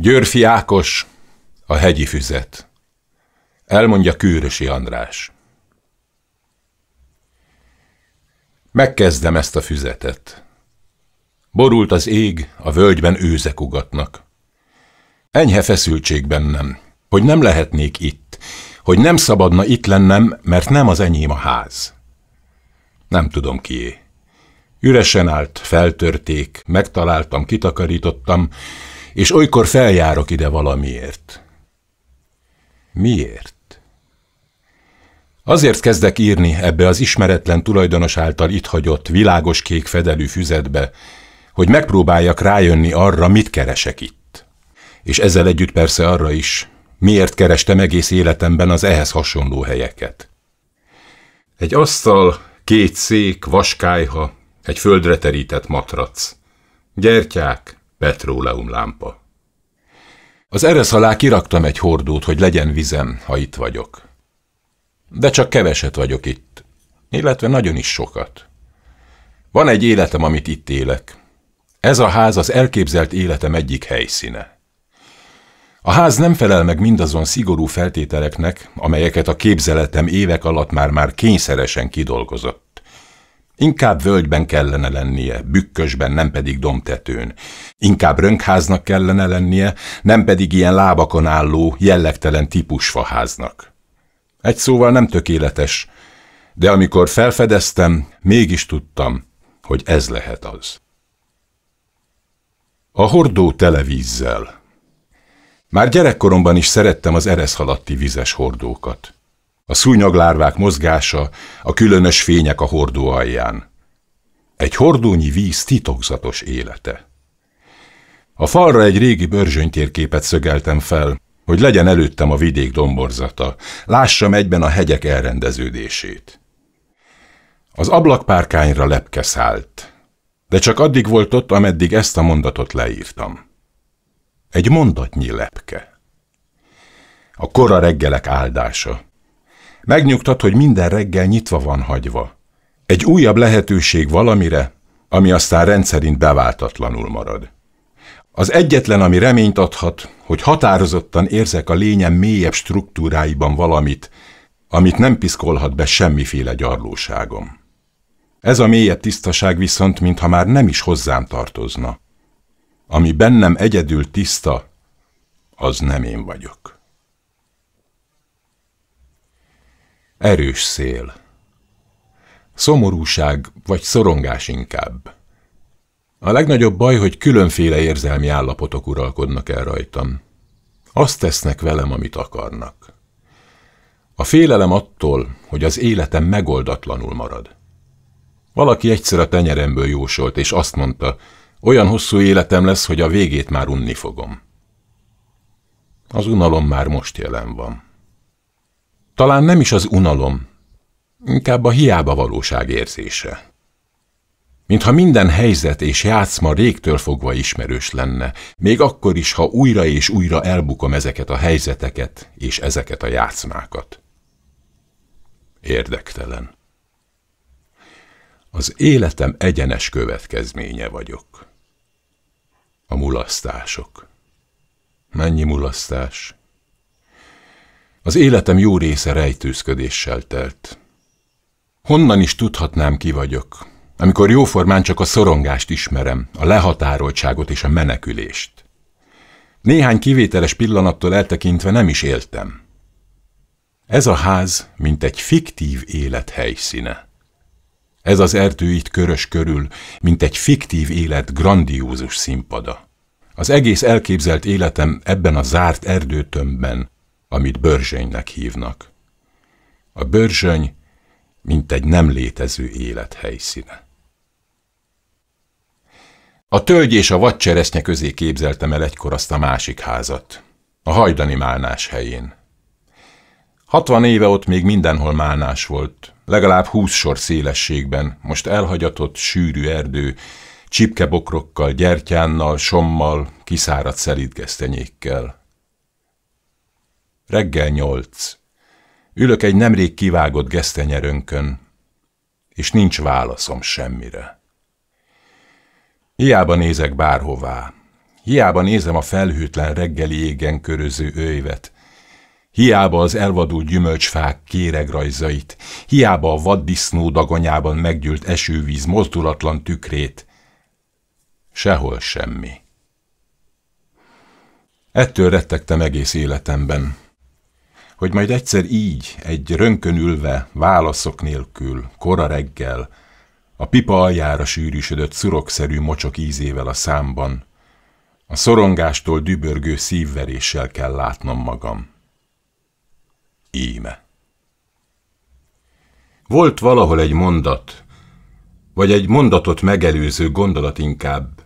Györfi Ákos, a hegyi füzet. Elmondja Kőrösi András. Megkezdem ezt a füzetet. Borult az ég, a völgyben őzek ugatnak. Enyhe feszültség bennem, hogy nem lehetnék itt, hogy nem szabadna itt lennem, mert nem az enyém a ház. Nem tudom kié. Üresen állt, feltörték, megtaláltam, kitakarítottam, és olykor feljárok ide valamiért. Miért? Azért kezdek írni ebbe az ismeretlen tulajdonos által itt hagyott világos kék fedelű füzetbe, hogy megpróbáljak rájönni arra, mit keresek itt. És ezzel együtt persze arra is, miért kerestem egész életemben az ehhez hasonló helyeket. Egy asztal, két szék, vaskájha, egy földre terített matrac. Gyertyák, lámpa. Az eresz alá kiraktam egy hordót, hogy legyen vizem, ha itt vagyok. De csak keveset vagyok itt, illetve nagyon is sokat. Van egy életem, amit itt élek. Ez a ház az elképzelt életem egyik helyszíne. A ház nem felel meg mindazon szigorú feltételeknek, amelyeket a képzeletem évek alatt már-már kényszeresen kidolgozott. Inkább völgyben kellene lennie, bükkösben, nem pedig domtetőn. Inkább rönkháznak kellene lennie, nem pedig ilyen lábakon álló, jellegtelen típusfaháznak. Egy szóval nem tökéletes, de amikor felfedeztem, mégis tudtam, hogy ez lehet az. A hordó televízzel. Már gyerekkoromban is szerettem az ereszhalatti vizes hordókat a szúnyaglárvák mozgása, a különös fények a hordó alján. Egy hordónyi víz titokzatos élete. A falra egy régi börzsönytérképet szögeltem fel, hogy legyen előttem a vidék domborzata, lássam egyben a hegyek elrendeződését. Az ablakpárkányra lepke szállt, de csak addig volt ott, ameddig ezt a mondatot leírtam. Egy mondatnyi lepke. A kora reggelek áldása, Megnyugtat, hogy minden reggel nyitva van hagyva. Egy újabb lehetőség valamire, ami aztán rendszerint beváltatlanul marad. Az egyetlen, ami reményt adhat, hogy határozottan érzek a lényem mélyebb struktúráiban valamit, amit nem piszkolhat be semmiféle gyarlóságom. Ez a mélyebb tisztaság viszont, mintha már nem is hozzám tartozna. Ami bennem egyedül tiszta, az nem én vagyok. Erős szél. Szomorúság vagy szorongás inkább. A legnagyobb baj, hogy különféle érzelmi állapotok uralkodnak el rajtam. Azt tesznek velem, amit akarnak. A félelem attól, hogy az életem megoldatlanul marad. Valaki egyszer a tenyeremből jósolt, és azt mondta, olyan hosszú életem lesz, hogy a végét már unni fogom. Az unalom már most jelen van. Talán nem is az unalom, inkább a hiába valóság érzése. Mintha minden helyzet és játszma régtől fogva ismerős lenne, még akkor is, ha újra és újra elbukom ezeket a helyzeteket és ezeket a játszmákat. Érdektelen. Az életem egyenes következménye vagyok. A mulasztások. Mennyi mulasztás? Az életem jó része rejtőzködéssel telt. Honnan is tudhatnám, ki vagyok, amikor jóformán csak a szorongást ismerem, a lehatároltságot és a menekülést. Néhány kivételes pillanattól eltekintve nem is éltem. Ez a ház, mint egy fiktív élet helyszíne. Ez az erdő itt körös körül, mint egy fiktív élet grandiózus színpada. Az egész elképzelt életem ebben a zárt erdőtömbben, amit börzsönynek hívnak. A börzsöny, mint egy nem létező élet helyszíne. A tölgy és a vadcseresznye közé képzeltem el egykor azt a másik házat, a hajdani málnás helyén. Hatvan éve ott még mindenhol málnás volt, legalább húsz sor szélességben, most elhagyatott, sűrű erdő, csipkebokrokkal, gyertyánnal, sommal, kiszáradt szelítgesztenyékkel. Reggel nyolc. Ülök egy nemrég kivágott gesztenyerönkön, és nincs válaszom semmire. Hiába nézek bárhová, hiába nézem a felhőtlen reggeli égen köröző őjvet, hiába az elvadult gyümölcsfák kéregrajzait, hiába a vaddisznó dagonyában meggyűlt esővíz mozdulatlan tükrét, sehol semmi. Ettől rettegtem egész életemben hogy majd egyszer így, egy rönkön ülve, válaszok nélkül, kora reggel, a pipa aljára sűrűsödött szurokszerű mocsok ízével a számban, a szorongástól dübörgő szívveréssel kell látnom magam. Íme. Volt valahol egy mondat, vagy egy mondatot megelőző gondolat inkább,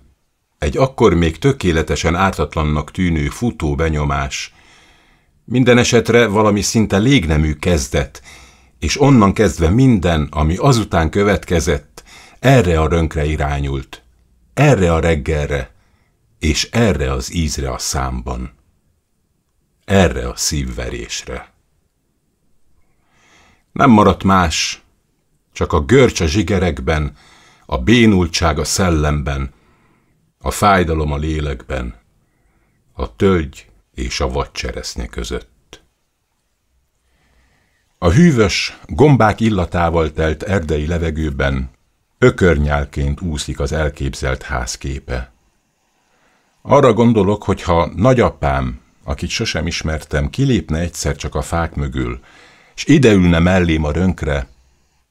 egy akkor még tökéletesen ártatlannak tűnő futó benyomás, minden esetre valami szinte légnemű kezdett, és onnan kezdve minden, ami azután következett, erre a rönkre irányult, erre a reggelre, és erre az ízre a számban, erre a szívverésre. Nem maradt más, csak a görcs a zsigerekben, a bénultság a szellemben, a fájdalom a lélekben, a tölgy és a vadcseresznye között. A hűvös, gombák illatával telt erdei levegőben ökörnyálként úszik az elképzelt házképe. Arra gondolok, hogy ha nagyapám, akit sosem ismertem, kilépne egyszer csak a fák mögül, és ideülne mellém a rönkre,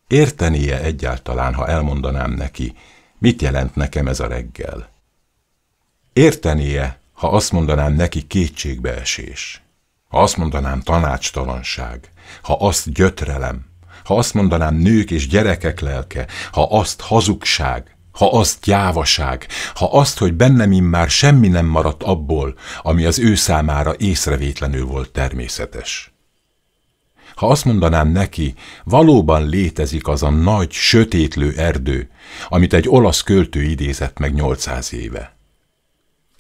értenie egyáltalán, ha elmondanám neki, mit jelent nekem ez a reggel. Értenie, ha azt mondanám neki kétségbeesés, ha azt mondanám tanácstalanság, ha azt gyötrelem, ha azt mondanám nők és gyerekek lelke, ha azt hazugság, ha azt gyávaság, ha azt, hogy bennem immár semmi nem maradt abból, ami az ő számára észrevétlenül volt természetes. Ha azt mondanám neki, valóban létezik az a nagy, sötétlő erdő, amit egy olasz költő idézett meg 800 éve.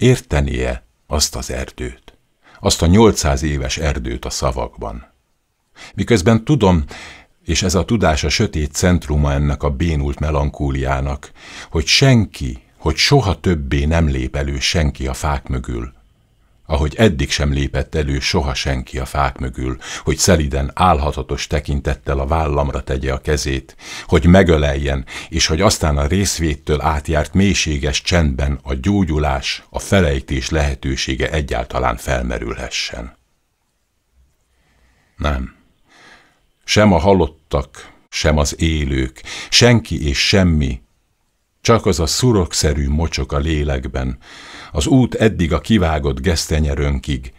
Értenie azt az erdőt, azt a 800 éves erdőt a szavakban. Miközben tudom, és ez a tudás a sötét centruma ennek a bénult melankóliának, hogy senki, hogy soha többé nem lép elő senki a fák mögül, ahogy eddig sem lépett elő soha senki a fák mögül, hogy szeliden álhatatos tekintettel a vállamra tegye a kezét, hogy megöleljen, és hogy aztán a részvédtől átjárt mélységes csendben a gyógyulás, a felejtés lehetősége egyáltalán felmerülhessen. Nem. Sem a halottak, sem az élők, senki és semmi, csak az a szurokszerű mocsok a lélekben, az út eddig a kivágott gesztenyerönkig,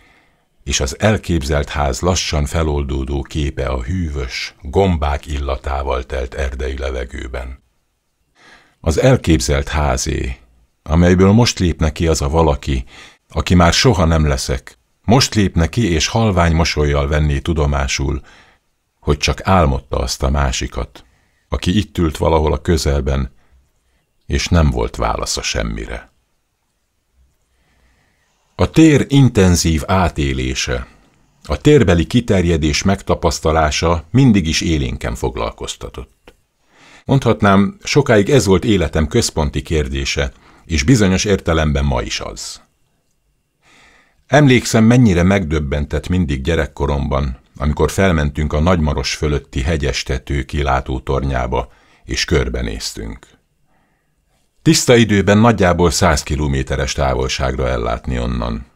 és az elképzelt ház lassan feloldódó képe a hűvös, gombák illatával telt erdei levegőben. Az elképzelt házé, amelyből most lép neki az a valaki, aki már soha nem leszek, most lép neki és halvány mosolyjal venné tudomásul, hogy csak álmodta azt a másikat, aki itt ült valahol a közelben, és nem volt válasza semmire. A tér intenzív átélése, a térbeli kiterjedés megtapasztalása mindig is élénken foglalkoztatott. Mondhatnám, sokáig ez volt életem központi kérdése, és bizonyos értelemben ma is az. Emlékszem, mennyire megdöbbentett mindig gyerekkoromban, amikor felmentünk a Nagymaros fölötti hegyes tető kilátó tornyába, és körbenéztünk. Tiszta időben nagyjából 100 kilométeres távolságra ellátni onnan.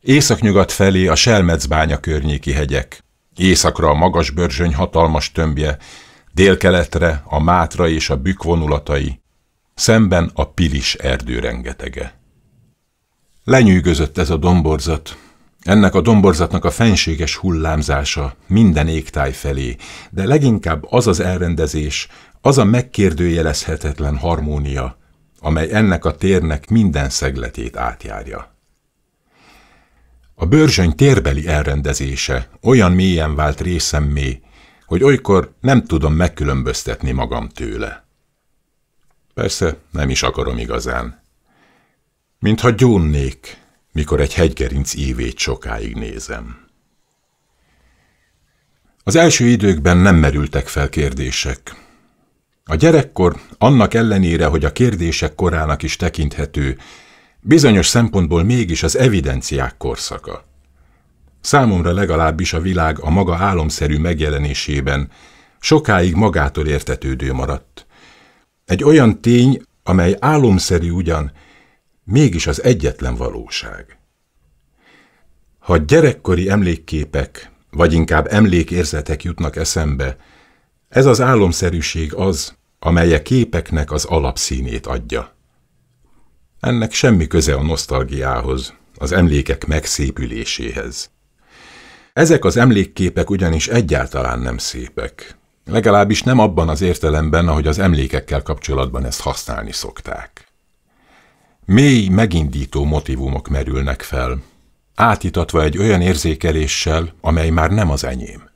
Északnyugat felé a Selmecbánya környéki hegyek, északra a magas börzsöny hatalmas tömbje, délkeletre a Mátra és a Bük vonulatai, szemben a Pilis erdő rengetege. Lenyűgözött ez a domborzat, ennek a domborzatnak a fenséges hullámzása minden égtáj felé, de leginkább az az elrendezés, az a megkérdőjelezhetetlen harmónia, amely ennek a térnek minden szegletét átjárja. A bőrzsöny térbeli elrendezése olyan mélyen vált részem mély, hogy olykor nem tudom megkülönböztetni magam tőle. Persze nem is akarom igazán. Mintha gyónnék, mikor egy hegygerinc évét sokáig nézem. Az első időkben nem merültek fel kérdések, a gyerekkor, annak ellenére, hogy a kérdések korának is tekinthető, bizonyos szempontból mégis az evidenciák korszaka. Számomra legalábbis a világ a maga álomszerű megjelenésében sokáig magától értetődő maradt. Egy olyan tény, amely álomszerű ugyan, mégis az egyetlen valóság. Ha gyerekkori emlékképek, vagy inkább emlékérzetek jutnak eszembe, ez az álomszerűség az, amelye képeknek az alapszínét adja. Ennek semmi köze a nosztalgiához, az emlékek megszépüléséhez. Ezek az emlékképek ugyanis egyáltalán nem szépek, legalábbis nem abban az értelemben, ahogy az emlékekkel kapcsolatban ezt használni szokták. Mély, megindító motivumok merülnek fel, átitatva egy olyan érzékeléssel, amely már nem az enyém.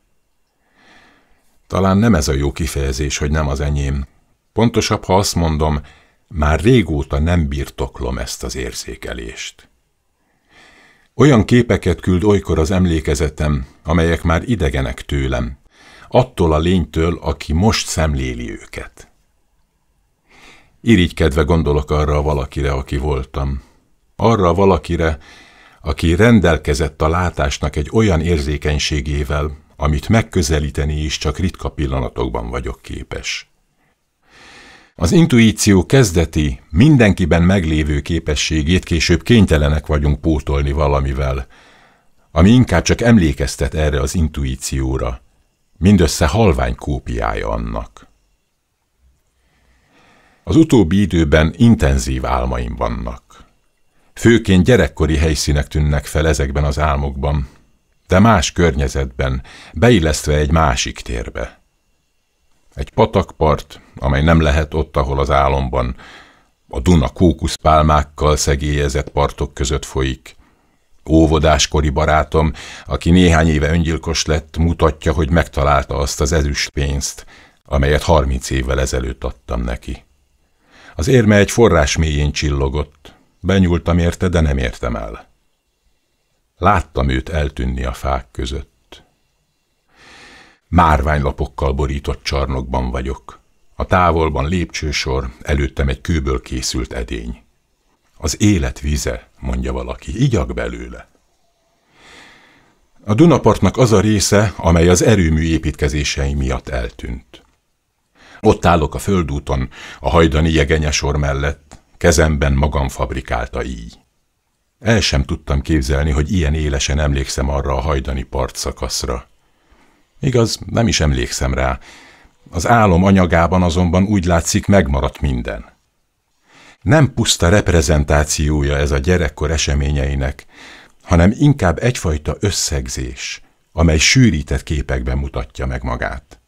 Talán nem ez a jó kifejezés, hogy nem az enyém. Pontosabb, ha azt mondom, már régóta nem birtoklom ezt az érzékelést. Olyan képeket küld olykor az emlékezetem, amelyek már idegenek tőlem, attól a lénytől, aki most szemléli őket. Irigykedve gondolok arra a valakire, aki voltam. Arra a valakire, aki rendelkezett a látásnak egy olyan érzékenységével, amit megközelíteni is csak ritka pillanatokban vagyok képes. Az intuíció kezdeti, mindenkiben meglévő képességét később kénytelenek vagyunk pótolni valamivel, ami inkább csak emlékeztet erre az intuícióra, mindössze halvány kópiája annak. Az utóbbi időben intenzív álmaim vannak. Főként gyerekkori helyszínek tűnnek fel ezekben az álmokban, de más környezetben, beillesztve egy másik térbe. Egy patakpart, amely nem lehet ott, ahol az álomban, a Duna kókuszpálmákkal szegélyezett partok között folyik. Óvodáskori barátom, aki néhány éve öngyilkos lett, mutatja, hogy megtalálta azt az ezüst pénzt, amelyet harminc évvel ezelőtt adtam neki. Az érme egy forrás mélyén csillogott. Benyúltam érte, de nem értem el. Láttam őt eltűnni a fák között. Márványlapokkal borított csarnokban vagyok. A távolban lépcsősor, előttem egy kőből készült edény. Az élet vize, mondja valaki, igyak belőle. A Dunapartnak az a része, amely az erőmű építkezései miatt eltűnt. Ott állok a földúton, a hajdani jegenyesor mellett, kezemben magam fabrikálta így. El sem tudtam képzelni, hogy ilyen élesen emlékszem arra a hajdani partszakaszra. Igaz, nem is emlékszem rá. Az álom anyagában azonban úgy látszik megmaradt minden. Nem puszta reprezentációja ez a gyerekkor eseményeinek, hanem inkább egyfajta összegzés, amely sűrített képekben mutatja meg magát.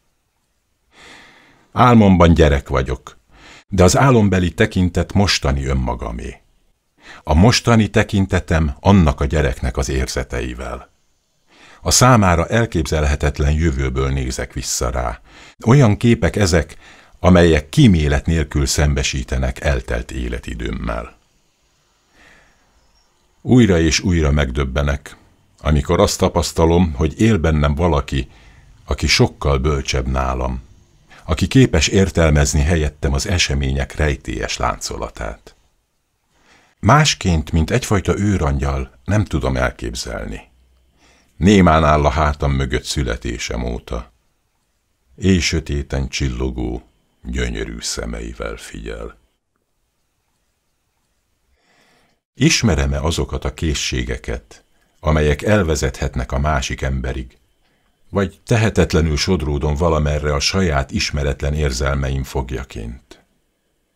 Álmomban gyerek vagyok, de az álombeli tekintet mostani önmagamé a mostani tekintetem annak a gyereknek az érzeteivel. A számára elképzelhetetlen jövőből nézek vissza rá. Olyan képek ezek, amelyek kímélet nélkül szembesítenek eltelt életidőmmel. Újra és újra megdöbbenek, amikor azt tapasztalom, hogy él bennem valaki, aki sokkal bölcsebb nálam, aki képes értelmezni helyettem az események rejtélyes láncolatát. Másként, mint egyfajta őrangyal, nem tudom elképzelni. Némán áll a hátam mögött születésem óta. sötéten csillogó, gyönyörű szemeivel figyel. Ismerem-e azokat a készségeket, amelyek elvezethetnek a másik emberig, vagy tehetetlenül sodródom valamerre a saját ismeretlen érzelmeim fogjaként?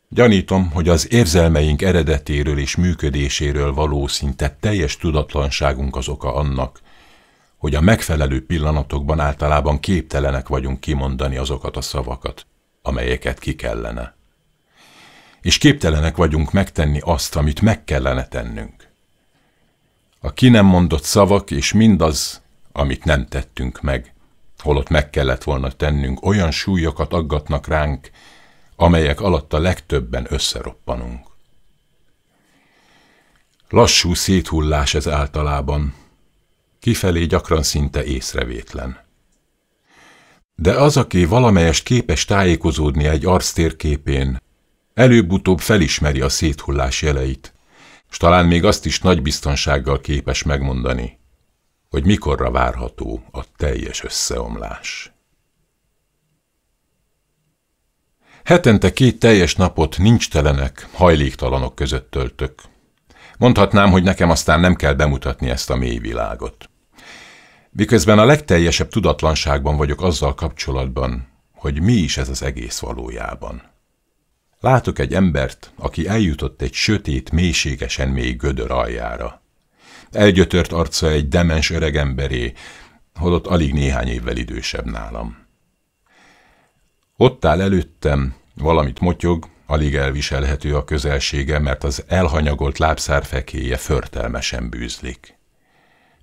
Gyanítom, hogy az érzelmeink eredetéről és működéséről való szinte teljes tudatlanságunk az oka annak, hogy a megfelelő pillanatokban általában képtelenek vagyunk kimondani azokat a szavakat, amelyeket ki kellene. És képtelenek vagyunk megtenni azt, amit meg kellene tennünk. A ki nem mondott szavak és mindaz, amit nem tettünk meg, holott meg kellett volna tennünk, olyan súlyokat aggatnak ránk, amelyek alatt a legtöbben összeroppanunk. Lassú széthullás ez általában, kifelé gyakran szinte észrevétlen. De az, aki valamelyest képes tájékozódni egy arctérképén, előbb-utóbb felismeri a széthullás jeleit, és talán még azt is nagy biztonsággal képes megmondani, hogy mikorra várható a teljes összeomlás. Hetente két teljes napot nincs telenek, hajléktalanok között töltök. Mondhatnám, hogy nekem aztán nem kell bemutatni ezt a mély világot. Miközben a legteljesebb tudatlanságban vagyok azzal kapcsolatban, hogy mi is ez az egész valójában. Látok egy embert, aki eljutott egy sötét, mélységesen mély gödör aljára. Elgyötört arca egy demens öregemberé, holott alig néhány évvel idősebb nálam. Ott áll előttem, valamit motyog, alig elviselhető a közelsége, mert az elhanyagolt lábszár fekéje förtelmesen bűzlik.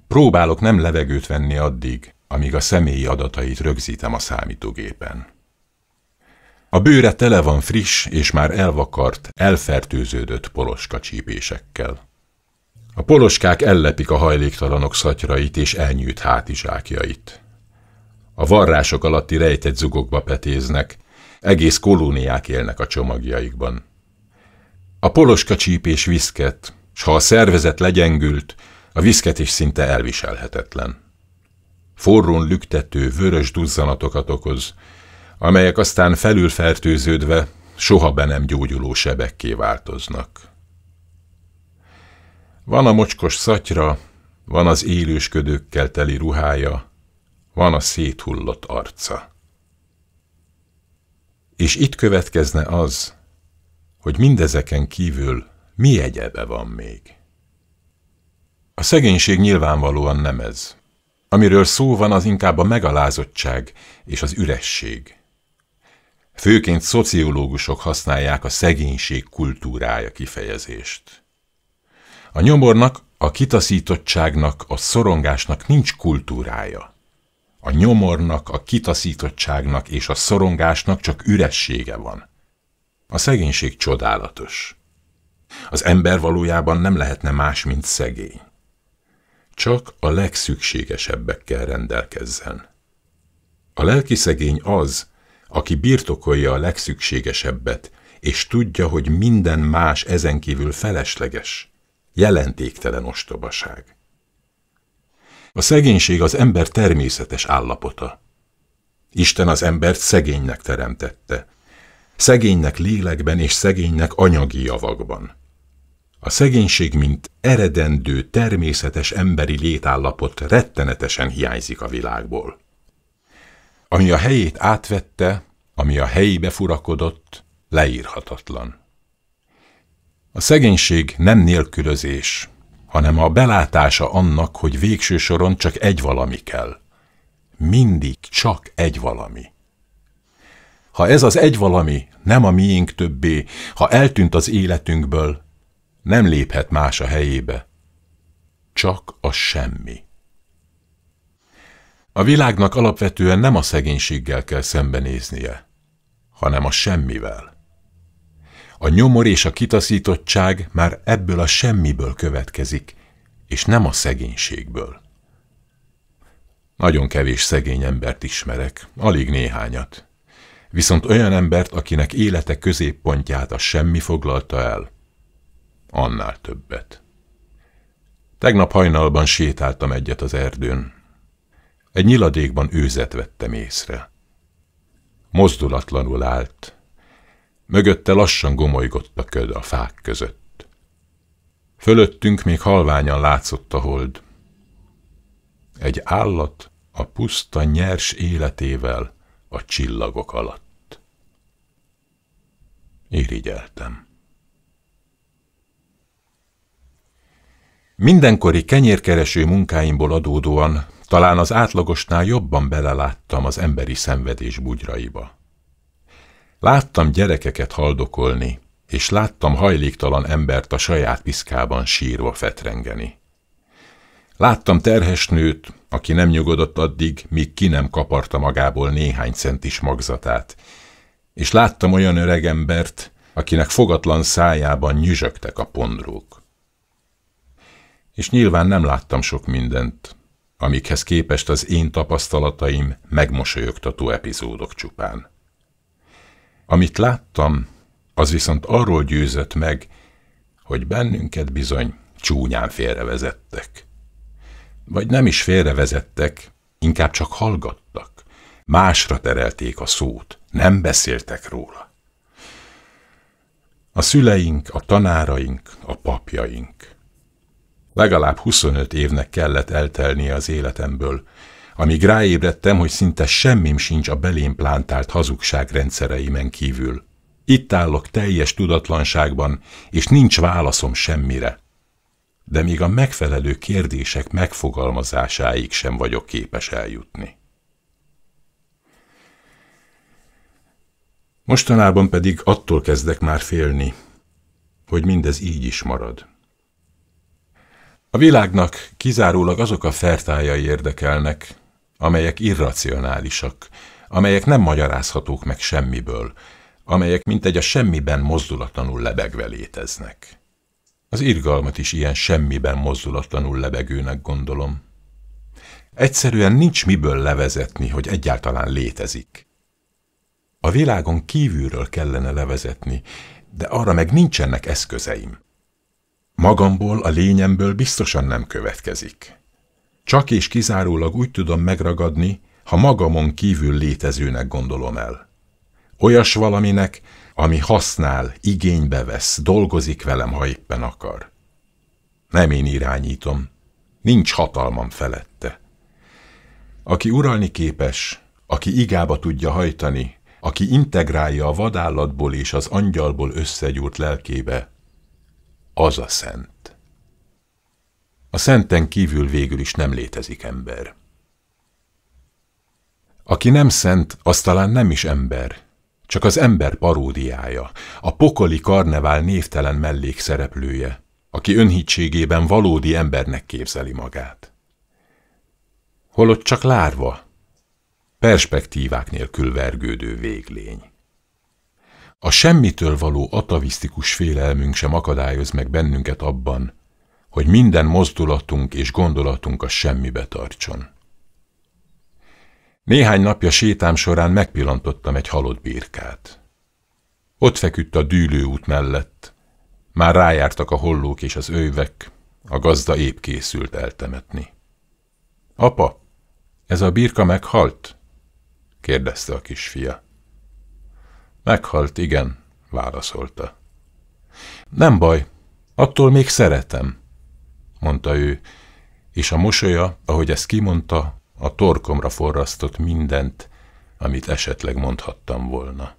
Próbálok nem levegőt venni addig, amíg a személyi adatait rögzítem a számítógépen. A bőre tele van friss és már elvakart, elfertőződött poloska csípésekkel. A poloskák ellepik a hajléktalanok szatyrait és elnyűjt hátizsákjait. A varrások alatti rejtett zugokba petéznek, egész kolóniák élnek a csomagjaikban. A poloska csípés viszket, s ha a szervezet legyengült, a viszket is szinte elviselhetetlen. Forrón lüktető, vörös duzzanatokat okoz, amelyek aztán felülfertőződve soha be nem gyógyuló sebekké változnak. Van a mocskos szatyra, van az élősködőkkel teli ruhája, van a széthullott arca. És itt következne az, hogy mindezeken kívül mi egyebe van még. A szegénység nyilvánvalóan nem ez. Amiről szó van, az inkább a megalázottság és az üresség. Főként szociológusok használják a szegénység kultúrája kifejezést. A nyomornak, a kitaszítottságnak, a szorongásnak nincs kultúrája. A nyomornak, a kitaszítottságnak és a szorongásnak csak üressége van. A szegénység csodálatos. Az ember valójában nem lehetne más, mint szegény. Csak a legszükségesebbekkel rendelkezzen. A lelki szegény az, aki birtokolja a legszükségesebbet, és tudja, hogy minden más ezen kívül felesleges, jelentéktelen ostobaság. A szegénység az ember természetes állapota. Isten az embert szegénynek teremtette. Szegénynek lélekben és szegénynek anyagi javakban. A szegénység, mint eredendő, természetes emberi létállapot rettenetesen hiányzik a világból. Ami a helyét átvette, ami a helyébe furakodott, leírhatatlan. A szegénység nem nélkülözés, hanem a belátása annak, hogy végső soron csak egy valami kell. Mindig csak egy valami. Ha ez az egy valami nem a miénk többé, ha eltűnt az életünkből, nem léphet más a helyébe. Csak a semmi. A világnak alapvetően nem a szegénységgel kell szembenéznie, hanem a semmivel. A nyomor és a kitaszítottság már ebből a semmiből következik, és nem a szegénységből. Nagyon kevés szegény embert ismerek, alig néhányat. Viszont olyan embert, akinek élete középpontját a semmi foglalta el, annál többet. Tegnap hajnalban sétáltam egyet az erdőn. Egy nyiladékban őzet vettem észre. Mozdulatlanul állt, Mögötte lassan gomolygott a köd a fák között. Fölöttünk még halványan látszott a hold. Egy állat a puszta nyers életével a csillagok alatt. Irigyeltem. Mindenkori kenyérkereső munkáimból adódóan talán az átlagosnál jobban beleláttam az emberi szenvedés bugyraiba. Láttam gyerekeket haldokolni, és láttam hajléktalan embert a saját piszkában sírva fetrengeni. Láttam terhes nőt, aki nem nyugodott addig, míg ki nem kaparta magából néhány centis magzatát, és láttam olyan öreg embert, akinek fogatlan szájában nyüzsögtek a pondrók. És nyilván nem láttam sok mindent, amikhez képest az én tapasztalataim megmosolyogtató epizódok csupán. Amit láttam, az viszont arról győzött meg, hogy bennünket bizony csúnyán félrevezettek. Vagy nem is félrevezettek, inkább csak hallgattak. Másra terelték a szót, nem beszéltek róla. A szüleink, a tanáraink, a papjaink. Legalább 25 évnek kellett eltelnie az életemből, amíg ráébredtem, hogy szinte semmim sincs a belém plántált hazugság rendszereimen kívül. Itt állok teljes tudatlanságban, és nincs válaszom semmire. De még a megfelelő kérdések megfogalmazásáig sem vagyok képes eljutni. Mostanában pedig attól kezdek már félni, hogy mindez így is marad. A világnak kizárólag azok a fertájai érdekelnek, amelyek irracionálisak, amelyek nem magyarázhatók meg semmiből, amelyek mintegy a semmiben mozdulatlanul lebegve léteznek. Az irgalmat is ilyen semmiben mozdulatlanul lebegőnek gondolom. Egyszerűen nincs miből levezetni, hogy egyáltalán létezik. A világon kívülről kellene levezetni, de arra meg nincsenek eszközeim. Magamból, a lényemből biztosan nem következik. Csak és kizárólag úgy tudom megragadni, ha magamon kívül létezőnek gondolom el. Olyas valaminek, ami használ, igénybe vesz, dolgozik velem, ha éppen akar. Nem én irányítom, nincs hatalmam felette. Aki uralni képes, aki igába tudja hajtani, aki integrálja a vadállatból és az angyalból összegyúrt lelkébe, az a szent. A szenten kívül végül is nem létezik ember. Aki nem szent, az talán nem is ember, csak az ember paródiája, a pokoli karnevál névtelen mellékszereplője, aki önhítségében valódi embernek képzeli magát. Holott csak lárva, perspektívák nélkül vergődő véglény. A semmitől való atavisztikus félelmünk sem akadályoz meg bennünket abban, hogy minden mozdulatunk és gondolatunk a semmibe tartson. Néhány napja sétám során megpillantottam egy halott birkát. Ott feküdt a út mellett. Már rájártak a hollók és az ővek, a gazda épp készült eltemetni. – Apa, ez a birka meghalt? – kérdezte a kisfia. – Meghalt, igen – válaszolta. – Nem baj, attól még szeretem – mondta ő, és a mosolya, ahogy ezt kimondta, a torkomra forrasztott mindent, amit esetleg mondhattam volna.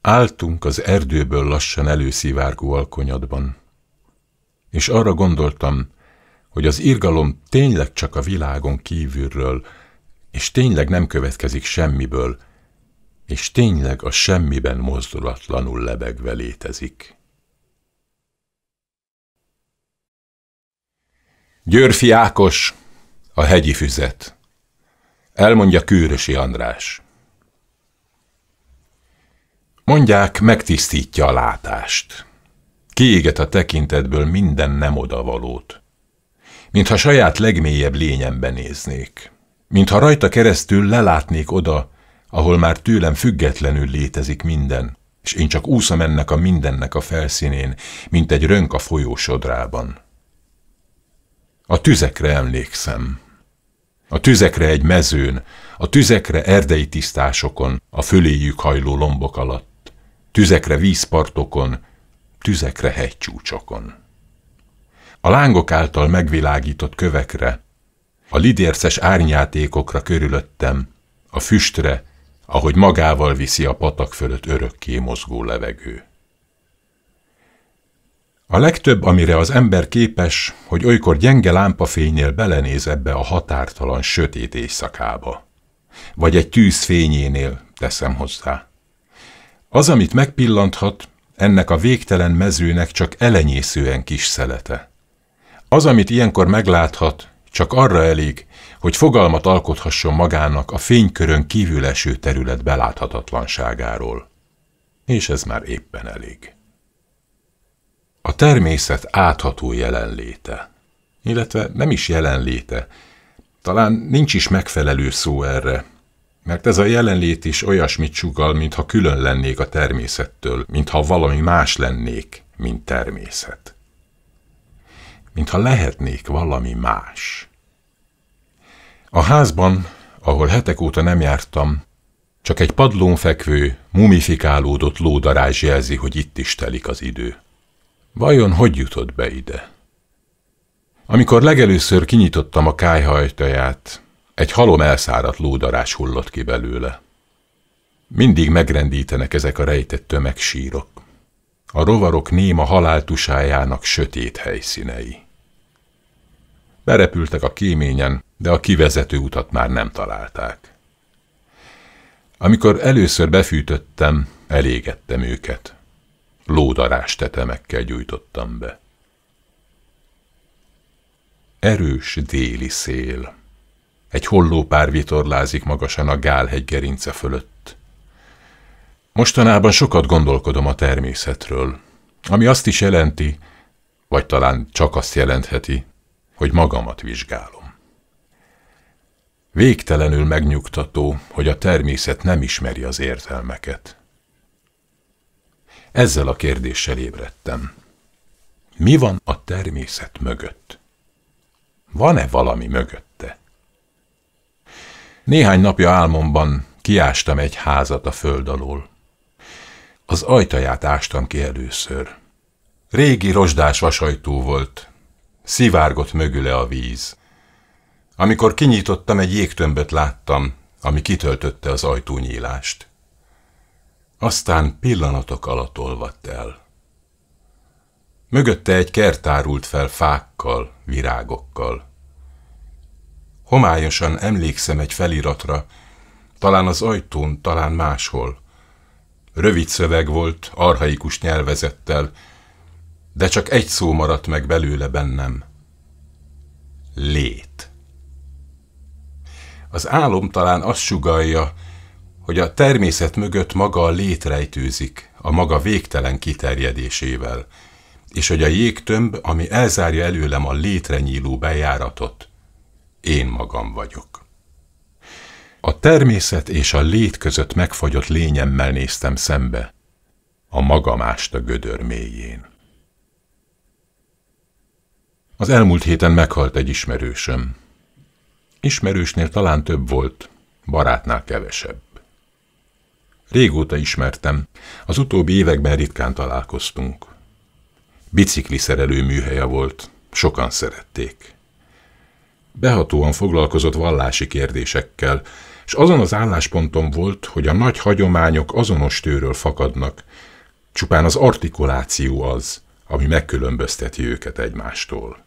Áltunk az erdőből lassan előszivárgó alkonyatban, és arra gondoltam, hogy az irgalom tényleg csak a világon kívülről, és tényleg nem következik semmiből, és tényleg a semmiben mozdulatlanul lebegve létezik. Györfi Ákos, a hegyi füzet. Elmondja Kőrösi András. Mondják, megtisztítja a látást. Kiéget a tekintetből minden nem odavalót. Mintha saját legmélyebb lényembe néznék. Mintha rajta keresztül lelátnék oda, ahol már tőlem függetlenül létezik minden, és én csak úszom ennek a mindennek a felszínén, mint egy rönk a folyó sodrában. A tüzekre emlékszem. A tüzekre egy mezőn, a tüzekre erdei tisztásokon, a föléjük hajló lombok alatt, tüzekre vízpartokon, tüzekre hegycsúcsokon. A lángok által megvilágított kövekre, a lidérces árnyátékokra körülöttem, a füstre, ahogy magával viszi a patak fölött örökké mozgó levegő. A legtöbb, amire az ember képes, hogy olykor gyenge lámpafénynél belenéz ebbe a határtalan sötét éjszakába. Vagy egy tűz fényénél, teszem hozzá. Az, amit megpillanthat, ennek a végtelen mezőnek csak elenyészően kis szelete. Az, amit ilyenkor megláthat, csak arra elég, hogy fogalmat alkothasson magának a fénykörön kívül eső terület beláthatatlanságáról. És ez már éppen elég. A természet átható jelenléte, illetve nem is jelenléte, talán nincs is megfelelő szó erre, mert ez a jelenlét is olyasmit sugal, mintha külön lennék a természettől, mintha valami más lennék, mint természet. Mintha lehetnék valami más. A házban, ahol hetek óta nem jártam, csak egy padlón fekvő, mumifikálódott lódarázs jelzi, hogy itt is telik az idő. Vajon hogy jutott be ide? Amikor legelőször kinyitottam a kájha ajtaját, egy halom elszáradt lódarás hullott ki belőle. Mindig megrendítenek ezek a rejtett tömegsírok. A rovarok néma haláltusájának sötét helyszínei. Berepültek a kéményen, de a kivezető utat már nem találták. Amikor először befűtöttem, elégettem őket lódarás tetemekkel gyújtottam be. Erős déli szél. Egy pár vitorlázik magasan a Gálhegy gerince fölött. Mostanában sokat gondolkodom a természetről, ami azt is jelenti, vagy talán csak azt jelentheti, hogy magamat vizsgálom. Végtelenül megnyugtató, hogy a természet nem ismeri az érzelmeket. Ezzel a kérdéssel ébredtem. Mi van a természet mögött? Van-e valami mögötte? Néhány napja álmomban kiástam egy házat a föld alól. Az ajtaját ástam ki először. Régi rozsdás vasajtó volt, szivárgott mögüle a víz. Amikor kinyitottam, egy jégtömböt láttam, ami kitöltötte az ajtónyílást. Aztán pillanatok alatt olvadt el. Mögötte egy kert árult fel fákkal, virágokkal. Homályosan emlékszem egy feliratra, talán az ajtón, talán máshol. Rövid szöveg volt, arhaikus nyelvezettel, de csak egy szó maradt meg belőle bennem. Lét. Az álom talán azt sugalja, hogy a természet mögött maga a létrejtőzik, a maga végtelen kiterjedésével, és hogy a jégtömb, ami elzárja előlem a létre nyíló bejáratot, én magam vagyok. A természet és a lét között megfagyott lényemmel néztem szembe, a magamást a gödör mélyén. Az elmúlt héten meghalt egy ismerősöm. Ismerősnél talán több volt, barátnál kevesebb. Régóta ismertem, az utóbbi években ritkán találkoztunk. szerelő műhelye volt, sokan szerették. Behatóan foglalkozott vallási kérdésekkel, és azon az állásponton volt, hogy a nagy hagyományok azonos tőről fakadnak, csupán az artikuláció az, ami megkülönbözteti őket egymástól.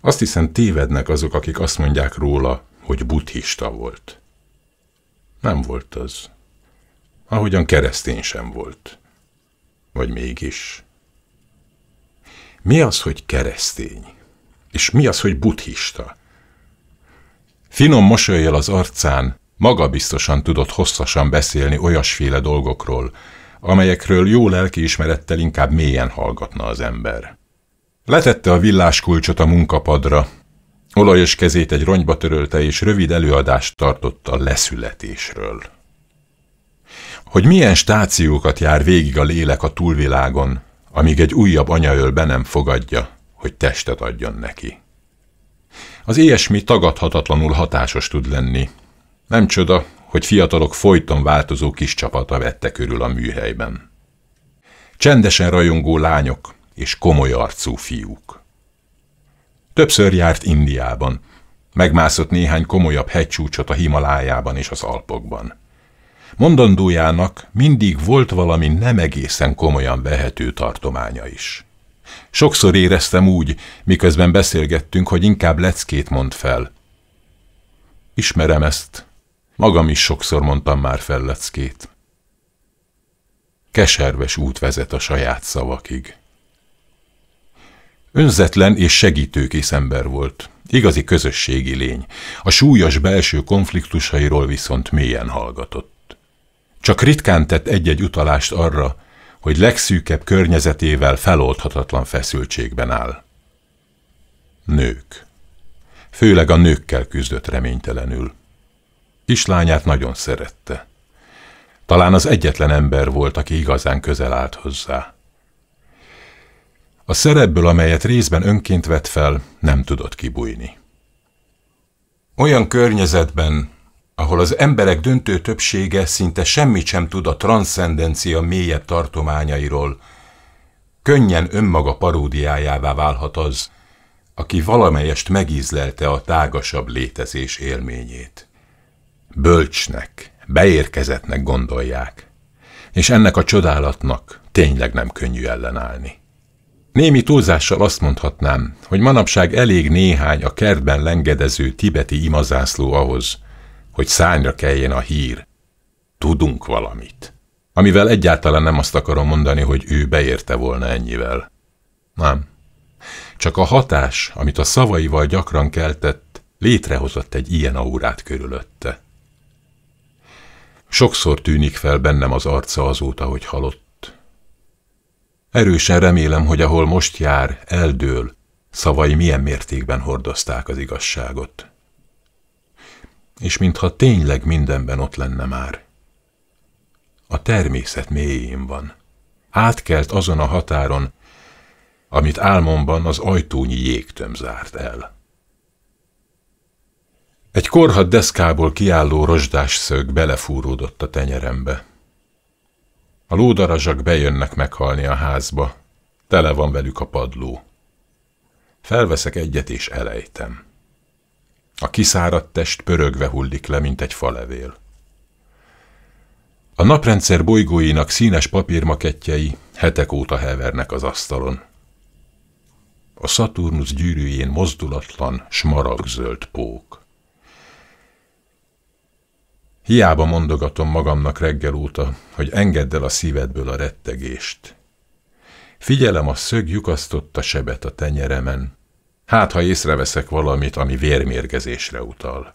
Azt hiszem tévednek azok, akik azt mondják róla, hogy buddhista volt. Nem volt az. Ahogyan keresztény sem volt. Vagy mégis. Mi az, hogy keresztény? És mi az, hogy buddhista? Finom mosolyjal az arcán, maga biztosan tudott hosszasan beszélni olyasféle dolgokról, amelyekről jó lelkiismerettel inkább mélyen hallgatna az ember. Letette a villáskulcsot a munkapadra, Olajos kezét egy rongyba törölte, és rövid előadást tartott a leszületésről. Hogy milyen stációkat jár végig a lélek a túlvilágon, amíg egy újabb anyaöl be nem fogadja, hogy testet adjon neki. Az ilyesmi tagadhatatlanul hatásos tud lenni. Nem csoda, hogy fiatalok folyton változó kis csapata vette körül a műhelyben. Csendesen rajongó lányok és komoly arcú fiúk. Többször járt Indiában. Megmászott néhány komolyabb hegycsúcsot a Himalájában és az Alpokban. Mondandójának mindig volt valami nem egészen komolyan vehető tartománya is. Sokszor éreztem úgy, miközben beszélgettünk, hogy inkább leckét mond fel. Ismerem ezt. Magam is sokszor mondtam már fel leckét. Keserves út vezet a saját szavakig. Önzetlen és segítőkész ember volt. Igazi közösségi lény. A súlyos belső konfliktusairól viszont mélyen hallgatott. Csak ritkán tett egy-egy utalást arra, hogy legszűkebb környezetével feloldhatatlan feszültségben áll. Nők. Főleg a nőkkel küzdött reménytelenül. Kislányát nagyon szerette. Talán az egyetlen ember volt, aki igazán közel állt hozzá. A szerepből, amelyet részben önként vett fel, nem tudott kibújni. Olyan környezetben, ahol az emberek döntő többsége szinte semmit sem tud a transzcendencia mélyebb tartományairól, könnyen önmaga paródiájává válhat az, aki valamelyest megízlelte a tágasabb létezés élményét. Bölcsnek, beérkezetnek gondolják, és ennek a csodálatnak tényleg nem könnyű ellenállni. Némi túlzással azt mondhatnám, hogy manapság elég néhány a kertben lengedező tibeti imazászló ahhoz, hogy szányra keljen a hír. Tudunk valamit. Amivel egyáltalán nem azt akarom mondani, hogy ő beérte volna ennyivel. Nem. Csak a hatás, amit a szavaival gyakran keltett, létrehozott egy ilyen aurát körülötte. Sokszor tűnik fel bennem az arca azóta, hogy halott. Erősen remélem, hogy ahol most jár, eldől, szavai milyen mértékben hordozták az igazságot. És mintha tényleg mindenben ott lenne már. A természet mélyén van. Átkelt azon a határon, amit álmomban az ajtónyi jégtöm zárt el. Egy korhat deszkából kiálló rozsdás szög belefúródott a tenyerembe. A lódarazsak bejönnek meghalni a házba. Tele van velük a padló. Felveszek egyet és elejtem. A kiszáradt test pörögve hullik le, mint egy falevél. A naprendszer bolygóinak színes papírmakettjei hetek óta hevernek az asztalon. A Szaturnusz gyűrűjén mozdulatlan, smaragzöld pók. Hiába mondogatom magamnak reggel óta, hogy engedd el a szívedből a rettegést. Figyelem a szög lyukasztotta sebet a tenyeremen, hát ha észreveszek valamit, ami vérmérgezésre utal.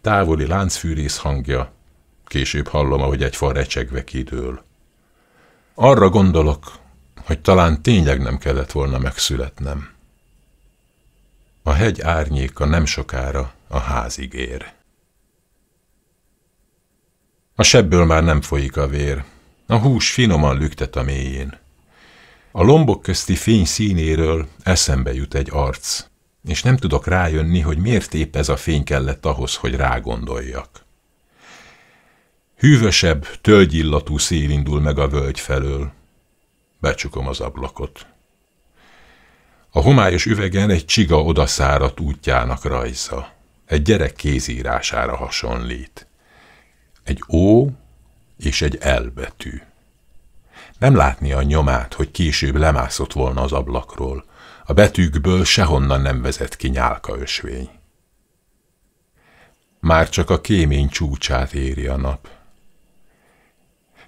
Távoli láncfűrész hangja, később hallom, ahogy egy fal recsegve kidől. Arra gondolok, hogy talán tényleg nem kellett volna megszületnem. A hegy árnyéka nem sokára a házig ér. A sebből már nem folyik a vér. A hús finoman lüktet a mélyén. A lombok közti fény színéről eszembe jut egy arc, és nem tudok rájönni, hogy miért épp ez a fény kellett ahhoz, hogy rágondoljak. Hűvösebb, tölgyillatú szél indul meg a völgy felől. Becsukom az ablakot. A homályos üvegen egy csiga odaszáradt útjának rajza. Egy gyerek kézírására hasonlít. Egy O és egy L betű. Nem látni a nyomát, hogy később lemászott volna az ablakról. A betűkből sehonnan nem vezet ki nyálka ösvény. Már csak a kémény csúcsát éri a nap.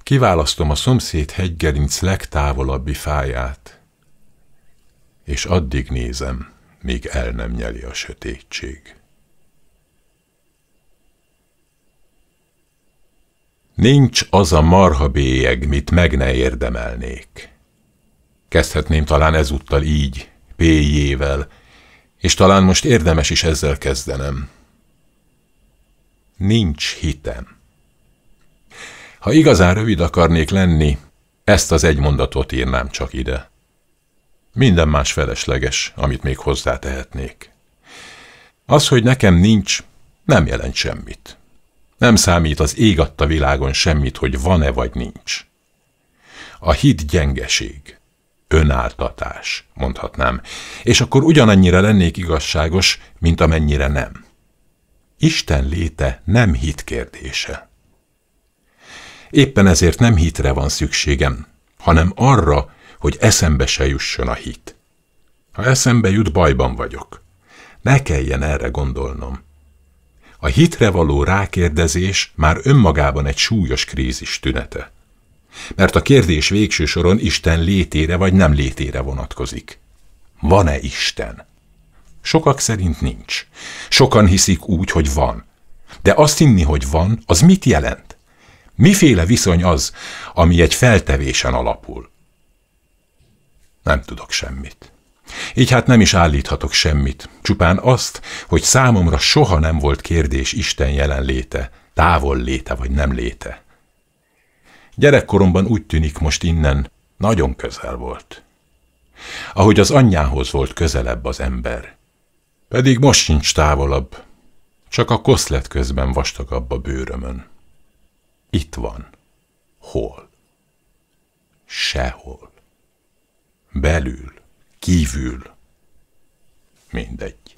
Kiválasztom a szomszéd hegygerinc legtávolabbi fáját, és addig nézem, míg el nem nyeli a sötétség. Nincs az a marha bélyeg, mit meg ne érdemelnék. Kezdhetném talán ezúttal így, péjével, és talán most érdemes is ezzel kezdenem. Nincs hitem. Ha igazán rövid akarnék lenni, ezt az egy mondatot írnám csak ide. Minden más felesleges, amit még hozzátehetnék. Az, hogy nekem nincs, nem jelent semmit. Nem számít az ég adta világon semmit, hogy van-e vagy nincs. A hit gyengeség, önáltatás, mondhatnám, és akkor ugyanannyira lennék igazságos, mint amennyire nem. Isten léte nem hit kérdése. Éppen ezért nem hitre van szükségem, hanem arra, hogy eszembe se jusson a hit. Ha eszembe jut, bajban vagyok. Ne kelljen erre gondolnom. A hitre való rákérdezés már önmagában egy súlyos krízis tünete. Mert a kérdés végső soron Isten létére vagy nem létére vonatkozik. Van-e Isten? Sokak szerint nincs. Sokan hiszik úgy, hogy van. De azt hinni, hogy van, az mit jelent? Miféle viszony az, ami egy feltevésen alapul? Nem tudok semmit. Így hát nem is állíthatok semmit, csupán azt, hogy számomra soha nem volt kérdés Isten jelenléte, távol léte vagy nem léte. Gyerekkoromban úgy tűnik most innen, nagyon közel volt. Ahogy az anyjához volt közelebb az ember. Pedig most sincs távolabb, csak a koszlet közben vastagabb a bőrömön. Itt van. Hol? Sehol. Belül kívül. Mindegy.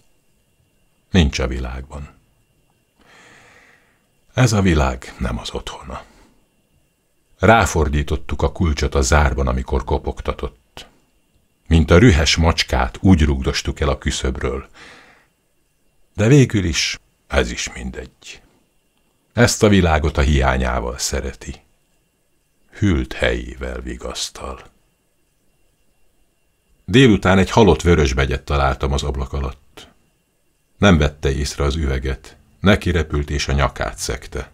Nincs a világban. Ez a világ nem az otthona. Ráfordítottuk a kulcsot a zárban, amikor kopogtatott. Mint a rühes macskát úgy rugdostuk el a küszöbről. De végül is ez is mindegy. Ezt a világot a hiányával szereti. Hűlt helyével vigasztal. Délután egy halott vörösbegyet találtam az ablak alatt. Nem vette észre az üveget, neki repült és a nyakát szekte.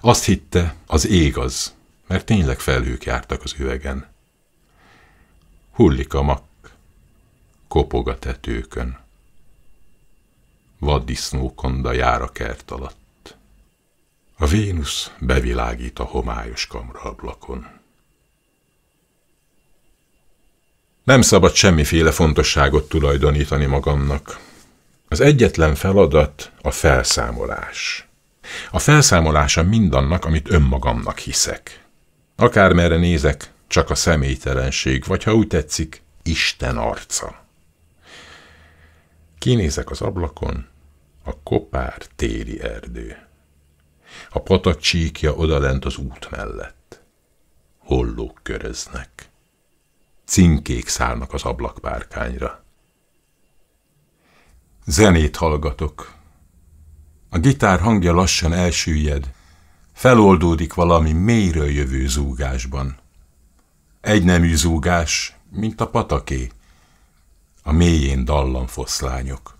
Azt hitte, az ég az, mert tényleg felhők jártak az üvegen. Hullik a mak, kopog a tetőkön. Vaddisznókonda jár a kert alatt. A Vénusz bevilágít a homályos kamra ablakon. Nem szabad semmiféle fontosságot tulajdonítani magamnak. Az egyetlen feladat a felszámolás. A felszámolása mindannak, amit önmagamnak hiszek. Akármerre nézek, csak a személytelenség, vagy ha úgy tetszik, Isten arca. Kinézek az ablakon, a kopár téli erdő. A patak csíkja odalent az út mellett. Hollók köröznek cinkék szállnak az ablakpárkányra. Zenét hallgatok. A gitár hangja lassan elsüllyed, feloldódik valami mélyről jövő zúgásban. nemű zúgás, mint a pataké, a mélyén dallam foszlányok.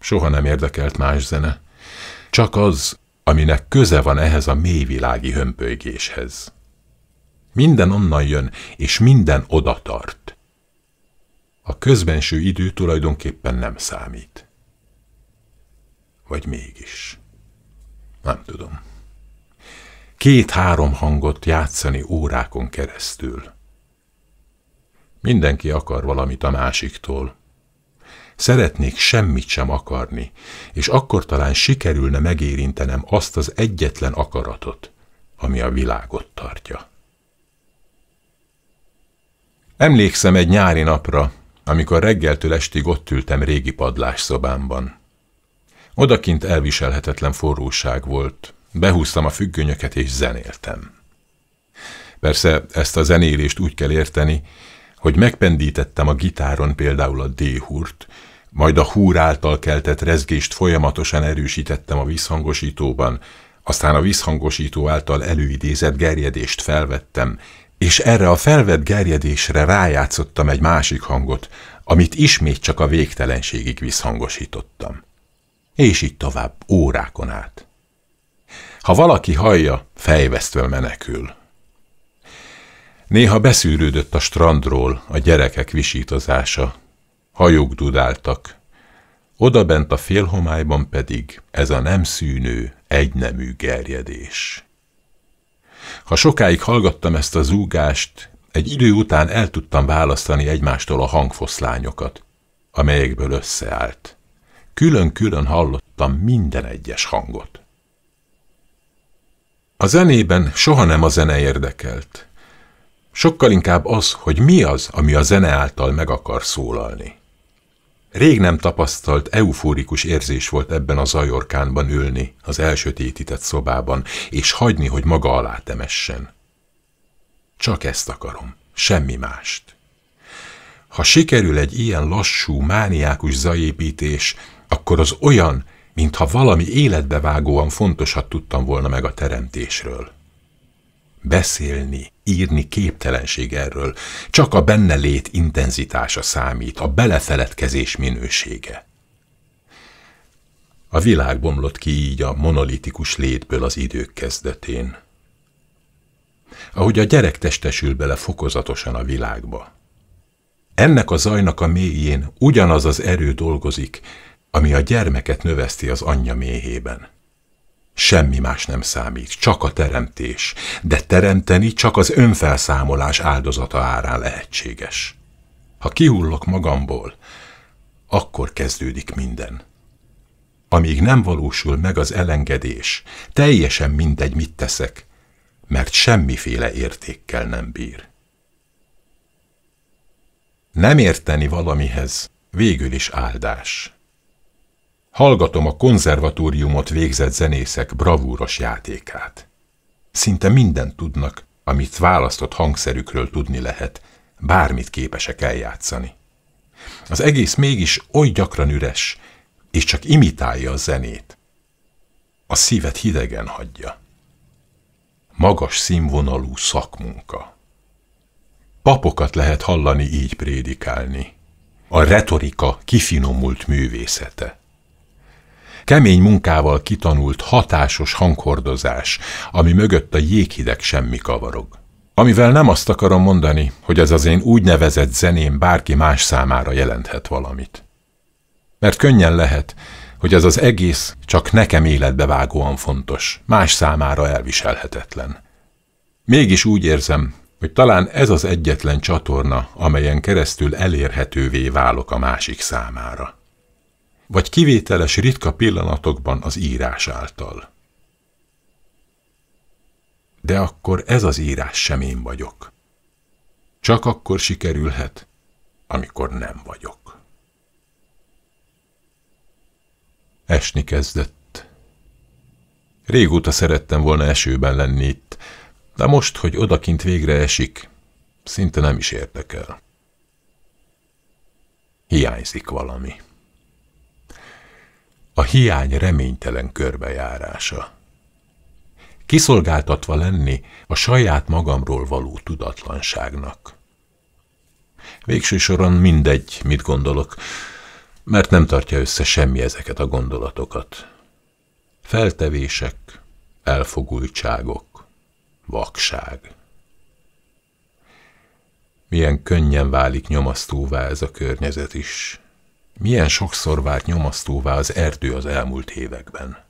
Soha nem érdekelt más zene, csak az, aminek köze van ehhez a mélyvilági hömpölygéshez. Minden onnan jön, és minden oda tart. A közbenső idő tulajdonképpen nem számít. Vagy mégis. Nem tudom. Két-három hangot játszani órákon keresztül. Mindenki akar valamit a másiktól. Szeretnék semmit sem akarni, és akkor talán sikerülne megérintenem azt az egyetlen akaratot, ami a világot tartja. Emlékszem egy nyári napra, amikor reggeltől estig ott ültem régi padlás szobámban. Odakint elviselhetetlen forróság volt, behúztam a függönyöket és zenéltem. Persze ezt a zenélést úgy kell érteni, hogy megpendítettem a gitáron például a D-húrt, majd a húr által keltett rezgést folyamatosan erősítettem a visszhangosítóban, aztán a visszhangosító által előidézett gerjedést felvettem, és erre a felvett gerjedésre rájátszottam egy másik hangot, amit ismét csak a végtelenségig visszhangosítottam. És így tovább, órákon át. Ha valaki hallja, fejvesztve menekül. Néha beszűrődött a strandról a gyerekek visítozása. Hajók dudáltak. Odabent a félhomályban pedig ez a nem szűnő, egynemű gerjedés. Ha sokáig hallgattam ezt a zúgást, egy idő után el tudtam választani egymástól a hangfoszlányokat, amelyekből összeállt. Külön-külön hallottam minden egyes hangot. A zenében soha nem a zene érdekelt. Sokkal inkább az, hogy mi az, ami a zene által meg akar szólalni. Rég nem tapasztalt, eufórikus érzés volt ebben a zajorkánban ülni, az elsötétített szobában, és hagyni, hogy maga alá temessen. Csak ezt akarom, semmi mást. Ha sikerül egy ilyen lassú, mániákus zajépítés, akkor az olyan, mintha valami életbevágóan fontosat tudtam volna meg a teremtésről. Beszélni, írni képtelenség erről. Csak a benne lét intenzitása számít, a belefeledkezés minősége. A világ bomlott ki így a monolitikus létből az idők kezdetén. Ahogy a gyerek testesül bele fokozatosan a világba. Ennek a zajnak a mélyén ugyanaz az erő dolgozik, ami a gyermeket növeszti az anyja méhében. Semmi más nem számít, csak a teremtés, de teremteni csak az önfelszámolás áldozata árán lehetséges. Ha kihullok magamból, akkor kezdődik minden. Amíg nem valósul meg az elengedés, teljesen mindegy, mit teszek, mert semmiféle értékkel nem bír. Nem érteni valamihez végül is áldás. Hallgatom a konzervatóriumot végzett zenészek bravúros játékát. Szinte mindent tudnak, amit választott hangszerükről tudni lehet, bármit képesek eljátszani. Az egész mégis oly gyakran üres, és csak imitálja a zenét. A szívet hidegen hagyja. Magas színvonalú szakmunka. Papokat lehet hallani így prédikálni. A retorika kifinomult művészete. Kemény munkával kitanult hatásos hanghordozás, ami mögött a jéghideg semmi kavarog. Amivel nem azt akarom mondani, hogy ez az én úgynevezett zeném bárki más számára jelenthet valamit. Mert könnyen lehet, hogy ez az egész csak nekem életbevágóan fontos, más számára elviselhetetlen. Mégis úgy érzem, hogy talán ez az egyetlen csatorna, amelyen keresztül elérhetővé válok a másik számára vagy kivételes ritka pillanatokban az írás által. De akkor ez az írás sem én vagyok. Csak akkor sikerülhet, amikor nem vagyok. Esni kezdett. Régóta szerettem volna esőben lenni itt, de most, hogy odakint végre esik, szinte nem is érdekel. Hiányzik valami a hiány reménytelen körbejárása. Kiszolgáltatva lenni a saját magamról való tudatlanságnak. Végső soron mindegy, mit gondolok, mert nem tartja össze semmi ezeket a gondolatokat. Feltevések, elfogultságok, vakság. Milyen könnyen válik nyomasztóvá ez a környezet is. Milyen sokszor vált nyomasztóvá az erdő az elmúlt években.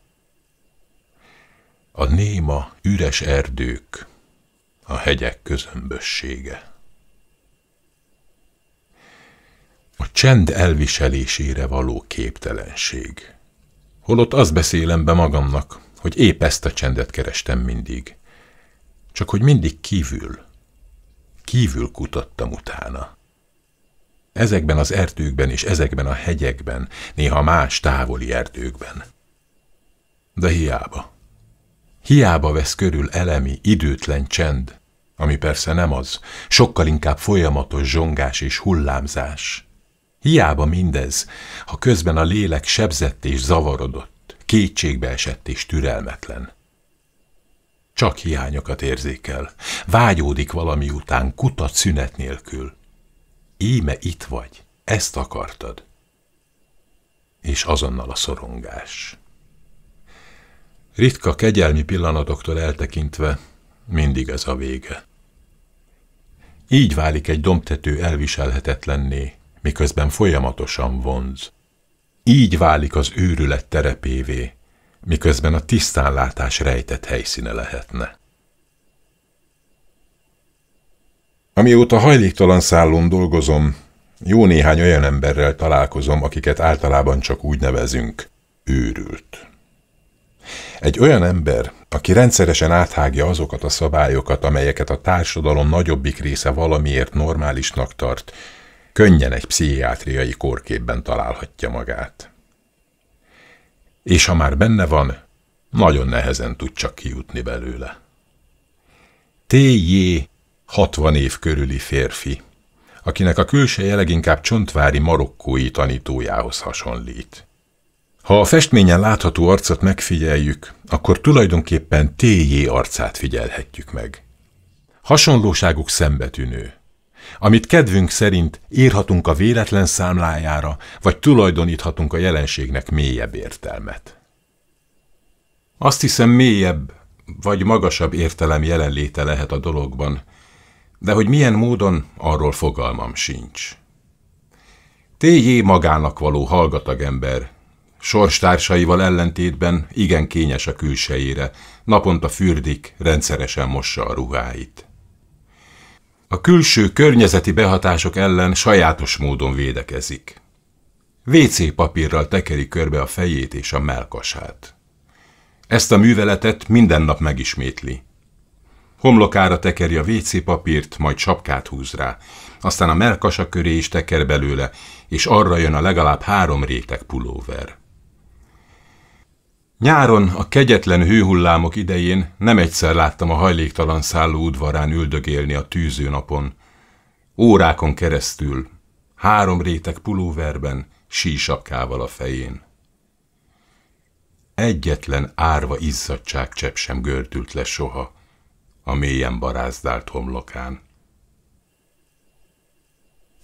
A néma, üres erdők, a hegyek közömbössége. A csend elviselésére való képtelenség. Holott azt beszélem be magamnak, hogy épp ezt a csendet kerestem mindig. Csak hogy mindig kívül, kívül kutattam utána ezekben az erdőkben és ezekben a hegyekben, néha más távoli erdőkben. De hiába. Hiába vesz körül elemi, időtlen csend, ami persze nem az, sokkal inkább folyamatos zsongás és hullámzás. Hiába mindez, ha közben a lélek sebzett és zavarodott, kétségbe esett és türelmetlen. Csak hiányokat érzékel, vágyódik valami után kutat szünet nélkül, íme itt vagy, ezt akartad. És azonnal a szorongás. Ritka kegyelmi pillanatoktól eltekintve mindig ez a vége. Így válik egy domtető elviselhetetlenné, miközben folyamatosan vonz. Így válik az őrület terepévé, miközben a tisztánlátás rejtett helyszíne lehetne. Amióta hajléktalan szállón dolgozom, jó néhány olyan emberrel találkozom, akiket általában csak úgy nevezünk őrült. Egy olyan ember, aki rendszeresen áthágja azokat a szabályokat, amelyeket a társadalom nagyobbik része valamiért normálisnak tart, könnyen egy pszichiátriai kórképben találhatja magát. És ha már benne van, nagyon nehezen tud csak kijutni belőle. T.J. 60 év körüli férfi, akinek a külseje leginkább csontvári marokkói tanítójához hasonlít. Ha a festményen látható arcot megfigyeljük, akkor tulajdonképpen T.J. arcát figyelhetjük meg. Hasonlóságuk szembetűnő. Amit kedvünk szerint írhatunk a véletlen számlájára, vagy tulajdoníthatunk a jelenségnek mélyebb értelmet. Azt hiszem mélyebb, vagy magasabb értelem jelenléte lehet a dologban, de hogy milyen módon, arról fogalmam sincs. Téjé magának való hallgatag ember, sorstársaival ellentétben igen kényes a külsejére, naponta fürdik, rendszeresen mossa a ruháit. A külső környezeti behatások ellen sajátos módon védekezik. WC papírral tekeri körbe a fejét és a melkasát. Ezt a műveletet minden nap megismétli, Homlokára tekeri a WC papírt, majd sapkát húz rá. Aztán a melkasa köré is teker belőle, és arra jön a legalább három réteg pulóver. Nyáron, a kegyetlen hőhullámok idején nem egyszer láttam a hajléktalan szálló udvarán üldögélni a tűző napon. Órákon keresztül, három réteg pulóverben, sísapkával a fején. Egyetlen árva csepp sem gördült le soha a mélyen barázdált homlokán.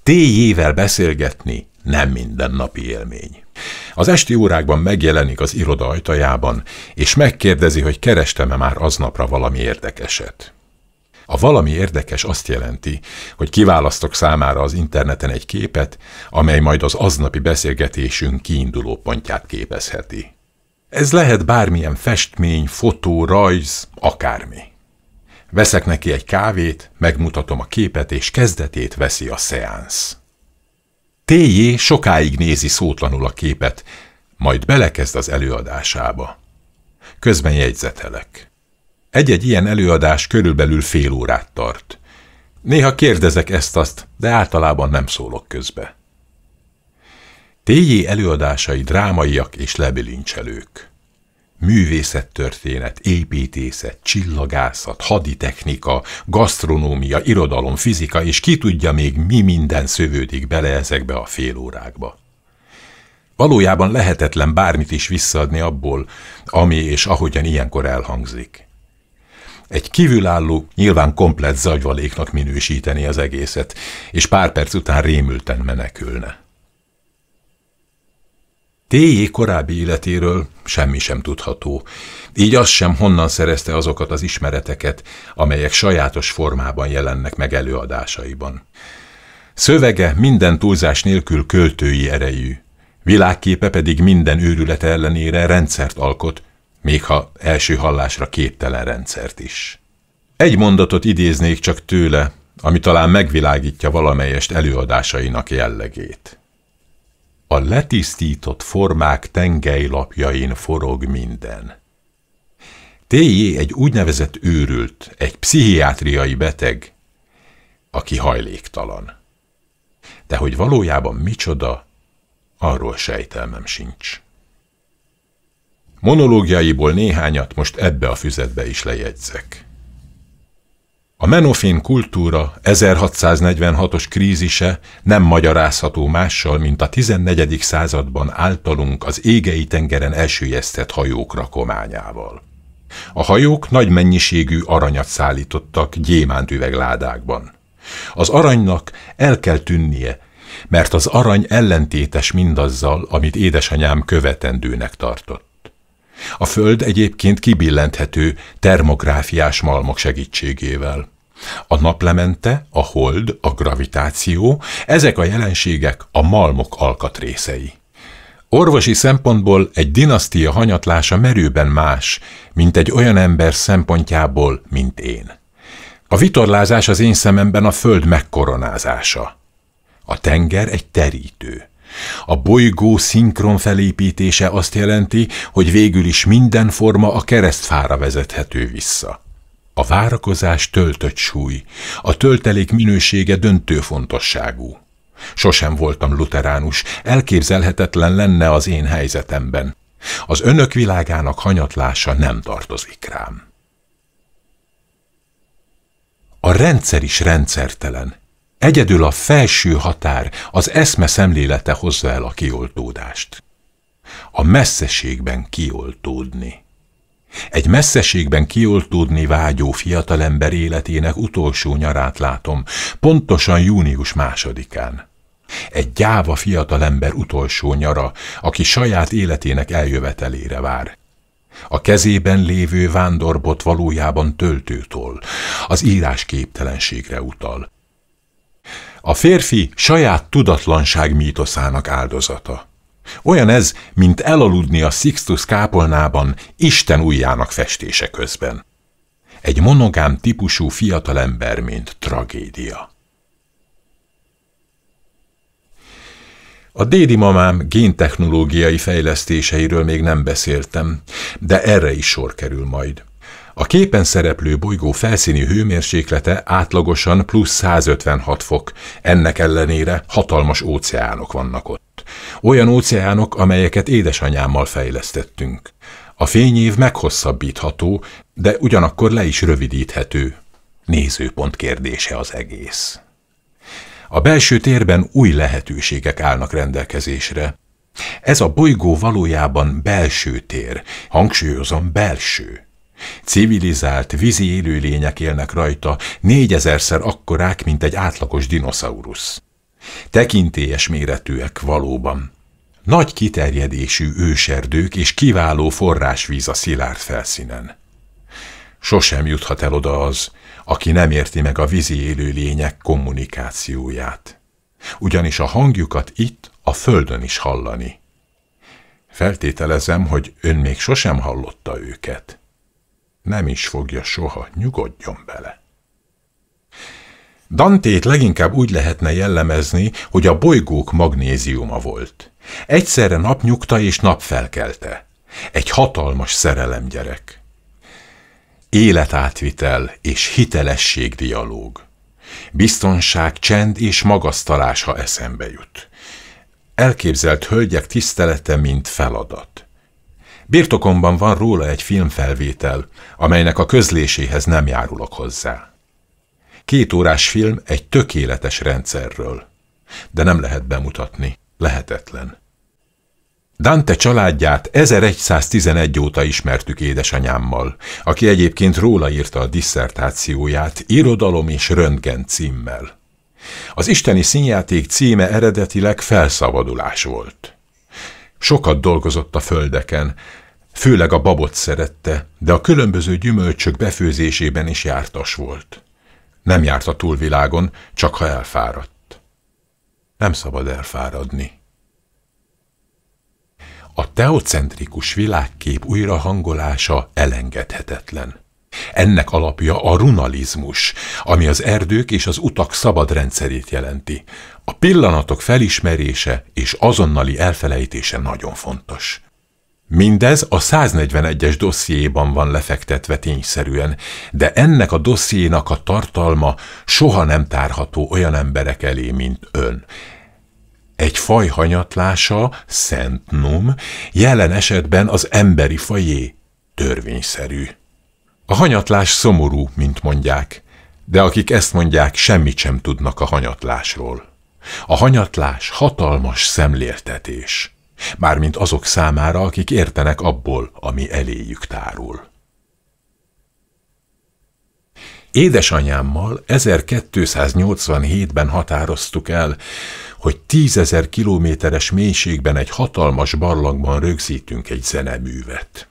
Téjével beszélgetni nem mindennapi élmény. Az esti órákban megjelenik az iroda ajtajában, és megkérdezi, hogy kerestem-e már aznapra valami érdekeset. A valami érdekes azt jelenti, hogy kiválasztok számára az interneten egy képet, amely majd az aznapi beszélgetésünk kiinduló pontját képezheti. Ez lehet bármilyen festmény, fotó, rajz, akármi. Veszek neki egy kávét, megmutatom a képet, és kezdetét veszi a szeánsz. Téjé sokáig nézi szótlanul a képet, majd belekezd az előadásába. Közben jegyzetelek. Egy-egy ilyen előadás körülbelül fél órát tart. Néha kérdezek ezt-azt, de általában nem szólok közbe. Téjé előadásai drámaiak és lebilincselők művészettörténet, építészet, csillagászat, haditechnika, gasztronómia, irodalom, fizika, és ki tudja még mi minden szövődik bele ezekbe a fél órákba. Valójában lehetetlen bármit is visszaadni abból, ami és ahogyan ilyenkor elhangzik. Egy kívülálló, nyilván komplett zagyvaléknak minősíteni az egészet, és pár perc után rémülten menekülne. Téjé korábbi életéről semmi sem tudható. Így az sem, honnan szerezte azokat az ismereteket, amelyek sajátos formában jelennek meg előadásaiban. Szövege minden túlzás nélkül költői erejű, világképe pedig minden őrület ellenére rendszert alkot, még ha első hallásra képtelen rendszert is. Egy mondatot idéznék csak tőle, ami talán megvilágítja valamelyest előadásainak jellegét. A letisztított formák tengelylapjain forog minden. T.J. egy úgynevezett őrült, egy pszichiátriai beteg, aki hajléktalan. De hogy valójában micsoda, arról sejtelmem sincs. Monológiaiból néhányat most ebbe a füzetbe is lejegyzek. A menofén kultúra 1646-os krízise nem magyarázható mással, mint a 14. században általunk az égei tengeren elsőjeztett hajók rakományával. A hajók nagy mennyiségű aranyat szállítottak gyémánt üvegládákban. Az aranynak el kell tűnnie, mert az arany ellentétes mindazzal, amit édesanyám követendőnek tartott. A föld egyébként kibillenthető termográfiás malmok segítségével. A naplemente, a hold, a gravitáció, ezek a jelenségek a malmok alkatrészei. Orvosi szempontból egy dinasztia hanyatlása merőben más, mint egy olyan ember szempontjából, mint én. A vitorlázás az én szememben a föld megkoronázása. A tenger egy terítő. A bolygó szinkron felépítése azt jelenti, hogy végül is minden forma a keresztfára vezethető vissza. A várakozás töltött súly, a töltelék minősége döntő fontosságú. Sosem voltam luteránus, elképzelhetetlen lenne az én helyzetemben. Az önök világának hanyatlása nem tartozik rám. A rendszer is rendszertelen. Egyedül a felső határ, az eszme szemlélete hozza el a kioltódást. A messzeségben kioltódni. Egy messzeségben kioltódni vágyó fiatalember életének utolsó nyarát látom, pontosan június másodikán. Egy gyáva fiatalember utolsó nyara, aki saját életének eljövetelére vár. A kezében lévő vándorbot valójában töltőtól, az írás képtelenségre utal. A férfi saját tudatlanság mítoszának áldozata. Olyan ez, mint elaludni a Sixtus kápolnában Isten ujjának festése közben. Egy monogám típusú fiatalember, mint tragédia. A dédi mamám géntechnológiai fejlesztéseiről még nem beszéltem, de erre is sor kerül majd. A képen szereplő bolygó felszíni hőmérséklete átlagosan plusz 156 fok, ennek ellenére hatalmas óceánok vannak ott. Olyan óceánok, amelyeket édesanyámmal fejlesztettünk. A fényév meghosszabbítható, de ugyanakkor le is rövidíthető. Nézőpont kérdése az egész. A belső térben új lehetőségek állnak rendelkezésre. Ez a bolygó valójában belső tér, hangsúlyozom belső. Civilizált, vízi élőlények élnek rajta, négyezerszer akkorák, mint egy átlagos dinoszaurusz. Tekintélyes méretűek valóban. Nagy kiterjedésű őserdők és kiváló forrásvíz a szilárd felszínen. Sosem juthat el oda az, aki nem érti meg a vízi élő lények kommunikációját. Ugyanis a hangjukat itt, a földön is hallani. Feltételezem, hogy ön még sosem hallotta őket. Nem is fogja soha, nyugodjon bele. Dantét leginkább úgy lehetne jellemezni, hogy a bolygók magnéziuma volt. Egyszerre napnyugta és napfelkelte. Egy hatalmas szerelemgyerek. Életátvitel és hitelesség dialóg. Biztonság, csend és magasztalás, ha eszembe jut. Elképzelt hölgyek tisztelete, mint feladat. Birtokomban van róla egy filmfelvétel, amelynek a közléséhez nem járulok hozzá. Két órás film egy tökéletes rendszerről. De nem lehet bemutatni. Lehetetlen. Dante családját 1111 óta ismertük édesanyámmal, aki egyébként róla írta a disszertációját Irodalom és Röntgen címmel. Az isteni színjáték címe eredetileg felszabadulás volt. Sokat dolgozott a földeken, főleg a babot szerette, de a különböző gyümölcsök befőzésében is jártas volt. Nem járt a túlvilágon, csak ha elfáradt. Nem szabad elfáradni. A teocentrikus világkép újrahangolása elengedhetetlen. Ennek alapja a runalizmus, ami az erdők és az utak szabad rendszerét jelenti. A pillanatok felismerése és azonnali elfelejtése nagyon fontos. Mindez a 141-es dossziéban van lefektetve tényszerűen, de ennek a dossziénak a tartalma soha nem tárható olyan emberek elé, mint ön. Egy faj hanyatlása, szentnum, jelen esetben az emberi fajé, törvényszerű. A hanyatlás szomorú, mint mondják, de akik ezt mondják, semmit sem tudnak a hanyatlásról. A hanyatlás hatalmas szemléltetés mármint azok számára, akik értenek abból, ami eléjük tárul. Édesanyámmal 1287-ben határoztuk el, hogy tízezer kilométeres mélységben egy hatalmas barlangban rögzítünk egy zeneművet.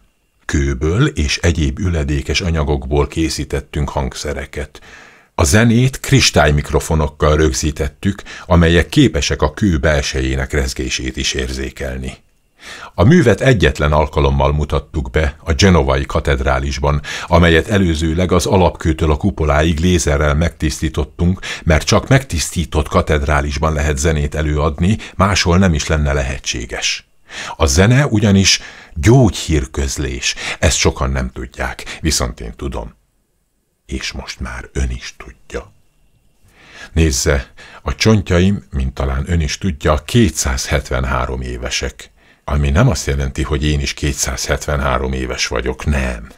Kőből és egyéb üledékes anyagokból készítettünk hangszereket – a zenét kristálymikrofonokkal rögzítettük, amelyek képesek a kő belsejének rezgését is érzékelni. A művet egyetlen alkalommal mutattuk be a Genovai katedrálisban, amelyet előzőleg az alapkőtől a kupoláig lézerrel megtisztítottunk, mert csak megtisztított katedrálisban lehet zenét előadni, máshol nem is lenne lehetséges. A zene ugyanis gyógyhírközlés, ezt sokan nem tudják, viszont én tudom és most már ön is tudja. Nézze, a csontjaim, mint talán ön is tudja, 273 évesek. Ami nem azt jelenti, hogy én is 273 éves vagyok, nem.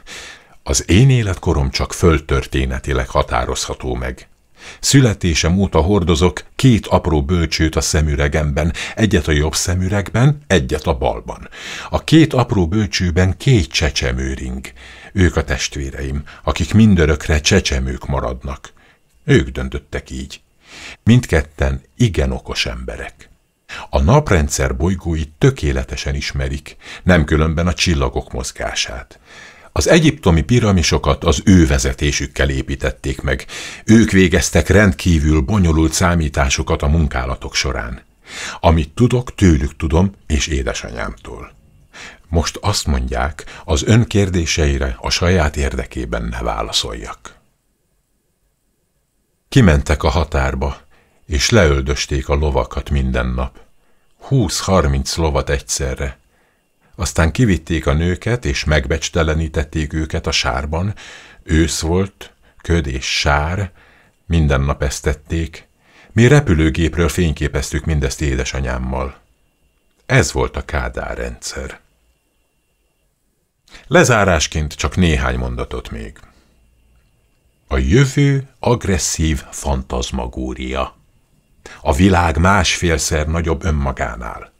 Az én életkorom csak földtörténetileg határozható meg. Születésem óta hordozok két apró bölcsőt a szemüregemben, egyet a jobb szemüregben, egyet a balban. A két apró bölcsőben két csecsemőring. Ők a testvéreim, akik mindörökre csecsemők maradnak. Ők döntöttek így. Mindketten igen okos emberek. A naprendszer bolygóit tökéletesen ismerik, nem különben a csillagok mozgását. Az egyiptomi piramisokat az ő vezetésükkel építették meg. Ők végeztek rendkívül bonyolult számításokat a munkálatok során. Amit tudok, tőlük tudom és édesanyámtól. Most azt mondják, az ön kérdéseire a saját érdekében ne válaszoljak. Kimentek a határba, és leöldösték a lovakat minden nap. Húsz-harminc lovat egyszerre. Aztán kivitték a nőket, és megbecstelenítették őket a sárban. Ősz volt, köd és sár, minden nap ezt tették. Mi repülőgépről fényképeztük mindezt édesanyámmal. Ez volt a Kádár rendszer. Lezárásként csak néhány mondatot még. A jövő agresszív fantazmagória. A világ másfélszer nagyobb önmagánál.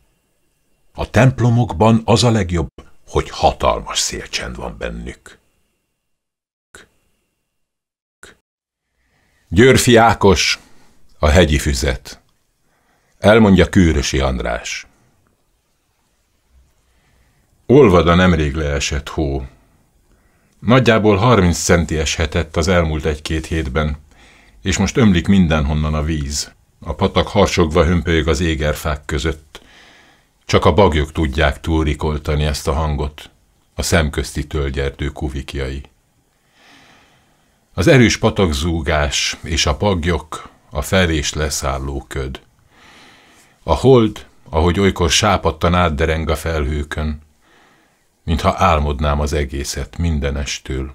A templomokban az a legjobb, hogy hatalmas szélcsend van bennük. Györfi Ákos, a hegyi füzet. Elmondja Kőrösi András. Olvad a nemrég leesett hó. Nagyjából 30 centi eshetett az elmúlt egy-két hétben, és most ömlik mindenhonnan a víz. A patak harsogva hömpölyög az égerfák között. Csak a bagyok tudják túlrikoltani ezt a hangot, a szemközti tölgyerdő kuvikjai. Az erős zúgás és a bagyok a és leszálló köd. A hold, ahogy olykor sápadtan átdereng a felhőkön, mintha álmodnám az egészet mindenestől.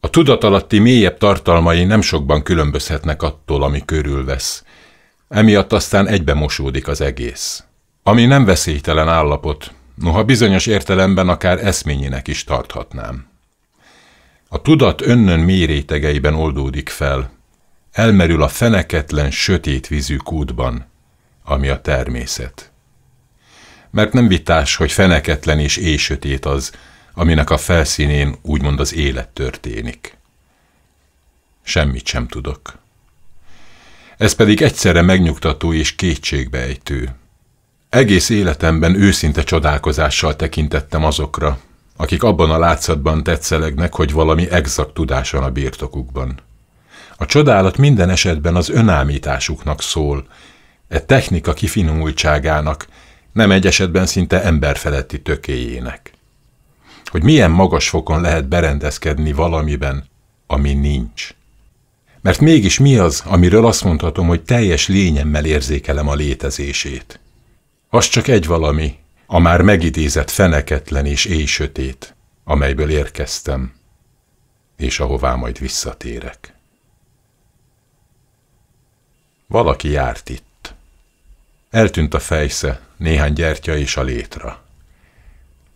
A tudatalatti mélyebb tartalmai nem sokban különbözhetnek attól, ami körülvesz. Emiatt aztán egybe mosódik az egész. Ami nem veszélytelen állapot, noha bizonyos értelemben akár eszményének is tarthatnám. A tudat önnön mély rétegeiben oldódik fel, elmerül a feneketlen, sötét vízű kútban, ami a természet mert nem vitás, hogy feneketlen és éjsötét az, aminek a felszínén úgymond az élet történik. Semmit sem tudok. Ez pedig egyszerre megnyugtató és kétségbeejtő. Egész életemben őszinte csodálkozással tekintettem azokra, akik abban a látszatban tetszelegnek, hogy valami exakt tudás van a birtokukban. A csodálat minden esetben az önállításuknak szól, e technika kifinomultságának, nem egy esetben szinte emberfeletti tökéjének. Hogy milyen magas fokon lehet berendezkedni valamiben, ami nincs. Mert mégis mi az, amiről azt mondhatom, hogy teljes lényemmel érzékelem a létezését? Az csak egy valami, a már megidézett feneketlen és éj sötét, amelyből érkeztem, és ahová majd visszatérek. Valaki járt itt. Eltűnt a fejsze, néhány gyertya és a létra.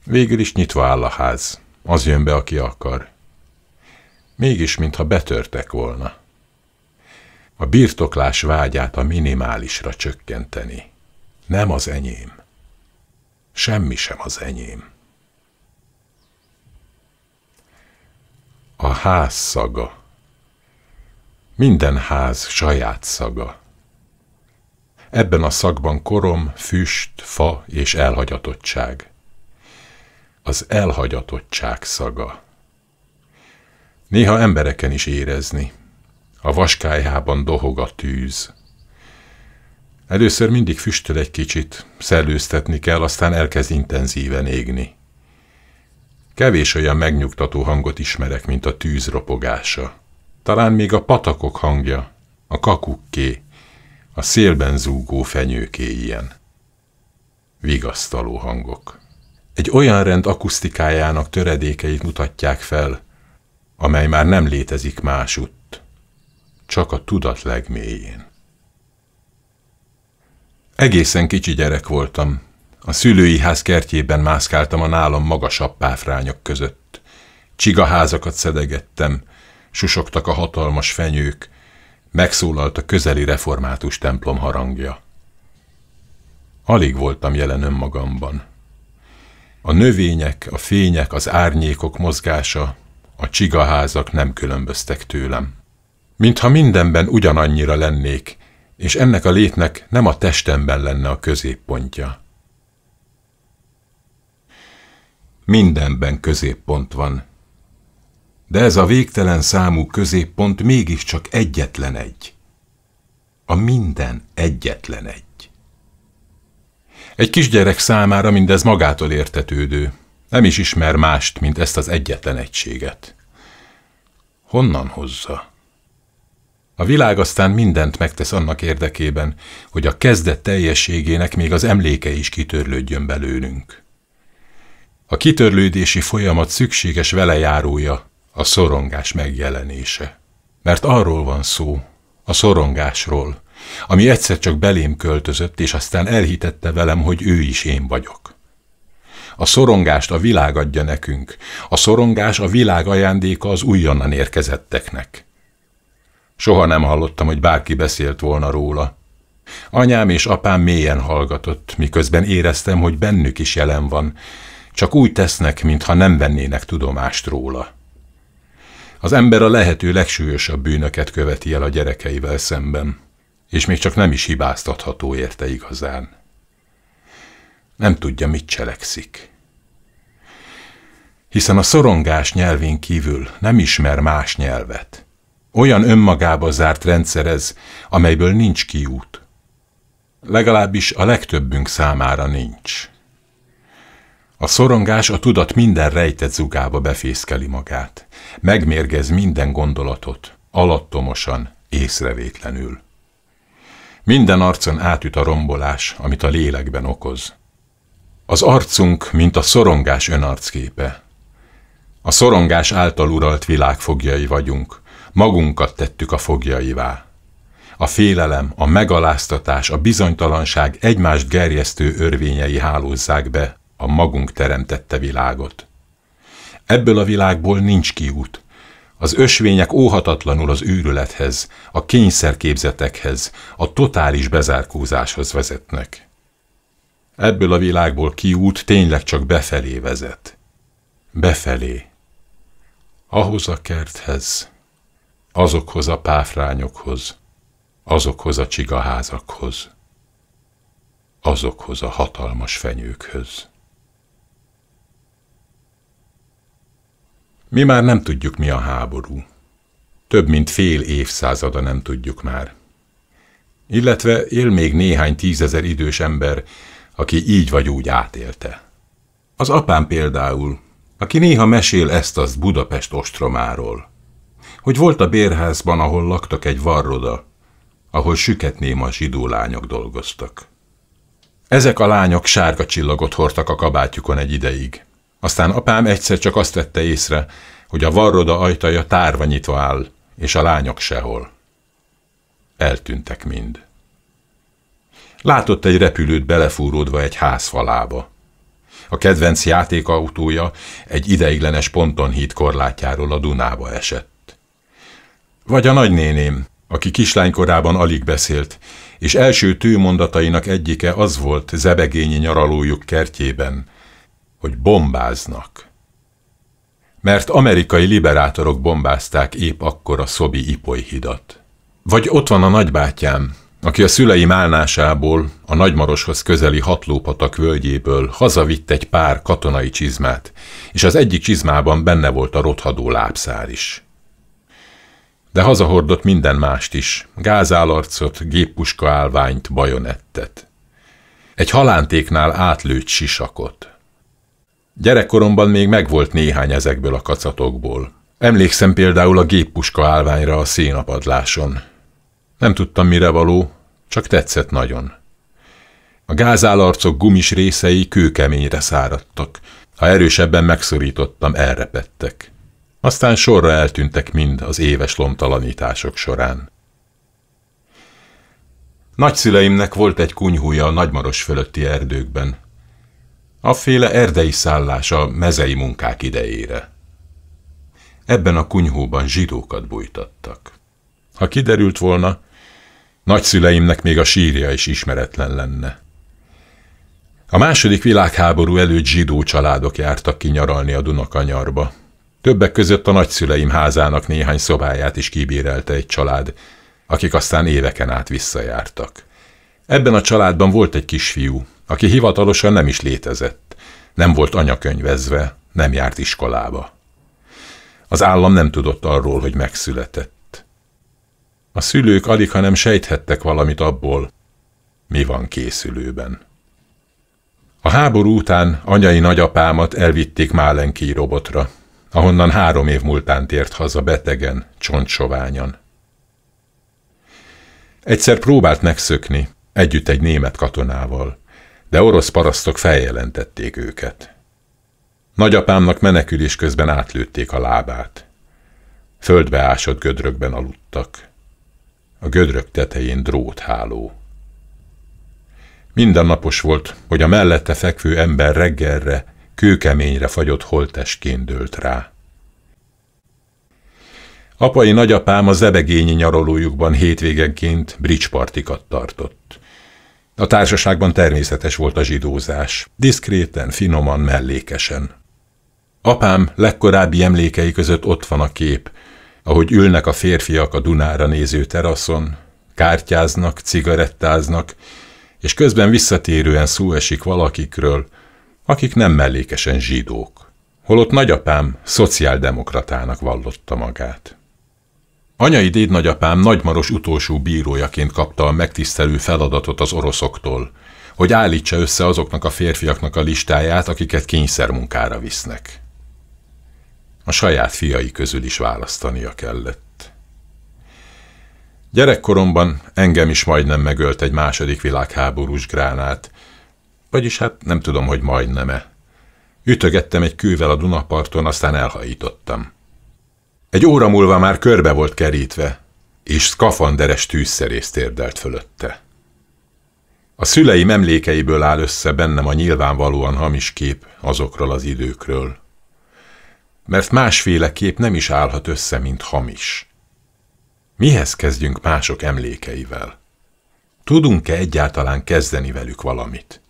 Végül is nyitva áll a ház, az jön be, aki akar. Mégis, mintha betörtek volna. A birtoklás vágyát a minimálisra csökkenteni. Nem az enyém. Semmi sem az enyém. A ház szaga. Minden ház saját szaga. Ebben a szakban korom, füst, fa és elhagyatottság. Az elhagyatottság szaga. Néha embereken is érezni. A vaskájában dohog a tűz. Először mindig füstöl egy kicsit, szellőztetni kell, aztán elkezd intenzíven égni. Kevés olyan megnyugtató hangot ismerek, mint a tűz ropogása. Talán még a patakok hangja, a kakukké, a szélben zúgó ilyen Vigasztaló hangok. Egy olyan rend akusztikájának töredékeit mutatják fel, amely már nem létezik másutt, csak a tudat legmélyén. Egészen kicsi gyerek voltam. A szülői ház kertjében mászkáltam a nálam magasabb páfrányok között. Csigaházakat szedegettem, susogtak a hatalmas fenyők, megszólalt a közeli református templom harangja. Alig voltam jelen önmagamban. A növények, a fények, az árnyékok mozgása, a csigaházak nem különböztek tőlem. Mintha mindenben ugyanannyira lennék, és ennek a létnek nem a testemben lenne a középpontja. Mindenben középpont van, de ez a végtelen számú középpont mégiscsak egyetlen egy. A minden egyetlen egy. Egy kisgyerek számára mindez magától értetődő. Nem is ismer mást, mint ezt az egyetlen egységet. Honnan hozza? A világ aztán mindent megtesz annak érdekében, hogy a kezdet teljességének még az emléke is kitörlődjön belőlünk. A kitörlődési folyamat szükséges velejárója a szorongás megjelenése. Mert arról van szó, a szorongásról, ami egyszer csak belém költözött, és aztán elhitette velem, hogy ő is én vagyok. A szorongást a világ adja nekünk, a szorongás a világ ajándéka az újonnan érkezetteknek. Soha nem hallottam, hogy bárki beszélt volna róla. Anyám és apám mélyen hallgatott, miközben éreztem, hogy bennük is jelen van, csak úgy tesznek, mintha nem vennének tudomást róla. Az ember a lehető legsúlyosabb bűnöket követi el a gyerekeivel szemben, és még csak nem is hibáztatható érte igazán. Nem tudja, mit cselekszik. Hiszen a szorongás nyelvén kívül nem ismer más nyelvet. Olyan önmagába zárt rendszer ez, amelyből nincs kiút. Legalábbis a legtöbbünk számára nincs. A szorongás a tudat minden rejtett zugába befészkeli magát megmérgez minden gondolatot, alattomosan, észrevétlenül. Minden arcon átüt a rombolás, amit a lélekben okoz. Az arcunk, mint a szorongás önarcképe. A szorongás által uralt világ fogjai vagyunk, magunkat tettük a fogjaivá. A félelem, a megaláztatás, a bizonytalanság egymást gerjesztő örvényei hálózzák be a magunk teremtette világot. Ebből a világból nincs kiút. Az ösvények óhatatlanul az űrülethez, a kényszerképzetekhez, a totális bezárkózáshoz vezetnek. Ebből a világból kiút tényleg csak befelé vezet. Befelé. Ahhoz a kerthez, azokhoz a páfrányokhoz, azokhoz a csigaházakhoz, azokhoz a hatalmas fenyőkhöz. Mi már nem tudjuk, mi a háború. Több mint fél évszázada nem tudjuk már. Illetve él még néhány tízezer idős ember, aki így vagy úgy átélte. Az apám például, aki néha mesél ezt az Budapest ostromáról. Hogy volt a bérházban, ahol laktak egy varroda, ahol a zsidó lányok dolgoztak. Ezek a lányok sárga csillagot hordtak a kabátjukon egy ideig – aztán apám egyszer csak azt vette észre, hogy a varroda ajtaja tárva nyitva áll, és a lányok sehol. Eltűntek mind. Látott egy repülőt belefúródva egy ház falába. A kedvenc játékautója egy ideiglenes híd korlátjáról a Dunába esett. Vagy a nagynéném, aki kislánykorában alig beszélt, és első tőmondatainak egyike az volt zebegényi nyaralójuk kertjében – hogy bombáznak. Mert amerikai liberátorok bombázták épp akkor a Szobi hidat. Vagy ott van a nagybátyám, aki a szülei málnásából, a Nagymaroshoz közeli hatlópatak völgyéből hazavitt egy pár katonai csizmát, és az egyik csizmában benne volt a rothadó lábszár is. De hazahordott minden mást is, gázálarcot, géppuska állványt, bajonettet. Egy halántéknál átlőtt sisakot. Gyerekkoromban még megvolt néhány ezekből a kacatokból. Emlékszem például a géppuska állványra a szénapadláson. Nem tudtam mire való, csak tetszett nagyon. A gázálarcok gumis részei kőkeményre száradtak. Ha erősebben megszorítottam, elrepettek. Aztán sorra eltűntek mind az éves lomtalanítások során. Nagyszüleimnek volt egy kunyhúja a nagymaros fölötti erdőkben. A féle erdei szállás a mezei munkák idejére. Ebben a kunyhóban zsidókat bújtattak. Ha kiderült volna, nagyszüleimnek még a sírja is ismeretlen lenne. A második világháború előtt zsidó családok jártak ki nyaralni a Dunakanyarba. Többek között a nagyszüleim házának néhány szobáját is kibérelte egy család, akik aztán éveken át visszajártak. Ebben a családban volt egy kisfiú, aki hivatalosan nem is létezett, nem volt anyakönyvezve, nem járt iskolába. Az állam nem tudott arról, hogy megszületett. A szülők alig, nem sejthettek valamit abból, mi van készülőben. A háború után anyai nagyapámat elvitték Málenki robotra, ahonnan három év múltán tért haza betegen, csontsoványan. Egyszer próbált megszökni, együtt egy német katonával de orosz parasztok feljelentették őket. Nagyapámnak menekülés közben átlőtték a lábát. Földbe ásott gödrökben aludtak. A gödrök tetején drótháló. Mindennapos volt, hogy a mellette fekvő ember reggelre, kőkeményre fagyott holtesként dőlt rá. Apai nagyapám a zebegényi nyaralójukban hétvégenként bridgepartikat tartott. A társaságban természetes volt a zsidózás, diszkréten, finoman, mellékesen. Apám legkorábbi emlékei között ott van a kép, ahogy ülnek a férfiak a Dunára néző teraszon, kártyáznak, cigarettáznak, és közben visszatérően szó esik valakikről, akik nem mellékesen zsidók. Holott nagyapám szociáldemokratának vallotta magát. Anyai dédnagyapám Nagymaros utolsó bírójaként kapta a megtisztelő feladatot az oroszoktól, hogy állítsa össze azoknak a férfiaknak a listáját, akiket kényszermunkára visznek. A saját fiai közül is választania kellett. Gyerekkoromban engem is majdnem megölt egy második világháborús gránát, vagyis hát nem tudom, hogy majdnem-e. Ütögettem egy kővel a Dunaparton, aztán elhajítottam. Egy óra múlva már körbe volt kerítve, és szkafanderes tűzszerész térdelt fölötte. A szüleim emlékeiből áll össze bennem a nyilvánvalóan hamis kép azokról az időkről. Mert másféle kép nem is állhat össze, mint hamis. Mihez kezdjünk mások emlékeivel? Tudunk-e egyáltalán kezdeni velük valamit?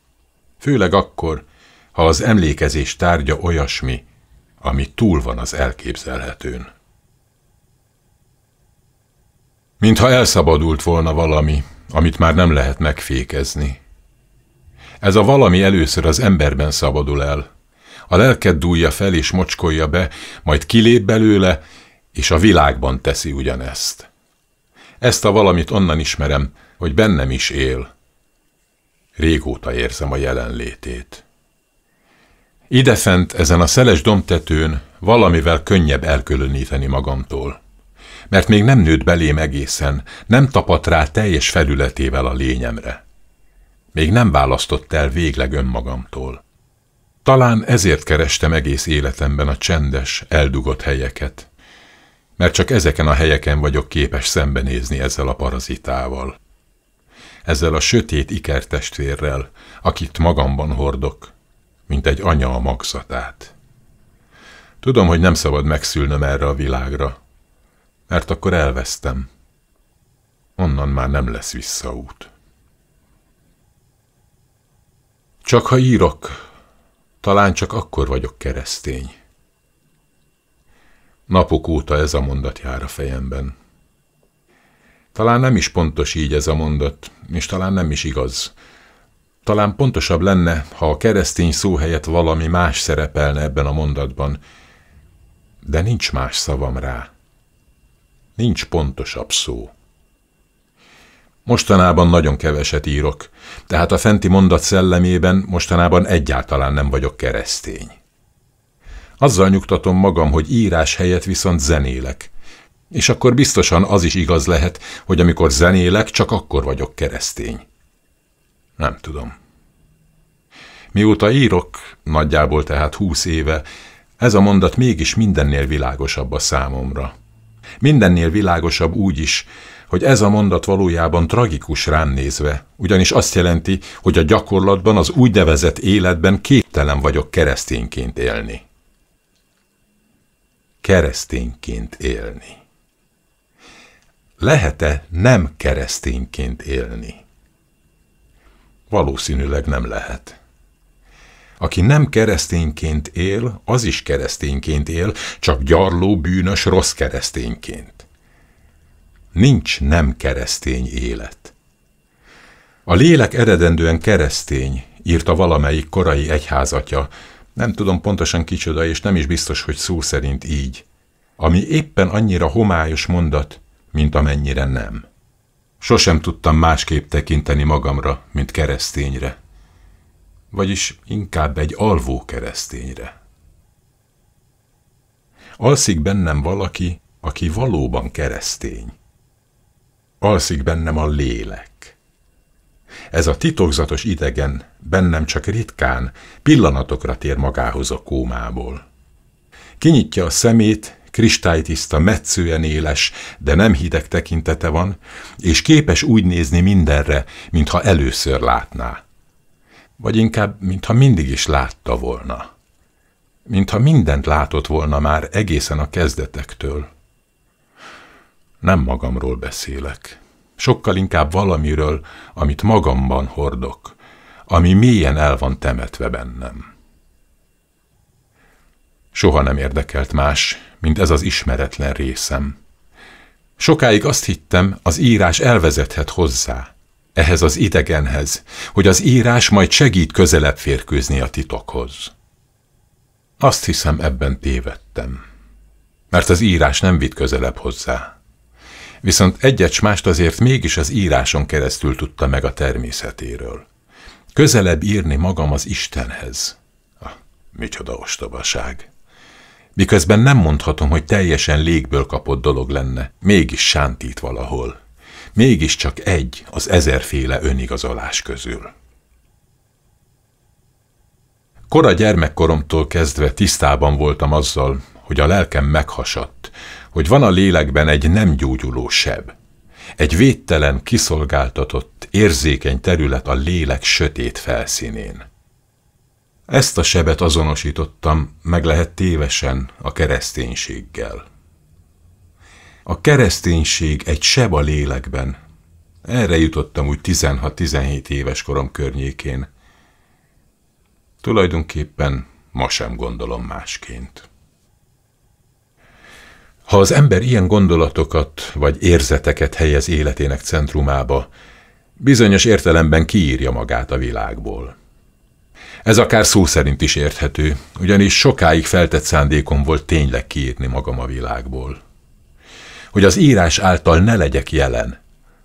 Főleg akkor, ha az emlékezés tárgya olyasmi, ami túl van az elképzelhetőn. Mintha elszabadult volna valami, amit már nem lehet megfékezni. Ez a valami először az emberben szabadul el. A lelked dúlja fel és mocskolja be, majd kilép belőle, és a világban teszi ugyanezt. Ezt a valamit onnan ismerem, hogy bennem is él. Régóta érzem a jelenlétét. Idefent ezen a szeles domtetőn valamivel könnyebb elkülöníteni magamtól mert még nem nőtt belém egészen, nem tapadt rá teljes felületével a lényemre. Még nem választott el végleg önmagamtól. Talán ezért kerestem egész életemben a csendes, eldugott helyeket. Mert csak ezeken a helyeken vagyok képes szembenézni ezzel a parazitával. Ezzel a sötét ikertestvérrel, akit magamban hordok, mint egy anya a magzatát. Tudom, hogy nem szabad megszülnöm erre a világra, mert akkor elvesztem. Onnan már nem lesz visszaút. Csak ha írok, talán csak akkor vagyok keresztény. Napok óta ez a mondat jár a fejemben. Talán nem is pontos így ez a mondat, és talán nem is igaz. Talán pontosabb lenne, ha a keresztény szó helyett valami más szerepelne ebben a mondatban, de nincs más szavam rá. Nincs pontosabb szó. Mostanában nagyon keveset írok, tehát a fenti mondat szellemében mostanában egyáltalán nem vagyok keresztény. Azzal nyugtatom magam, hogy írás helyett viszont zenélek, és akkor biztosan az is igaz lehet, hogy amikor zenélek, csak akkor vagyok keresztény. Nem tudom. Mióta írok, nagyjából tehát húsz éve, ez a mondat mégis mindennél világosabb a számomra. Mindennél világosabb úgy is, hogy ez a mondat valójában tragikus rán nézve, ugyanis azt jelenti, hogy a gyakorlatban, az úgynevezett életben képtelen vagyok keresztényként élni. Keresztényként élni. Lehet-e nem keresztényként élni? Valószínűleg nem lehet. Aki nem keresztényként él, az is keresztényként él, csak gyarló, bűnös, rossz keresztényként. Nincs nem keresztény élet. A lélek eredendően keresztény, írta valamelyik korai egyházatja, nem tudom pontosan kicsoda, és nem is biztos, hogy szó szerint így, ami éppen annyira homályos mondat, mint amennyire nem. Sosem tudtam másképp tekinteni magamra, mint keresztényre vagyis inkább egy alvó keresztényre. Alszik bennem valaki, aki valóban keresztény. Alszik bennem a lélek. Ez a titokzatos idegen bennem csak ritkán, pillanatokra tér magához a kómából. Kinyitja a szemét, kristálytiszta, metszően éles, de nem hideg tekintete van, és képes úgy nézni mindenre, mintha először látná vagy inkább, mintha mindig is látta volna. Mintha mindent látott volna már egészen a kezdetektől. Nem magamról beszélek. Sokkal inkább valamiről, amit magamban hordok, ami mélyen el van temetve bennem. Soha nem érdekelt más, mint ez az ismeretlen részem. Sokáig azt hittem, az írás elvezethet hozzá, ehhez az idegenhez, hogy az írás majd segít közelebb férkőzni a titokhoz. Azt hiszem, ebben tévedtem, mert az írás nem vitt közelebb hozzá. Viszont egyet mást azért mégis az íráson keresztül tudta meg a természetéről. Közelebb írni magam az Istenhez. Ah, micsoda ostobaság! Miközben nem mondhatom, hogy teljesen légből kapott dolog lenne, mégis sántít valahol mégiscsak egy az ezerféle önigazolás közül. Kora gyermekkoromtól kezdve tisztában voltam azzal, hogy a lelkem meghasadt, hogy van a lélekben egy nem gyógyuló seb. Egy védtelen, kiszolgáltatott, érzékeny terület a lélek sötét felszínén. Ezt a sebet azonosítottam, meg lehet tévesen, a kereszténységgel. A kereszténység egy seb a lélekben. Erre jutottam úgy 16-17 éves korom környékén. Tulajdonképpen ma sem gondolom másként. Ha az ember ilyen gondolatokat vagy érzeteket helyez életének centrumába, bizonyos értelemben kiírja magát a világból. Ez akár szó szerint is érthető, ugyanis sokáig feltett szándékom volt tényleg kiírni magam a világból hogy az írás által ne legyek jelen.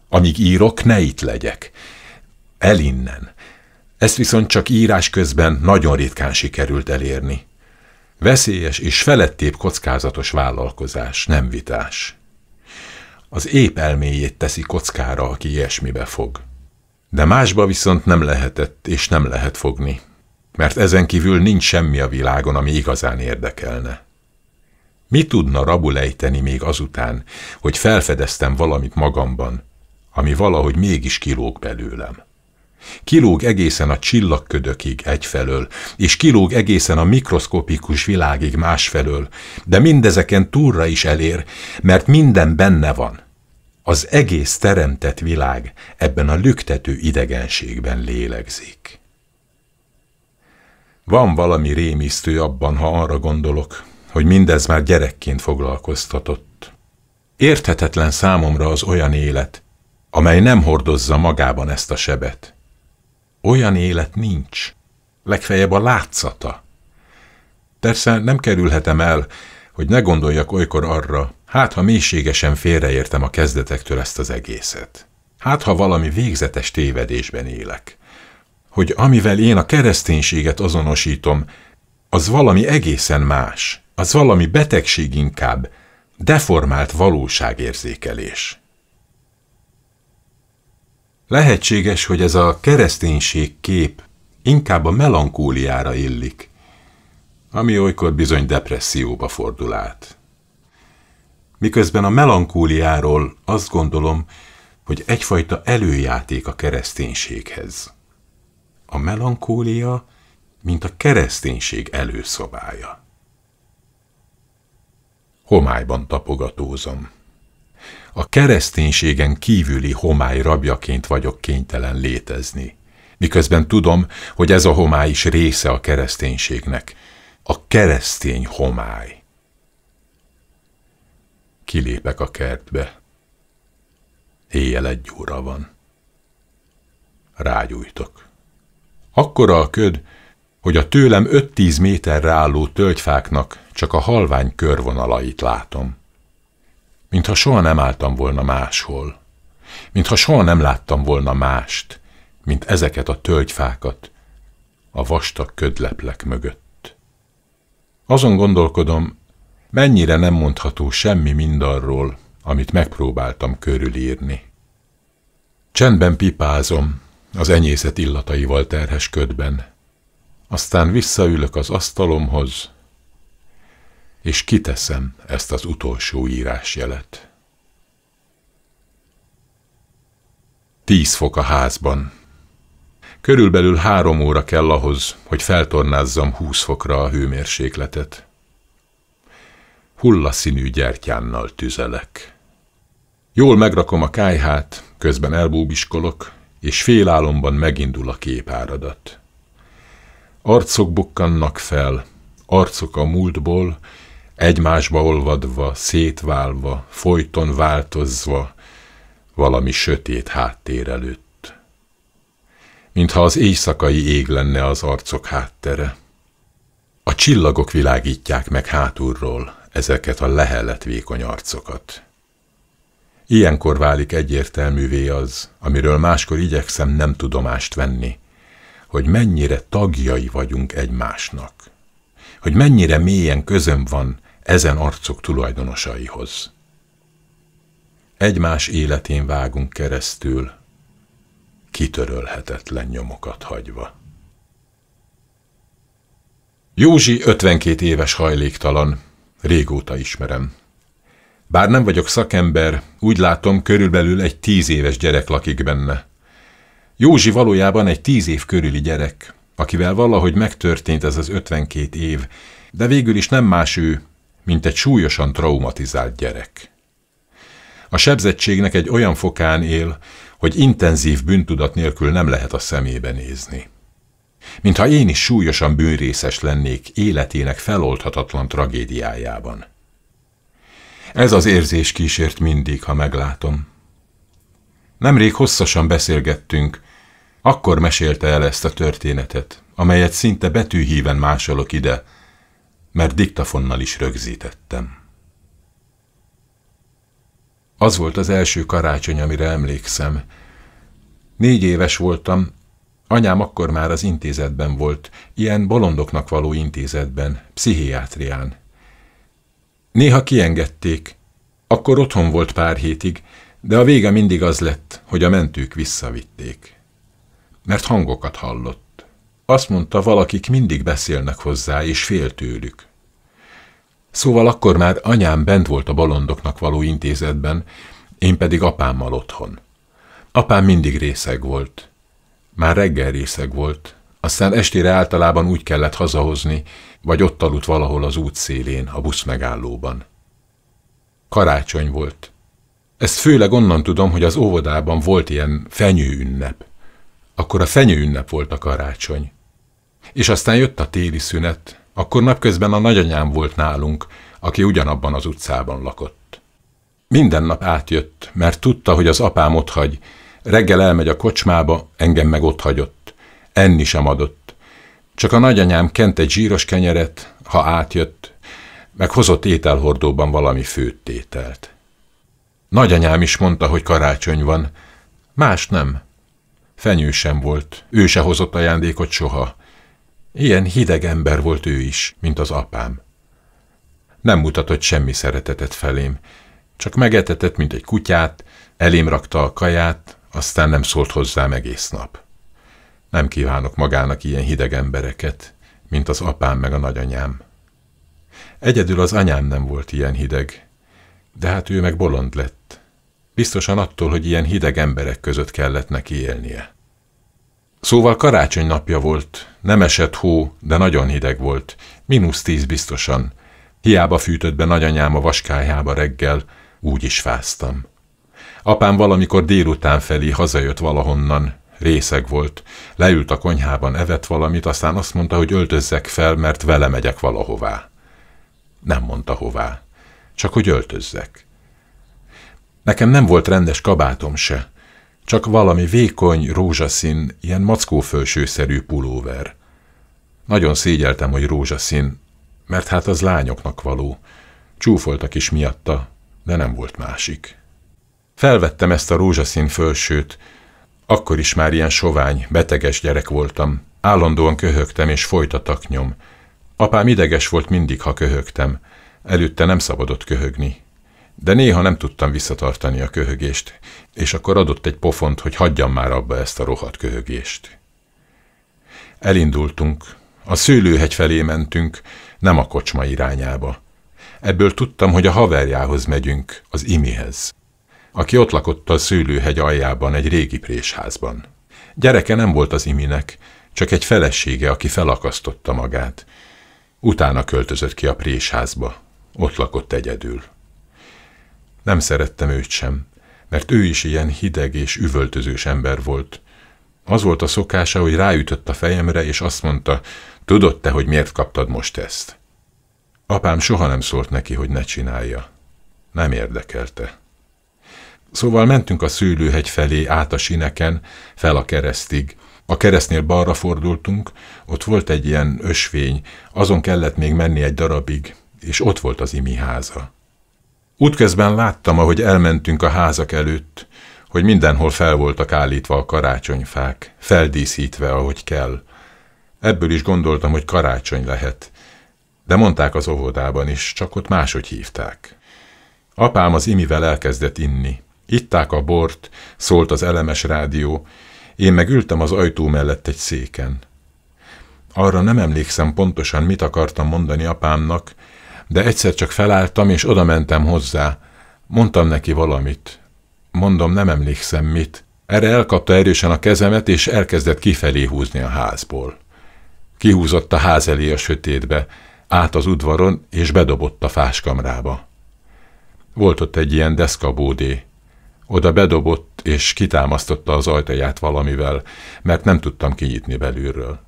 Amíg írok, ne itt legyek. El innen. Ezt viszont csak írás közben nagyon ritkán sikerült elérni. Veszélyes és felettébb kockázatos vállalkozás, nem vitás. Az ép elméjét teszi kockára, aki ilyesmibe fog. De másba viszont nem lehetett és nem lehet fogni, mert ezen kívül nincs semmi a világon, ami igazán érdekelne. Mi tudna rabulejteni még azután, hogy felfedeztem valamit magamban, ami valahogy mégis kilóg belőlem? Kilóg egészen a csillagködökig egyfelől, és kilóg egészen a mikroszkopikus világig másfelől, de mindezeken túlra is elér, mert minden benne van. Az egész teremtett világ ebben a lüktető idegenségben lélegzik. Van valami rémisztő abban, ha arra gondolok, hogy mindez már gyerekként foglalkoztatott. Érthetetlen számomra az olyan élet, amely nem hordozza magában ezt a sebet. Olyan élet nincs, legfeljebb a látszata. Persze nem kerülhetem el, hogy ne gondoljak olykor arra, hát ha mélységesen félreértem a kezdetektől ezt az egészet. Hát ha valami végzetes tévedésben élek. Hogy amivel én a kereszténységet azonosítom, az valami egészen más, az valami betegség inkább, deformált valóságérzékelés. Lehetséges, hogy ez a kereszténység kép inkább a melankóliára illik, ami olykor bizony depresszióba fordul át. Miközben a melankóliáról azt gondolom, hogy egyfajta előjáték a kereszténységhez. A melankólia, mint a kereszténység előszobája homályban tapogatózom. A kereszténységen kívüli homály rabjaként vagyok kénytelen létezni, miközben tudom, hogy ez a homály is része a kereszténységnek, a keresztény homály. Kilépek a kertbe. Éjjel egy óra van. Rágyújtok. Akkora a köd, hogy a tőlem 5-10 méterre álló tölgyfáknak csak a halvány körvonalait látom. Mintha soha nem álltam volna máshol. Mintha soha nem láttam volna mást, mint ezeket a tölgyfákat a vastag ködleplek mögött. Azon gondolkodom, mennyire nem mondható semmi mindarról, amit megpróbáltam körülírni. Csendben pipázom, az enyészet illataival terhes ködben, aztán visszaülök az asztalomhoz, és kiteszem ezt az utolsó írásjelet. Tíz fok a házban. Körülbelül három óra kell ahhoz, hogy feltornázzam húsz fokra a hőmérsékletet. Hullaszínű gyertyánnal tüzelek. Jól megrakom a kájhát, közben elbúbiskolok, és félálomban megindul a képáradat. Arcok bukkannak fel, arcok a múltból, egymásba olvadva, szétválva, folyton változva, valami sötét háttér előtt. Mintha az éjszakai ég lenne az arcok háttere. A csillagok világítják meg hátulról ezeket a lehelet vékony arcokat. Ilyenkor válik egyértelművé az, amiről máskor igyekszem nem tudomást venni, hogy mennyire tagjai vagyunk egymásnak, hogy mennyire mélyen közöm van ezen arcok tulajdonosaihoz. Egymás életén vágunk keresztül, kitörölhetetlen nyomokat hagyva. Józsi 52 éves hajléktalan, régóta ismerem. Bár nem vagyok szakember, úgy látom, körülbelül egy tíz éves gyerek lakik benne – Józsi valójában egy tíz év körüli gyerek, akivel valahogy megtörtént ez az 52 év, de végül is nem más ő, mint egy súlyosan traumatizált gyerek. A sebzettségnek egy olyan fokán él, hogy intenzív bűntudat nélkül nem lehet a szemébe nézni. Mintha én is súlyosan bűnrészes lennék életének feloldhatatlan tragédiájában. Ez az érzés kísért mindig, ha meglátom. Nemrég hosszasan beszélgettünk, akkor mesélte el ezt a történetet, amelyet szinte betűhíven másolok ide, mert diktafonnal is rögzítettem. Az volt az első karácsony, amire emlékszem. Négy éves voltam, anyám akkor már az intézetben volt, ilyen bolondoknak való intézetben, pszichiátrián. Néha kiengedték, akkor otthon volt pár hétig, de a vége mindig az lett, hogy a mentők visszavitték mert hangokat hallott. Azt mondta, valakik mindig beszélnek hozzá, és fél tőlük. Szóval akkor már anyám bent volt a bolondoknak való intézetben, én pedig apámmal otthon. Apám mindig részeg volt. Már reggel részeg volt, aztán estére általában úgy kellett hazahozni, vagy ott aludt valahol az út szélén, a busz megállóban. Karácsony volt. Ezt főleg onnan tudom, hogy az óvodában volt ilyen fenyő ünnep. Akkor a fenyő ünnep volt a karácsony. És aztán jött a téli szünet, akkor napközben a nagyanyám volt nálunk, aki ugyanabban az utcában lakott. Minden nap átjött, mert tudta, hogy az apám otthagy, reggel elmegy a kocsmába, engem meg otthagyott, enni sem adott. Csak a nagyanyám kent egy zsíros kenyeret, ha átjött, meg hozott ételhordóban valami főtt ételt. Nagyanyám is mondta, hogy karácsony van, más nem – Fenyő sem volt, ő se hozott ajándékot soha. Ilyen hideg ember volt ő is, mint az apám. Nem mutatott semmi szeretetet felém, csak megetetett, mint egy kutyát, elém rakta a kaját, aztán nem szólt hozzám egész nap. Nem kívánok magának ilyen hideg embereket, mint az apám meg a nagyanyám. Egyedül az anyám nem volt ilyen hideg, de hát ő meg bolond lett. Biztosan attól, hogy ilyen hideg emberek között kellett neki élnie. Szóval karácsony napja volt, nem esett hó, de nagyon hideg volt, mínusz tíz biztosan. Hiába fűtött be nagyanyám a vaskájába reggel, úgy is fáztam. Apám valamikor délután felé hazajött valahonnan, részeg volt. Leült a konyhában, evett valamit, aztán azt mondta, hogy öltözzek fel, mert vele megyek valahová. Nem mondta hová, csak hogy öltözzek. Nekem nem volt rendes kabátom se, csak valami vékony, rózsaszín, ilyen mackófölsőszerű pulóver. Nagyon szégyeltem, hogy rózsaszín, mert hát az lányoknak való. Csúfoltak is miatta, de nem volt másik. Felvettem ezt a rózsaszín fölsőt, akkor is már ilyen sovány, beteges gyerek voltam. Állandóan köhögtem és folyt a taknyom. Apám ideges volt mindig, ha köhögtem. Előtte nem szabadott köhögni de néha nem tudtam visszatartani a köhögést, és akkor adott egy pofont, hogy hagyjam már abba ezt a rohadt köhögést. Elindultunk, a szőlőhegy felé mentünk, nem a kocsma irányába. Ebből tudtam, hogy a haverjához megyünk, az imihez, aki ott lakott a szőlőhegy aljában egy régi présházban. Gyereke nem volt az iminek, csak egy felesége, aki felakasztotta magát. Utána költözött ki a présházba, ott lakott egyedül. Nem szerettem őt sem, mert ő is ilyen hideg és üvöltözős ember volt. Az volt a szokása, hogy ráütött a fejemre, és azt mondta, tudod te, hogy miért kaptad most ezt? Apám soha nem szólt neki, hogy ne csinálja. Nem érdekelte. Szóval mentünk a szőlőhegy felé, át a sineken, fel a keresztig. A keresztnél balra fordultunk, ott volt egy ilyen ösvény, azon kellett még menni egy darabig, és ott volt az imi háza. Útközben láttam, ahogy elmentünk a házak előtt, hogy mindenhol fel voltak állítva a karácsonyfák, feldíszítve, ahogy kell. Ebből is gondoltam, hogy karácsony lehet. De mondták az óvodában is, csak ott máshogy hívták. Apám az imivel elkezdett inni. Itták a bort, szólt az elemes rádió, én meg ültem az ajtó mellett egy széken. Arra nem emlékszem pontosan, mit akartam mondani apámnak, de egyszer csak felálltam, és oda mentem hozzá. Mondtam neki valamit. Mondom, nem emlékszem mit. Erre elkapta erősen a kezemet, és elkezdett kifelé húzni a házból. Kihúzott a ház elé a sötétbe, át az udvaron, és bedobott a fáskamrába. Volt ott egy ilyen deszkabódé. Oda bedobott, és kitámasztotta az ajtaját valamivel, mert nem tudtam kinyitni belülről.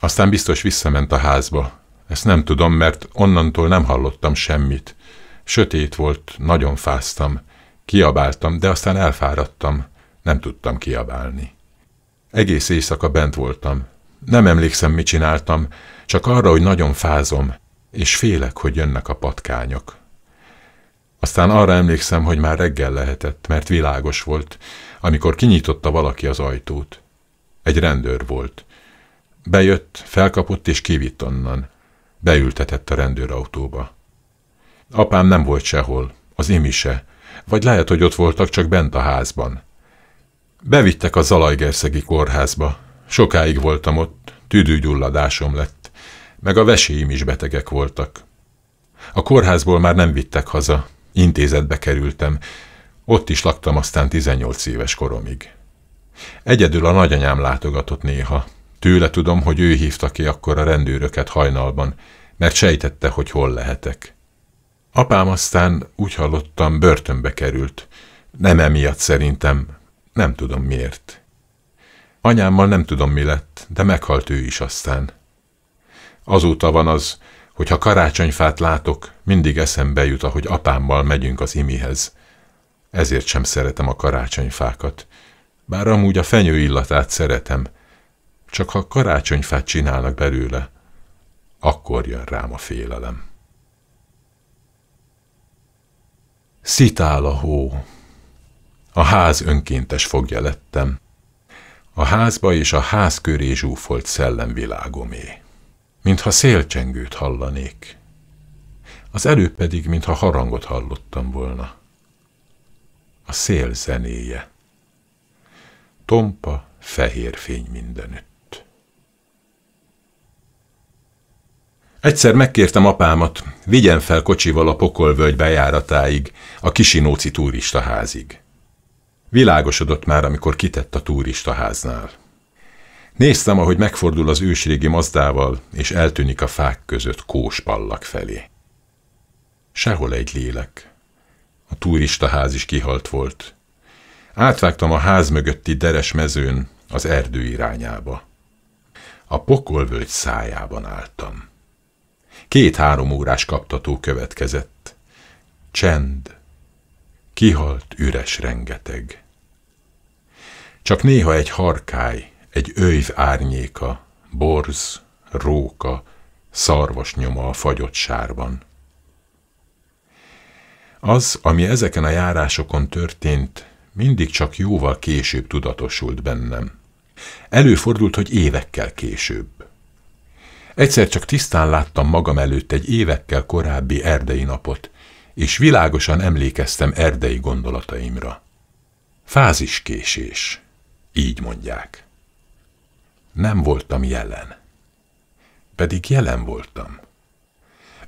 Aztán biztos visszament a házba, ezt nem tudom, mert onnantól nem hallottam semmit. Sötét volt, nagyon fáztam. Kiabáltam, de aztán elfáradtam. Nem tudtam kiabálni. Egész éjszaka bent voltam. Nem emlékszem, mit csináltam, csak arra, hogy nagyon fázom, és félek, hogy jönnek a patkányok. Aztán arra emlékszem, hogy már reggel lehetett, mert világos volt, amikor kinyitotta valaki az ajtót. Egy rendőr volt. Bejött, felkapott és kivitt onnan. Beültetett a rendőrautóba. Apám nem volt sehol, az imi se, vagy lehet, hogy ott voltak csak bent a házban. Bevittek a Zalajgerszegi kórházba. Sokáig voltam ott, tüdőgyulladásom lett, meg a veséim is betegek voltak. A kórházból már nem vittek haza, intézetbe kerültem, ott is laktam aztán 18 éves koromig. Egyedül a nagyanyám látogatott néha, Tőle tudom, hogy ő hívta ki akkor a rendőröket hajnalban, mert sejtette, hogy hol lehetek. Apám aztán, úgy hallottam, börtönbe került. Nem emiatt szerintem, nem tudom miért. Anyámmal nem tudom mi lett, de meghalt ő is aztán. Azóta van az, hogy ha karácsonyfát látok, mindig eszembe jut, ahogy apámmal megyünk az imihez. Ezért sem szeretem a karácsonyfákat. Bár amúgy a fenyő illatát szeretem – csak ha karácsonyfát csinálnak belőle, akkor jön rám a félelem. Szitál a hó. A ház önkéntes fogja lettem. A házba és a ház köré zsúfolt szellemvilágomé. Mintha szélcsengőt hallanék. Az előbb pedig, mintha harangot hallottam volna. A szél zenéje. Tompa, fehér fény mindenütt. Egyszer megkértem apámat, vigyen fel kocsival a pokolvölgy bejáratáig, a Kisinóci turistaházig. Világosodott már, amikor kitett a turistaháznál. Néztem, ahogy megfordul az ősrégi mazdával, és eltűnik a fák között kóspallak felé. Sehol egy lélek. A turistaház is kihalt volt. Átvágtam a ház mögötti deres mezőn az erdő irányába. A pokolvölgy szájában álltam. Két-három órás kaptató következett. Csend. Kihalt üres rengeteg. Csak néha egy harkály, egy őv árnyéka, borz, róka, szarvas nyoma a fagyott sárban. Az, ami ezeken a járásokon történt, mindig csak jóval később tudatosult bennem. Előfordult, hogy évekkel később. Egyszer csak tisztán láttam magam előtt egy évekkel korábbi erdei napot, és világosan emlékeztem erdei gondolataimra. Fáziskésés, így mondják. Nem voltam jelen. Pedig jelen voltam.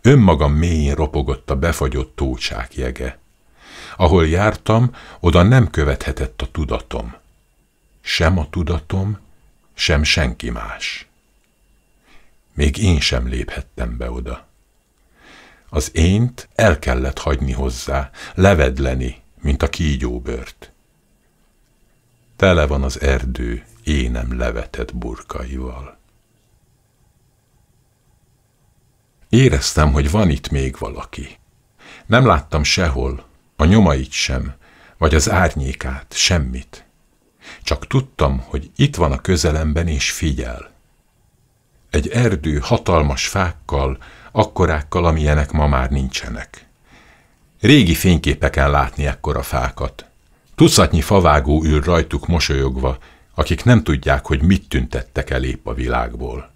Önmagam mélyén ropogott a befagyott tócsák jege. Ahol jártam, oda nem követhetett a tudatom. Sem a tudatom, sem senki más. Még én sem léphettem be oda. Az ént el kellett hagyni hozzá, levedleni, mint a kígyóbört. Tele van az erdő énem levetett burkaival. Éreztem, hogy van itt még valaki. Nem láttam sehol, a nyomait sem, vagy az árnyékát, semmit. Csak tudtam, hogy itt van a közelemben és figyel. Egy erdő hatalmas fákkal, akkorákkal, amilyenek ma már nincsenek. Régi fényképeken látni ekkora fákat. Tucatnyi favágó ül rajtuk mosolyogva, akik nem tudják, hogy mit tüntettek el épp a világból.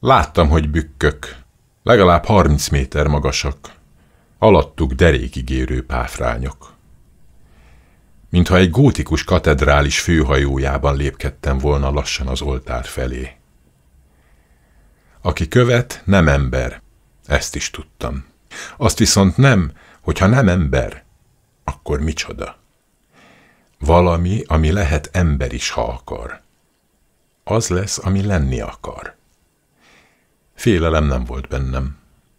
Láttam, hogy bükkök, legalább 30 méter magasak, alattuk derékigérő páfrányok. Mintha egy gótikus katedrális főhajójában lépkedtem volna lassan az oltár felé. Aki követ, nem ember. Ezt is tudtam. Azt viszont nem, hogyha nem ember, akkor micsoda? Valami, ami lehet ember is, ha akar. Az lesz, ami lenni akar. Félelem nem volt bennem,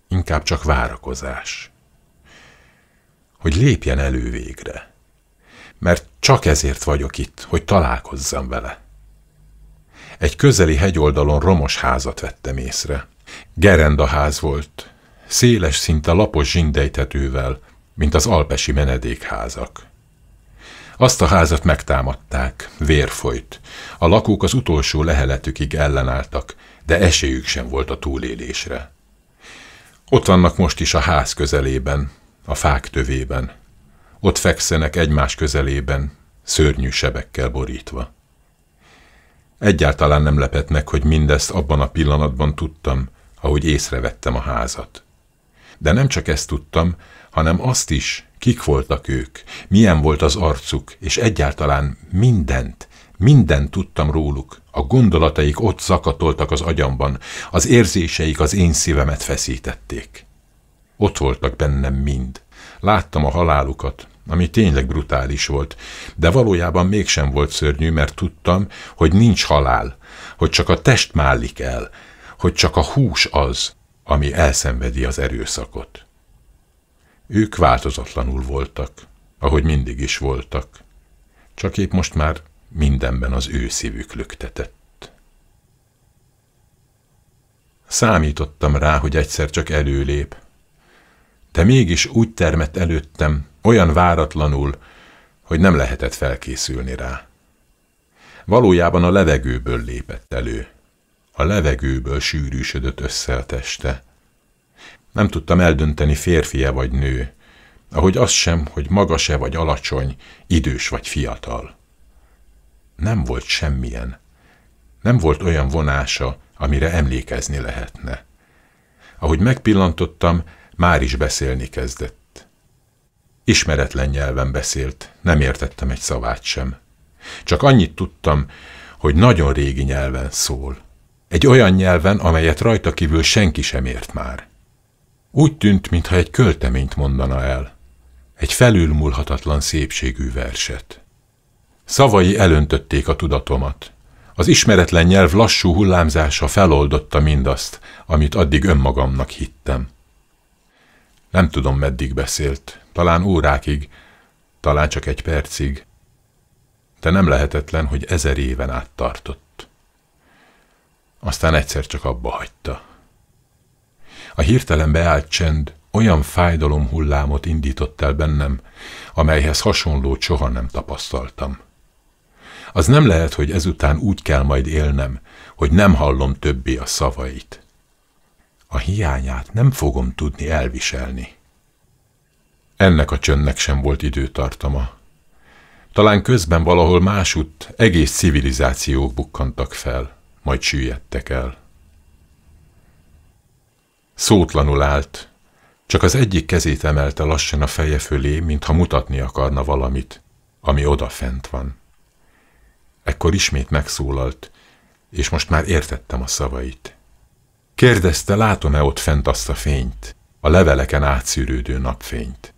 inkább csak várakozás. Hogy lépjen elő végre. Mert csak ezért vagyok itt, hogy találkozzam vele. Egy közeli hegyoldalon romos házat vettem észre. ház volt, széles szinte lapos zsindejtetővel, mint az alpesi menedékházak. Azt a házat megtámadták, vér folyt. A lakók az utolsó leheletükig ellenálltak, de esélyük sem volt a túlélésre. Ott vannak most is a ház közelében, a fák tövében. Ott fekszenek egymás közelében, szörnyű sebekkel borítva. Egyáltalán nem lepett meg, hogy mindezt abban a pillanatban tudtam, ahogy észrevettem a házat. De nem csak ezt tudtam, hanem azt is, kik voltak ők, milyen volt az arcuk, és egyáltalán mindent, mindent tudtam róluk. A gondolataik ott zakatoltak az agyamban, az érzéseik az én szívemet feszítették. Ott voltak bennem mind. Láttam a halálukat, ami tényleg brutális volt. De valójában mégsem volt szörnyű, mert tudtam, hogy nincs halál, hogy csak a test málik el, hogy csak a hús az, ami elszenvedi az erőszakot. Ők változatlanul voltak, ahogy mindig is voltak, csak épp most már mindenben az ő szívük lüktetett. Számítottam rá, hogy egyszer csak előlép, de mégis úgy termett előttem, olyan váratlanul, hogy nem lehetett felkészülni rá. Valójában a levegőből lépett elő. A levegőből sűrűsödött össze a teste. Nem tudtam eldönteni férfie vagy nő, ahogy az sem, hogy magas-e vagy alacsony, idős vagy fiatal. Nem volt semmilyen. Nem volt olyan vonása, amire emlékezni lehetne. Ahogy megpillantottam, már is beszélni kezdett. Ismeretlen nyelven beszélt, nem értettem egy szavát sem. Csak annyit tudtam, hogy nagyon régi nyelven szól. Egy olyan nyelven, amelyet rajta kívül senki sem ért már. Úgy tűnt, mintha egy költeményt mondana el. Egy felülmúlhatatlan szépségű verset. Szavai elöntötték a tudatomat. Az ismeretlen nyelv lassú hullámzása feloldotta mindazt, amit addig önmagamnak hittem. Nem tudom, meddig beszélt. Talán órákig, talán csak egy percig. De nem lehetetlen, hogy ezer éven át tartott. Aztán egyszer csak abba hagyta. A hirtelen beállt csend olyan fájdalom hullámot indított el bennem, amelyhez hasonlót soha nem tapasztaltam. Az nem lehet, hogy ezután úgy kell majd élnem, hogy nem hallom többé a szavait. A hiányát nem fogom tudni elviselni. Ennek a csöndnek sem volt időtartama. Talán közben valahol másutt egész civilizációk bukkantak fel, majd süllyedtek el. Szótlanul állt, csak az egyik kezét emelte lassan a feje fölé, mintha mutatni akarna valamit, ami odafent van. Ekkor ismét megszólalt, és most már értettem a szavait. Kérdezte, látom-e ott fent azt a fényt, a leveleken átszűrődő napfényt.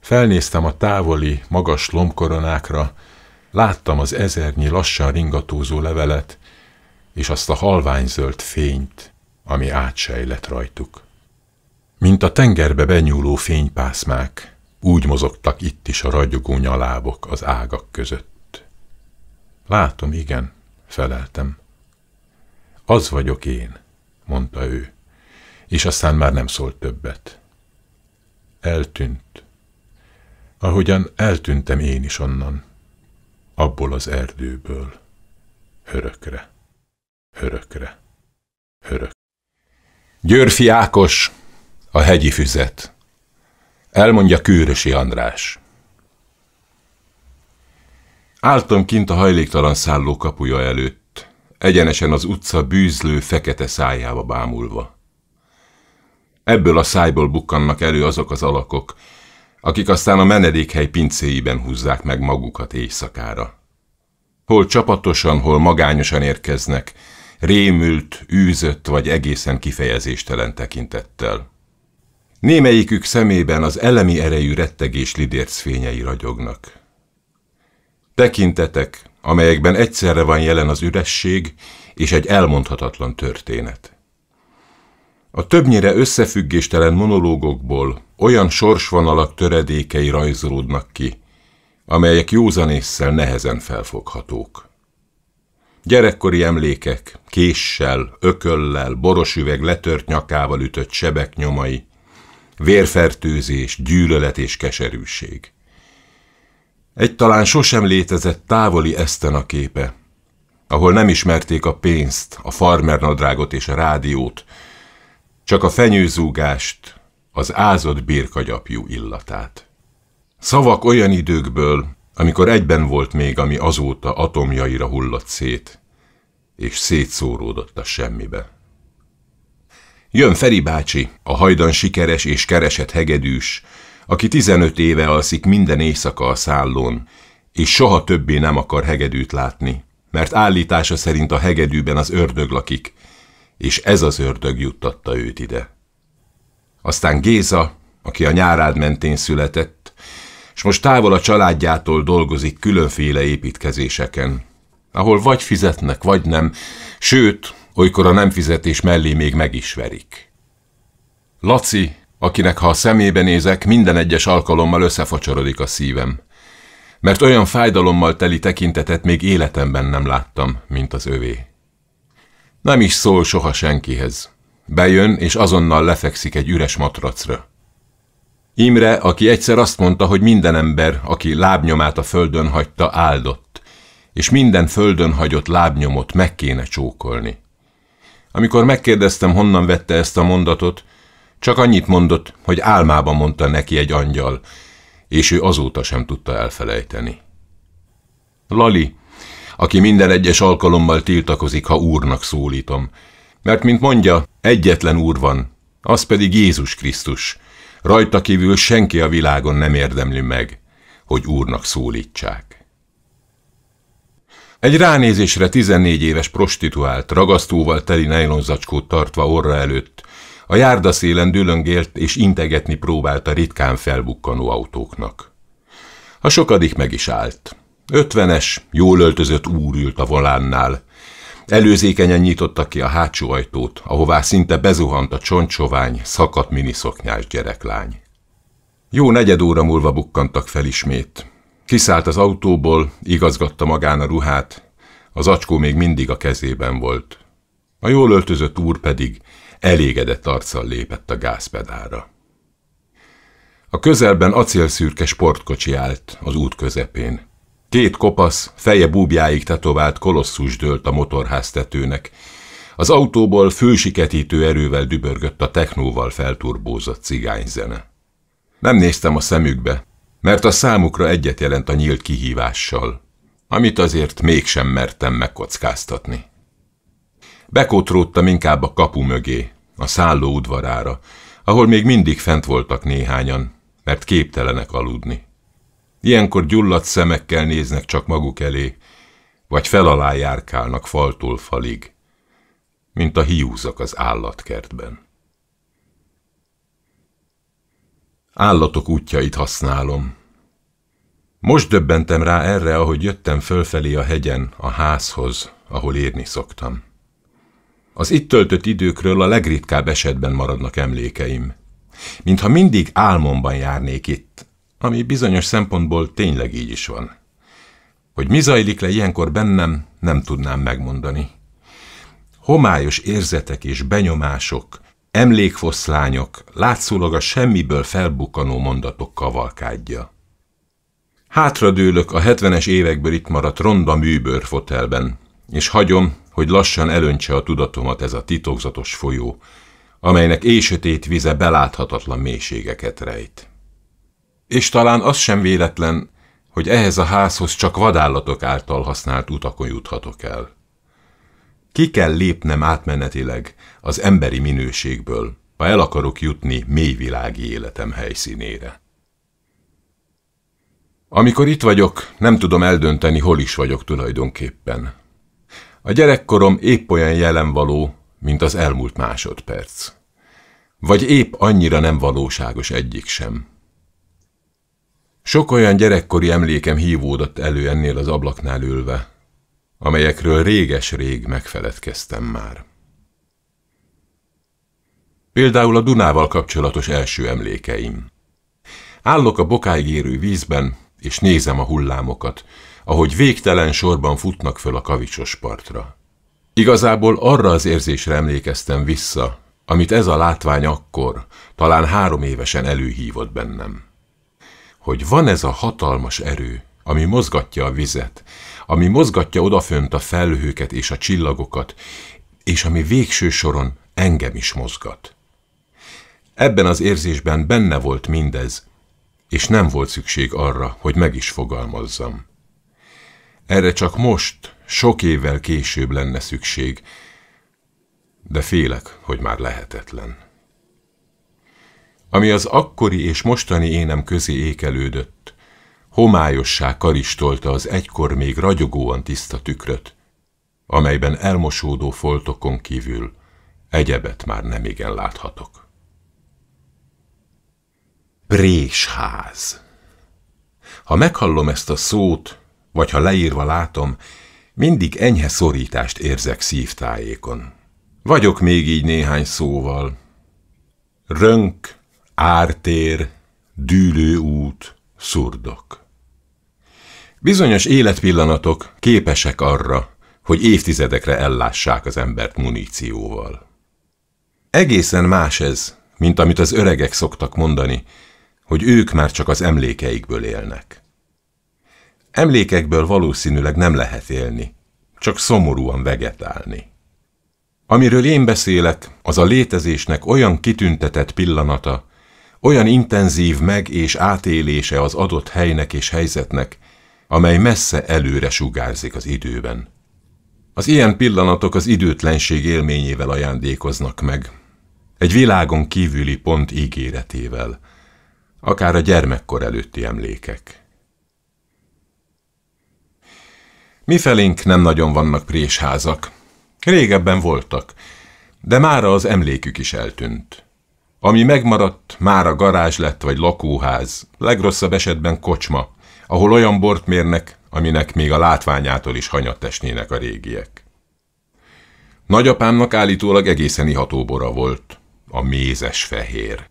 Felnéztem a távoli, magas lombkoronákra, láttam az ezernyi lassan ringatózó levelet, és azt a halványzöld fényt, ami átsejlett rajtuk. Mint a tengerbe benyúló fénypászmák, úgy mozogtak itt is a ragyogó nyalábok az ágak között. Látom, igen, feleltem. Az vagyok én mondta ő, és aztán már nem szólt többet. Eltűnt. Ahogyan eltűntem én is onnan, abból az erdőből, örökre, örökre, örök. Györfi Ákos, a hegyi füzet. Elmondja Kőrösi András. Áltam kint a hajléktalan szálló kapuja előtt, egyenesen az utca bűzlő fekete szájába bámulva. Ebből a szájból bukkannak elő azok az alakok, akik aztán a menedékhely pincéiben húzzák meg magukat éjszakára. Hol csapatosan, hol magányosan érkeznek, rémült, űzött vagy egészen kifejezéstelen tekintettel. Némelyikük szemében az elemi erejű rettegés lidérc fényei ragyognak. Tekintetek, amelyekben egyszerre van jelen az üresség és egy elmondhatatlan történet. A többnyire összefüggéstelen monológokból olyan sorsvonalak töredékei rajzolódnak ki, amelyek józanésszel nehezen felfoghatók. Gyerekkori emlékek, késsel, ököllel, borosüveg letört nyakával ütött sebek nyomai, vérfertőzés, gyűlölet és keserűség – egy talán sosem létezett távoli Eszten a képe, ahol nem ismerték a pénzt, a farmernadrágot és a rádiót, csak a fenyőzúgást, az ázott birkagyapjú illatát. Szavak olyan időkből, amikor egyben volt még, ami azóta atomjaira hullott szét, és szétszóródott a semmibe. Jön Feri bácsi, a hajdan sikeres és keresett hegedűs, aki 15 éve alszik minden éjszaka a szállón, és soha többé nem akar hegedűt látni, mert állítása szerint a hegedűben az ördög lakik, és ez az ördög juttatta őt ide. Aztán Géza, aki a nyárád mentén született, és most távol a családjától dolgozik különféle építkezéseken, ahol vagy fizetnek, vagy nem, sőt, olykor a nem fizetés mellé még meg is verik. Laci, akinek ha a szemébe nézek, minden egyes alkalommal összefacsorodik a szívem. Mert olyan fájdalommal teli tekintetet még életemben nem láttam, mint az övé. Nem is szól soha senkihez. Bejön, és azonnal lefekszik egy üres matracra. Imre, aki egyszer azt mondta, hogy minden ember, aki lábnyomát a földön hagyta, áldott, és minden földön hagyott lábnyomot meg kéne csókolni. Amikor megkérdeztem, honnan vette ezt a mondatot, csak annyit mondott, hogy álmában mondta neki egy angyal, és ő azóta sem tudta elfelejteni. Lali, aki minden egyes alkalommal tiltakozik, ha úrnak szólítom, mert, mint mondja, egyetlen úr van, az pedig Jézus Krisztus. Rajta kívül senki a világon nem érdemli meg, hogy úrnak szólítsák. Egy ránézésre 14 éves prostituált, ragasztóval teli nejlonzacskót tartva orra előtt, a járda szélen dülöngélt és integetni próbált a ritkán felbukkanó autóknak. A sokadik meg is állt. Ötvenes, jól öltözött úr ült a volánnál. Előzékenyen nyitotta ki a hátsó ajtót, ahová szinte bezuhant a csontsovány, szakadt miniszoknyás gyereklány. Jó negyed óra múlva bukkantak fel ismét. Kiszállt az autóból, igazgatta magán a ruhát, az acskó még mindig a kezében volt. A jól öltözött úr pedig elégedett arccal lépett a gázpedára. A közelben acélszürke sportkocsi állt az út közepén. Két kopasz, feje búbjáig tetovált kolosszus dőlt a motorháztetőnek. Az autóból fősiketítő erővel dübörgött a technóval felturbózott cigányzene. Nem néztem a szemükbe, mert a számukra egyet jelent a nyílt kihívással, amit azért mégsem mertem megkockáztatni. Bekotródtam inkább a kapu mögé, a szálló udvarára, ahol még mindig fent voltak néhányan, mert képtelenek aludni. Ilyenkor gyulladt szemekkel néznek csak maguk elé, vagy alá járkálnak faltól falig, mint a hiúzak az állatkertben. Állatok útjait használom. Most döbbentem rá erre, ahogy jöttem fölfelé a hegyen, a házhoz, ahol érni szoktam. Az itt töltött időkről a legritkább esetben maradnak emlékeim. Mintha mindig álmomban járnék itt, ami bizonyos szempontból tényleg így is van. Hogy mi zajlik le ilyenkor bennem, nem tudnám megmondani. Homályos érzetek és benyomások, emlékfoszlányok, látszólag a semmiből felbukkanó mondatok kavalkádja. Hátradőlök a hetvenes évekből itt maradt ronda műbőr fotelben, és hagyom, hogy lassan elöntse a tudatomat ez a titokzatos folyó, amelynek éjsötét vize beláthatatlan mélységeket rejt. És talán az sem véletlen, hogy ehhez a házhoz csak vadállatok által használt utakon juthatok el. Ki kell lépnem átmenetileg az emberi minőségből, ha el akarok jutni mélyvilági életem helyszínére. Amikor itt vagyok, nem tudom eldönteni, hol is vagyok tulajdonképpen. A gyerekkorom épp olyan való, mint az elmúlt másodperc. Vagy épp annyira nem valóságos egyik sem. Sok olyan gyerekkori emlékem hívódott elő ennél az ablaknál ülve, amelyekről réges-rég megfeledkeztem már. Például a Dunával kapcsolatos első emlékeim. Állok a bokáig érő vízben, és nézem a hullámokat, ahogy végtelen sorban futnak föl a kavicsos partra. Igazából arra az érzésre emlékeztem vissza, amit ez a látvány akkor, talán három évesen előhívott bennem. Hogy van ez a hatalmas erő, ami mozgatja a vizet, ami mozgatja odafönt a felhőket és a csillagokat, és ami végső soron engem is mozgat. Ebben az érzésben benne volt mindez, és nem volt szükség arra, hogy meg is fogalmazzam. Erre csak most, sok évvel később lenne szükség, de félek, hogy már lehetetlen. Ami az akkori és mostani énem közé ékelődött, homályossá karistolta az egykor még ragyogóan tiszta tükröt, amelyben elmosódó foltokon kívül egyebet már nem igen láthatok. Présház Ha meghallom ezt a szót, vagy ha leírva látom, mindig enyhe szorítást érzek szívtájékon. Vagyok még így néhány szóval. Rönk, ártér, út, szurdok. Bizonyos életpillanatok képesek arra, hogy évtizedekre ellássák az embert munícióval. Egészen más ez, mint amit az öregek szoktak mondani, hogy ők már csak az emlékeikből élnek. Emlékekből valószínűleg nem lehet élni, csak szomorúan vegetálni. Amiről én beszélek, az a létezésnek olyan kitüntetett pillanata, olyan intenzív meg- és átélése az adott helynek és helyzetnek, amely messze előre sugárzik az időben. Az ilyen pillanatok az időtlenség élményével ajándékoznak meg, egy világon kívüli pont ígéretével, akár a gyermekkor előtti emlékek. Mifelénk nem nagyon vannak présházak. Régebben voltak, de mára az emlékük is eltűnt. Ami megmaradt, már a garázs lett vagy lakóház, legrosszabb esetben kocsma, ahol olyan bort mérnek, aminek még a látványától is hanyatt esnének a régiek. Nagyapámnak állítólag egészen iható bora volt, a mézes fehér.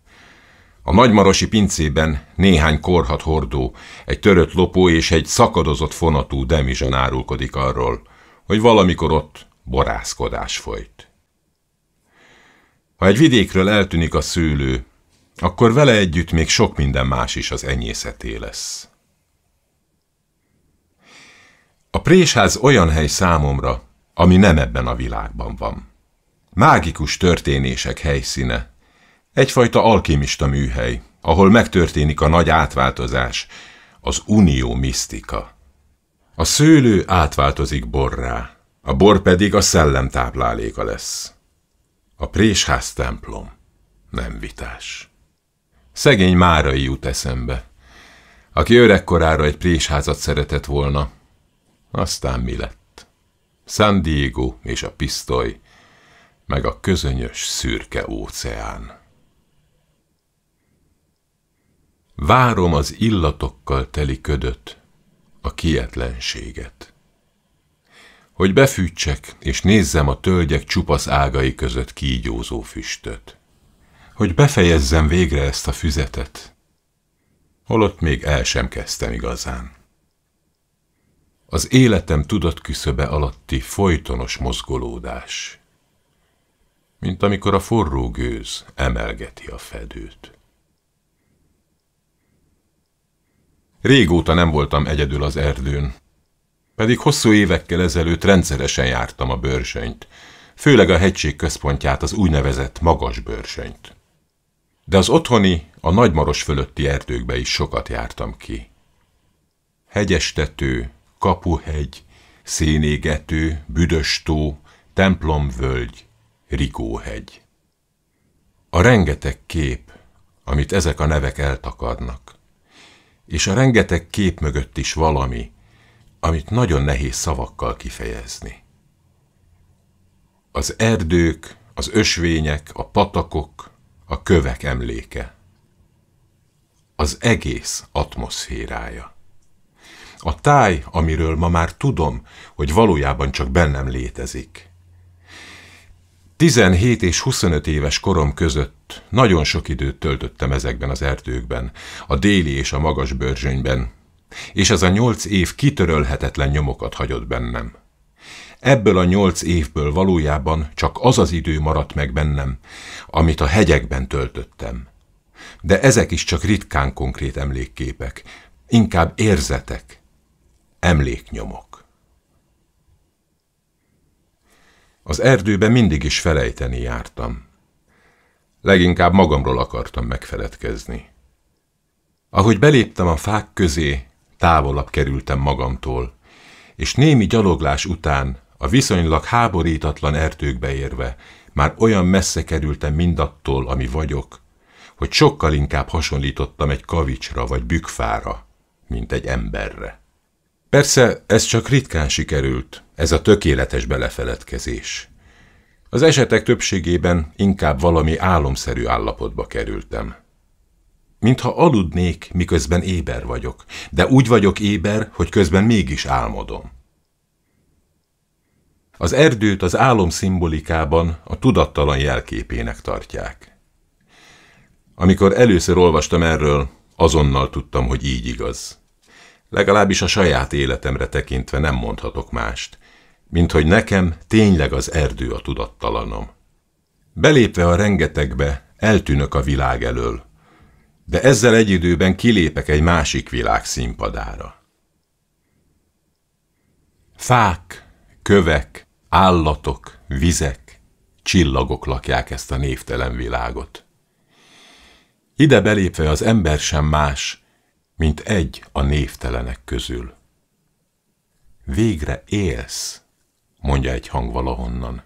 A nagymarosi pincében néhány korhat hordó, egy törött lopó és egy szakadozott fonatú demizsan árulkodik arról, hogy valamikor ott borászkodás folyt. Ha egy vidékről eltűnik a szőlő, akkor vele együtt még sok minden más is az enyészeté lesz. A présház olyan hely számomra, ami nem ebben a világban van. Mágikus történések helyszíne – Egyfajta alkimista műhely, ahol megtörténik a nagy átváltozás, az unió misztika. A szőlő átváltozik borrá, a bor pedig a szellem tápláléka lesz. A présház templom nem vitás. Szegény Márai jut eszembe, aki öregkorára egy présházat szeretett volna. Aztán mi lett? San Diego és a pisztoly, meg a közönyös szürke óceán. Várom az illatokkal teli ködöt, a kietlenséget. Hogy befűtsek, és nézzem a tölgyek csupasz ágai között kígyózó füstöt. Hogy befejezzem végre ezt a füzetet, holott még el sem kezdtem igazán. Az életem tudat küszöbe alatti folytonos mozgolódás, mint amikor a forró gőz emelgeti a fedőt. Régóta nem voltam egyedül az erdőn. Pedig hosszú évekkel ezelőtt rendszeresen jártam a bőrsenyt, főleg a hegység központját, az úgynevezett magas bőrsenyt. De az otthoni, a nagymaros fölötti erdőkbe is sokat jártam ki. Hegyestető, kapuhegy, szénégető, büdös tó, templomvölgy, rigóhegy. A rengeteg kép, amit ezek a nevek eltakadnak – és a rengeteg kép mögött is valami, amit nagyon nehéz szavakkal kifejezni. Az erdők, az ösvények, a patakok, a kövek emléke. Az egész atmoszférája. A táj, amiről ma már tudom, hogy valójában csak bennem létezik – 17 és 25 éves korom között nagyon sok időt töltöttem ezekben az erdőkben, a déli és a magas börzsönyben, és ez a nyolc év kitörölhetetlen nyomokat hagyott bennem. Ebből a nyolc évből valójában csak az az idő maradt meg bennem, amit a hegyekben töltöttem. De ezek is csak ritkán konkrét emlékképek, inkább érzetek, emléknyomok. Az erdőben mindig is felejteni jártam. Leginkább magamról akartam megfeledkezni. Ahogy beléptem a fák közé, távolabb kerültem magamtól, és némi gyaloglás után, a viszonylag háborítatlan erdőkbe érve, már olyan messze kerültem mindattól, ami vagyok, hogy sokkal inkább hasonlítottam egy kavicsra vagy bükfára, mint egy emberre. Persze ez csak ritkán sikerült, ez a tökéletes belefeledkezés. Az esetek többségében inkább valami álomszerű állapotba kerültem. Mintha aludnék, miközben éber vagyok, de úgy vagyok éber, hogy közben mégis álmodom. Az erdőt az álom szimbolikában a tudattalan jelképének tartják. Amikor először olvastam erről, azonnal tudtam, hogy így igaz. Legalábbis a saját életemre tekintve nem mondhatok mást, mint hogy nekem tényleg az erdő a tudattalanom. Belépve a rengetegbe, eltűnök a világ elől, de ezzel egy időben kilépek egy másik világ színpadára. Fák, kövek, állatok, vizek, csillagok lakják ezt a névtelen világot. Ide belépve az ember sem más, mint egy a névtelenek közül. Végre élsz, mondja egy hang valahonnan.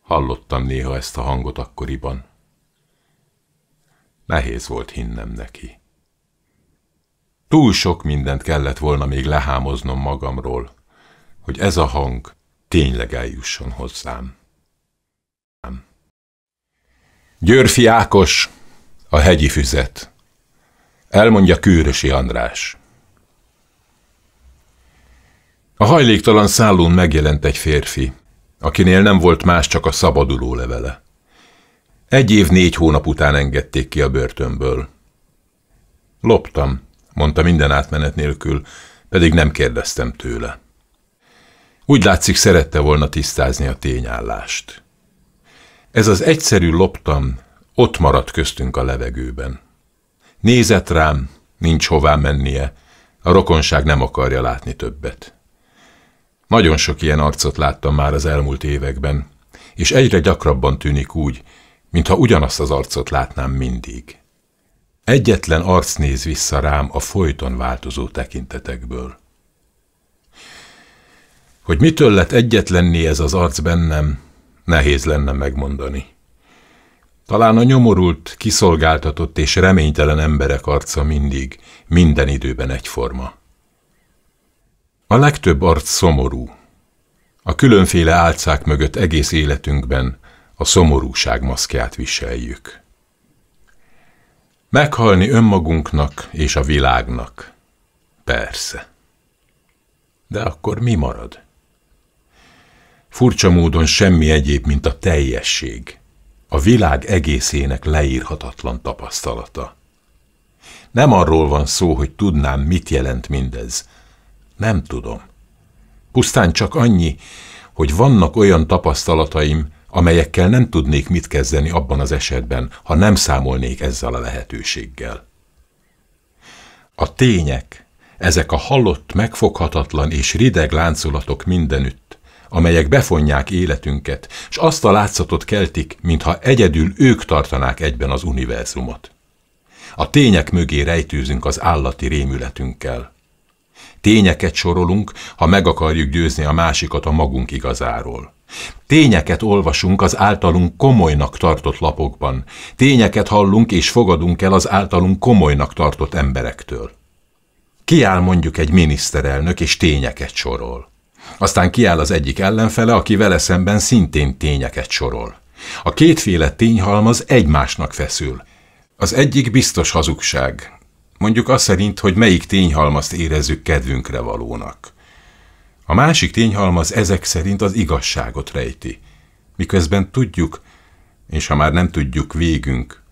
Hallottam néha ezt a hangot akkoriban. Nehéz volt hinnem neki. Túl sok mindent kellett volna még lehámoznom magamról, hogy ez a hang tényleg eljusson hozzám. Györfi Ákos, a hegyi füzet. Elmondja Kőrösi András. A hajléktalan szállón megjelent egy férfi, akinél nem volt más, csak a szabaduló levele. Egy év négy hónap után engedték ki a börtönből. Loptam, mondta minden átmenet nélkül, pedig nem kérdeztem tőle. Úgy látszik, szerette volna tisztázni a tényállást. Ez az egyszerű loptam ott maradt köztünk a levegőben. Nézett rám, nincs hová mennie, a rokonság nem akarja látni többet. Nagyon sok ilyen arcot láttam már az elmúlt években, és egyre gyakrabban tűnik úgy, mintha ugyanazt az arcot látnám mindig. Egyetlen arc néz vissza rám a folyton változó tekintetekből. Hogy mitől lett egyetlenni ez az arc bennem, nehéz lenne megmondani. Talán a nyomorult, kiszolgáltatott és reménytelen emberek arca mindig, minden időben egyforma. A legtöbb arc szomorú. A különféle álcák mögött egész életünkben a szomorúság maszkját viseljük. Meghalni önmagunknak és a világnak. Persze. De akkor mi marad? Furcsa módon semmi egyéb, mint a teljesség – a világ egészének leírhatatlan tapasztalata. Nem arról van szó, hogy tudnám, mit jelent mindez. Nem tudom. Pusztán csak annyi, hogy vannak olyan tapasztalataim, amelyekkel nem tudnék mit kezdeni abban az esetben, ha nem számolnék ezzel a lehetőséggel. A tények, ezek a halott, megfoghatatlan és rideg láncolatok mindenütt, amelyek befonják életünket, és azt a látszatot keltik, mintha egyedül ők tartanák egyben az univerzumot. A tények mögé rejtőzünk az állati rémületünkkel. Tényeket sorolunk, ha meg akarjuk győzni a másikat a magunk igazáról. Tényeket olvasunk az általunk komolynak tartott lapokban, tényeket hallunk és fogadunk el az általunk komolynak tartott emberektől. Kiáll mondjuk egy miniszterelnök és tényeket sorol. Aztán kiáll az egyik ellenfele, aki vele szemben szintén tényeket sorol. A kétféle tényhalmaz egymásnak feszül. Az egyik biztos hazugság, mondjuk azt szerint, hogy melyik tényhalmazt érezzük kedvünkre valónak. A másik tényhalmaz ezek szerint az igazságot rejti, miközben tudjuk, és ha már nem tudjuk végünk,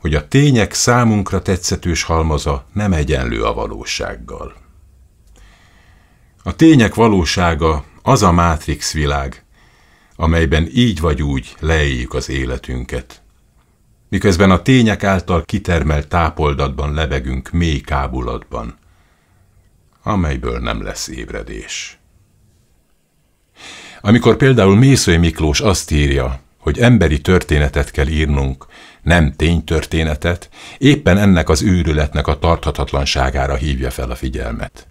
hogy a tények számunkra tetszetős halmaza nem egyenlő a valósággal. A tények valósága az a mátrix világ, amelyben így vagy úgy leéljük az életünket. Miközben a tények által kitermelt tápoldatban lebegünk mély kábulatban, amelyből nem lesz ébredés. Amikor például Mészői Miklós azt írja, hogy emberi történetet kell írnunk, nem ténytörténetet, éppen ennek az őrületnek a tarthatatlanságára hívja fel a figyelmet.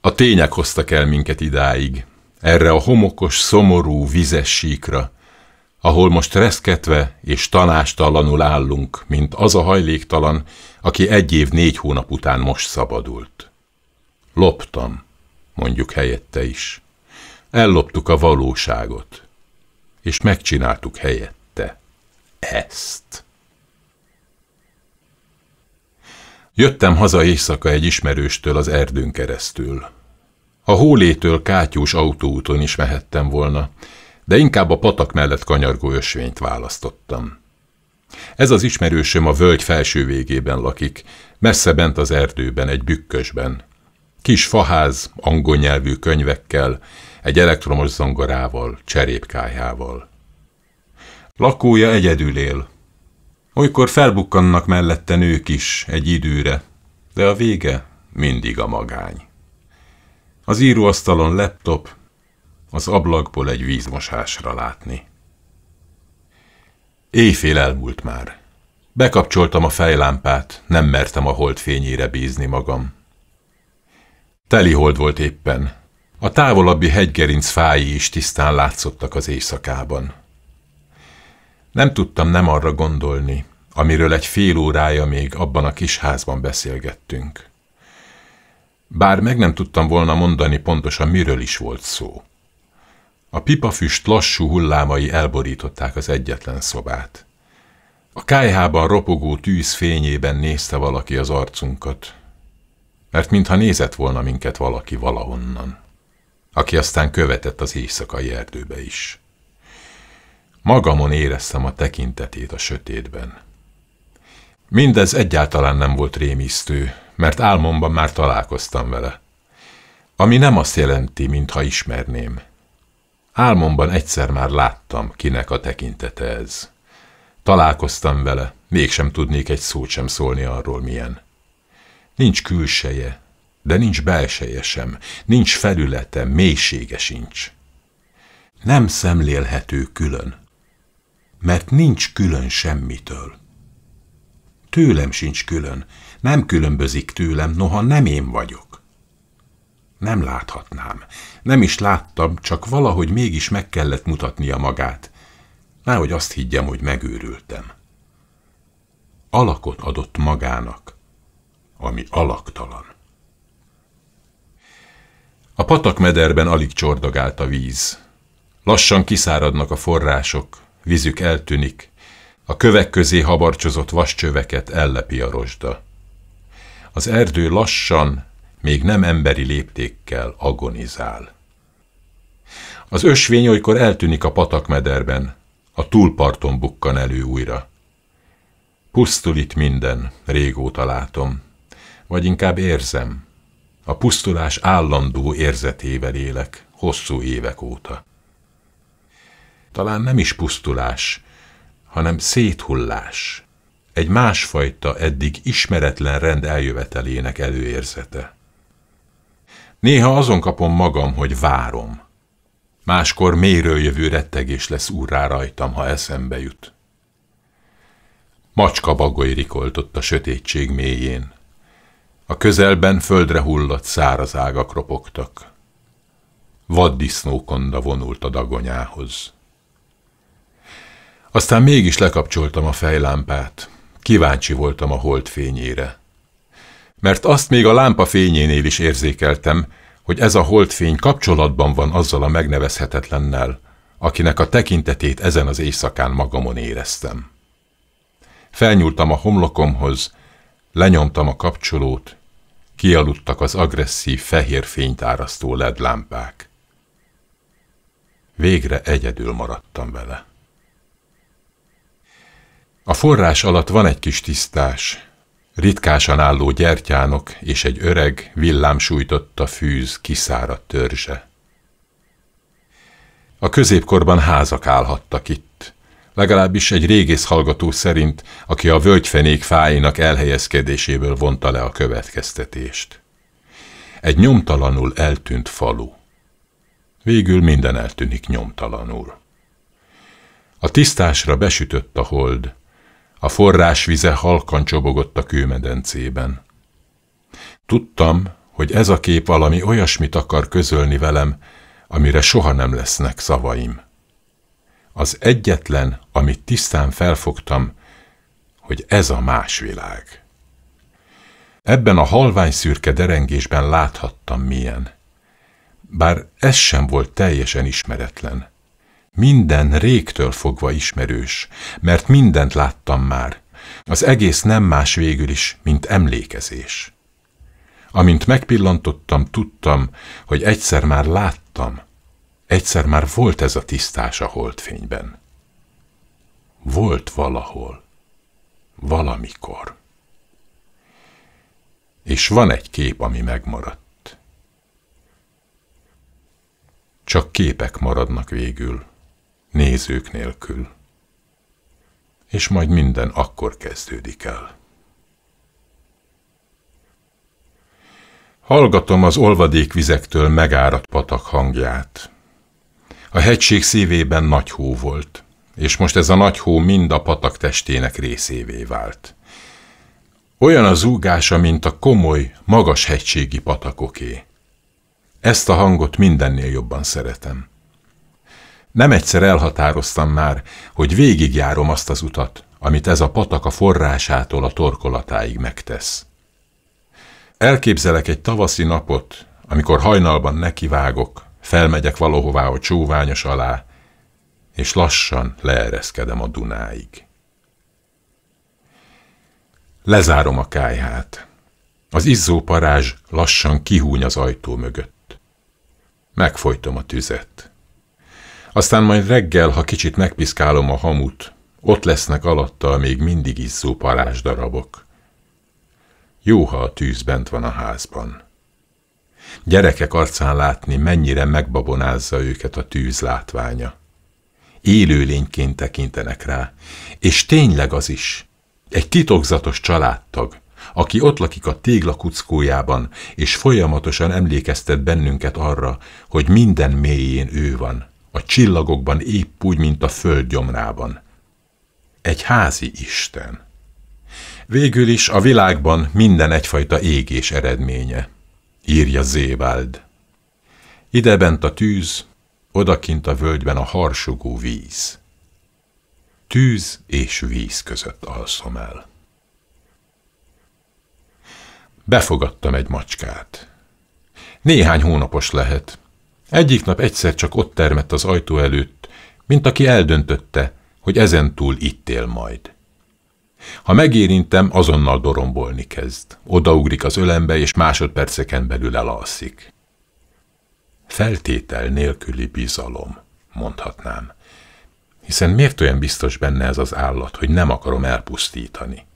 A tények hoztak el minket idáig, erre a homokos, szomorú, vizes síkra, ahol most reszketve és tanástalanul állunk, mint az a hajléktalan, aki egy év négy hónap után most szabadult. Loptam, mondjuk helyette is. Elloptuk a valóságot, és megcsináltuk helyette ezt. Jöttem haza éjszaka egy ismerőstől az erdőn keresztül. A hólétől kátyús autóúton is mehettem volna, de inkább a patak mellett kanyargó ösvényt választottam. Ez az ismerősöm a völgy felső végében lakik, messze bent az erdőben, egy bükkösben. Kis faház, angol nyelvű könyvekkel, egy elektromos zongorával, cserépkájával. Lakója egyedül él, Olykor felbukkannak mellette nők is egy időre, de a vége mindig a magány. Az íróasztalon laptop, az ablakból egy vízmosásra látni. Éjfél elmúlt már. Bekapcsoltam a fejlámpát, nem mertem a hold fényére bízni magam. Teli hold volt éppen. A távolabbi hegygerinc fái is tisztán látszottak az éjszakában. Nem tudtam nem arra gondolni, amiről egy fél órája még abban a kis házban beszélgettünk. Bár meg nem tudtam volna mondani pontosan, miről is volt szó. A pipafüst lassú hullámai elborították az egyetlen szobát. A kájhában ropogó tűz fényében nézte valaki az arcunkat, mert mintha nézett volna minket valaki valahonnan, aki aztán követett az éjszakai erdőbe is. Magamon éreztem a tekintetét a sötétben. Mindez egyáltalán nem volt rémisztő, mert álmomban már találkoztam vele. Ami nem azt jelenti, mintha ismerném. Álmomban egyszer már láttam, kinek a tekintete ez. Találkoztam vele, mégsem tudnék egy szót sem szólni arról, milyen. Nincs külseje, de nincs belseje sem, nincs felülete, mélysége sincs. Nem szemlélhető külön mert nincs külön semmitől. Tőlem sincs külön, nem különbözik tőlem, noha nem én vagyok. Nem láthatnám, nem is láttam, csak valahogy mégis meg kellett mutatnia magát, nehogy azt higgyem, hogy megőrültem. Alakot adott magának, ami alaktalan. A patakmederben alig csordogált a víz. Lassan kiszáradnak a források, vízük eltűnik, a kövek közé habarcsozott vascsöveket ellepi a rozsda. Az erdő lassan, még nem emberi léptékkel agonizál. Az ösvény olykor eltűnik a patakmederben, a túlparton bukkan elő újra. Pusztul itt minden, régóta látom, vagy inkább érzem. A pusztulás állandó érzetével élek, hosszú évek óta talán nem is pusztulás, hanem széthullás, egy másfajta, eddig ismeretlen rend eljövetelének előérzete. Néha azon kapom magam, hogy várom. Máskor méről jövő rettegés lesz úrrá rajtam, ha eszembe jut. Macska bagoly rikoltott a sötétség mélyén. A közelben földre hullott száraz ágak ropogtak. Vaddisznókonda vonult a dagonyához. Aztán mégis lekapcsoltam a fejlámpát. Kíváncsi voltam a hold fényére. Mert azt még a lámpa fényénél is érzékeltem, hogy ez a holdfény kapcsolatban van azzal a megnevezhetetlennel, akinek a tekintetét ezen az éjszakán magamon éreztem. Felnyúltam a homlokomhoz, lenyomtam a kapcsolót, kialudtak az agresszív fehér fényt árasztó ledlámpák. lámpák. Végre egyedül maradtam vele. A forrás alatt van egy kis tisztás, ritkásan álló gyertyánok és egy öreg, villámsújtotta fűz kiszáradt törzse. A középkorban házak állhattak itt, legalábbis egy régész hallgató szerint, aki a völgyfenék fáinak elhelyezkedéséből vonta le a következtetést. Egy nyomtalanul eltűnt falu. Végül minden eltűnik nyomtalanul. A tisztásra besütött a hold, a forrás vize halkan csobogott a kőmedencében. Tudtam, hogy ez a kép valami olyasmit akar közölni velem, amire soha nem lesznek szavaim. Az egyetlen, amit tisztán felfogtam, hogy ez a más világ. Ebben a halvány szürke derengésben láthattam milyen. Bár ez sem volt teljesen ismeretlen. Minden régtől fogva ismerős, mert mindent láttam már. Az egész nem más végül is, mint emlékezés. Amint megpillantottam, tudtam, hogy egyszer már láttam, egyszer már volt ez a tisztás a holdfényben. Volt valahol, valamikor. És van egy kép, ami megmaradt. Csak képek maradnak végül nézők nélkül. És majd minden akkor kezdődik el. Hallgatom az olvadékvizektől megáradt patak hangját. A hegység szívében nagy hó volt, és most ez a nagy hó mind a patak testének részévé vált. Olyan a zúgása, mint a komoly, magas hegységi patakoké. Ezt a hangot mindennél jobban szeretem. Nem egyszer elhatároztam már, hogy végigjárom azt az utat, amit ez a patak a forrásától a torkolatáig megtesz. Elképzelek egy tavaszi napot, amikor hajnalban nekivágok, felmegyek valahová a csóványos alá, és lassan leereszkedem a Dunáig. Lezárom a kájhát. Az izzó parázs lassan kihúny az ajtó mögött. Megfojtom a tüzet. Aztán majd reggel, ha kicsit megpiszkálom a hamut, ott lesznek alatta még mindig izzó parázs darabok. Jó, ha a tűz bent van a házban. Gyerekek arcán látni, mennyire megbabonázza őket a tűz látványa. Élőlényként tekintenek rá, és tényleg az is. Egy titokzatos családtag, aki ott lakik a tégla kuckójában, és folyamatosan emlékeztet bennünket arra, hogy minden mélyén ő van – a csillagokban épp úgy, mint a föld gyomrában. Egy házi Isten. Végül is a világban minden egyfajta égés eredménye, írja Zévald. Idebent a tűz, odakint a völgyben a harsogó víz. Tűz és víz között alszom el. Befogadtam egy macskát. Néhány hónapos lehet, egyik nap egyszer csak ott termett az ajtó előtt, mint aki eldöntötte, hogy ezentúl itt él majd. Ha megérintem, azonnal dorombolni kezd. Odaugrik az ölembe, és másodperceken belül elalszik. Feltétel nélküli bizalom, mondhatnám. Hiszen miért olyan biztos benne ez az állat, hogy nem akarom elpusztítani?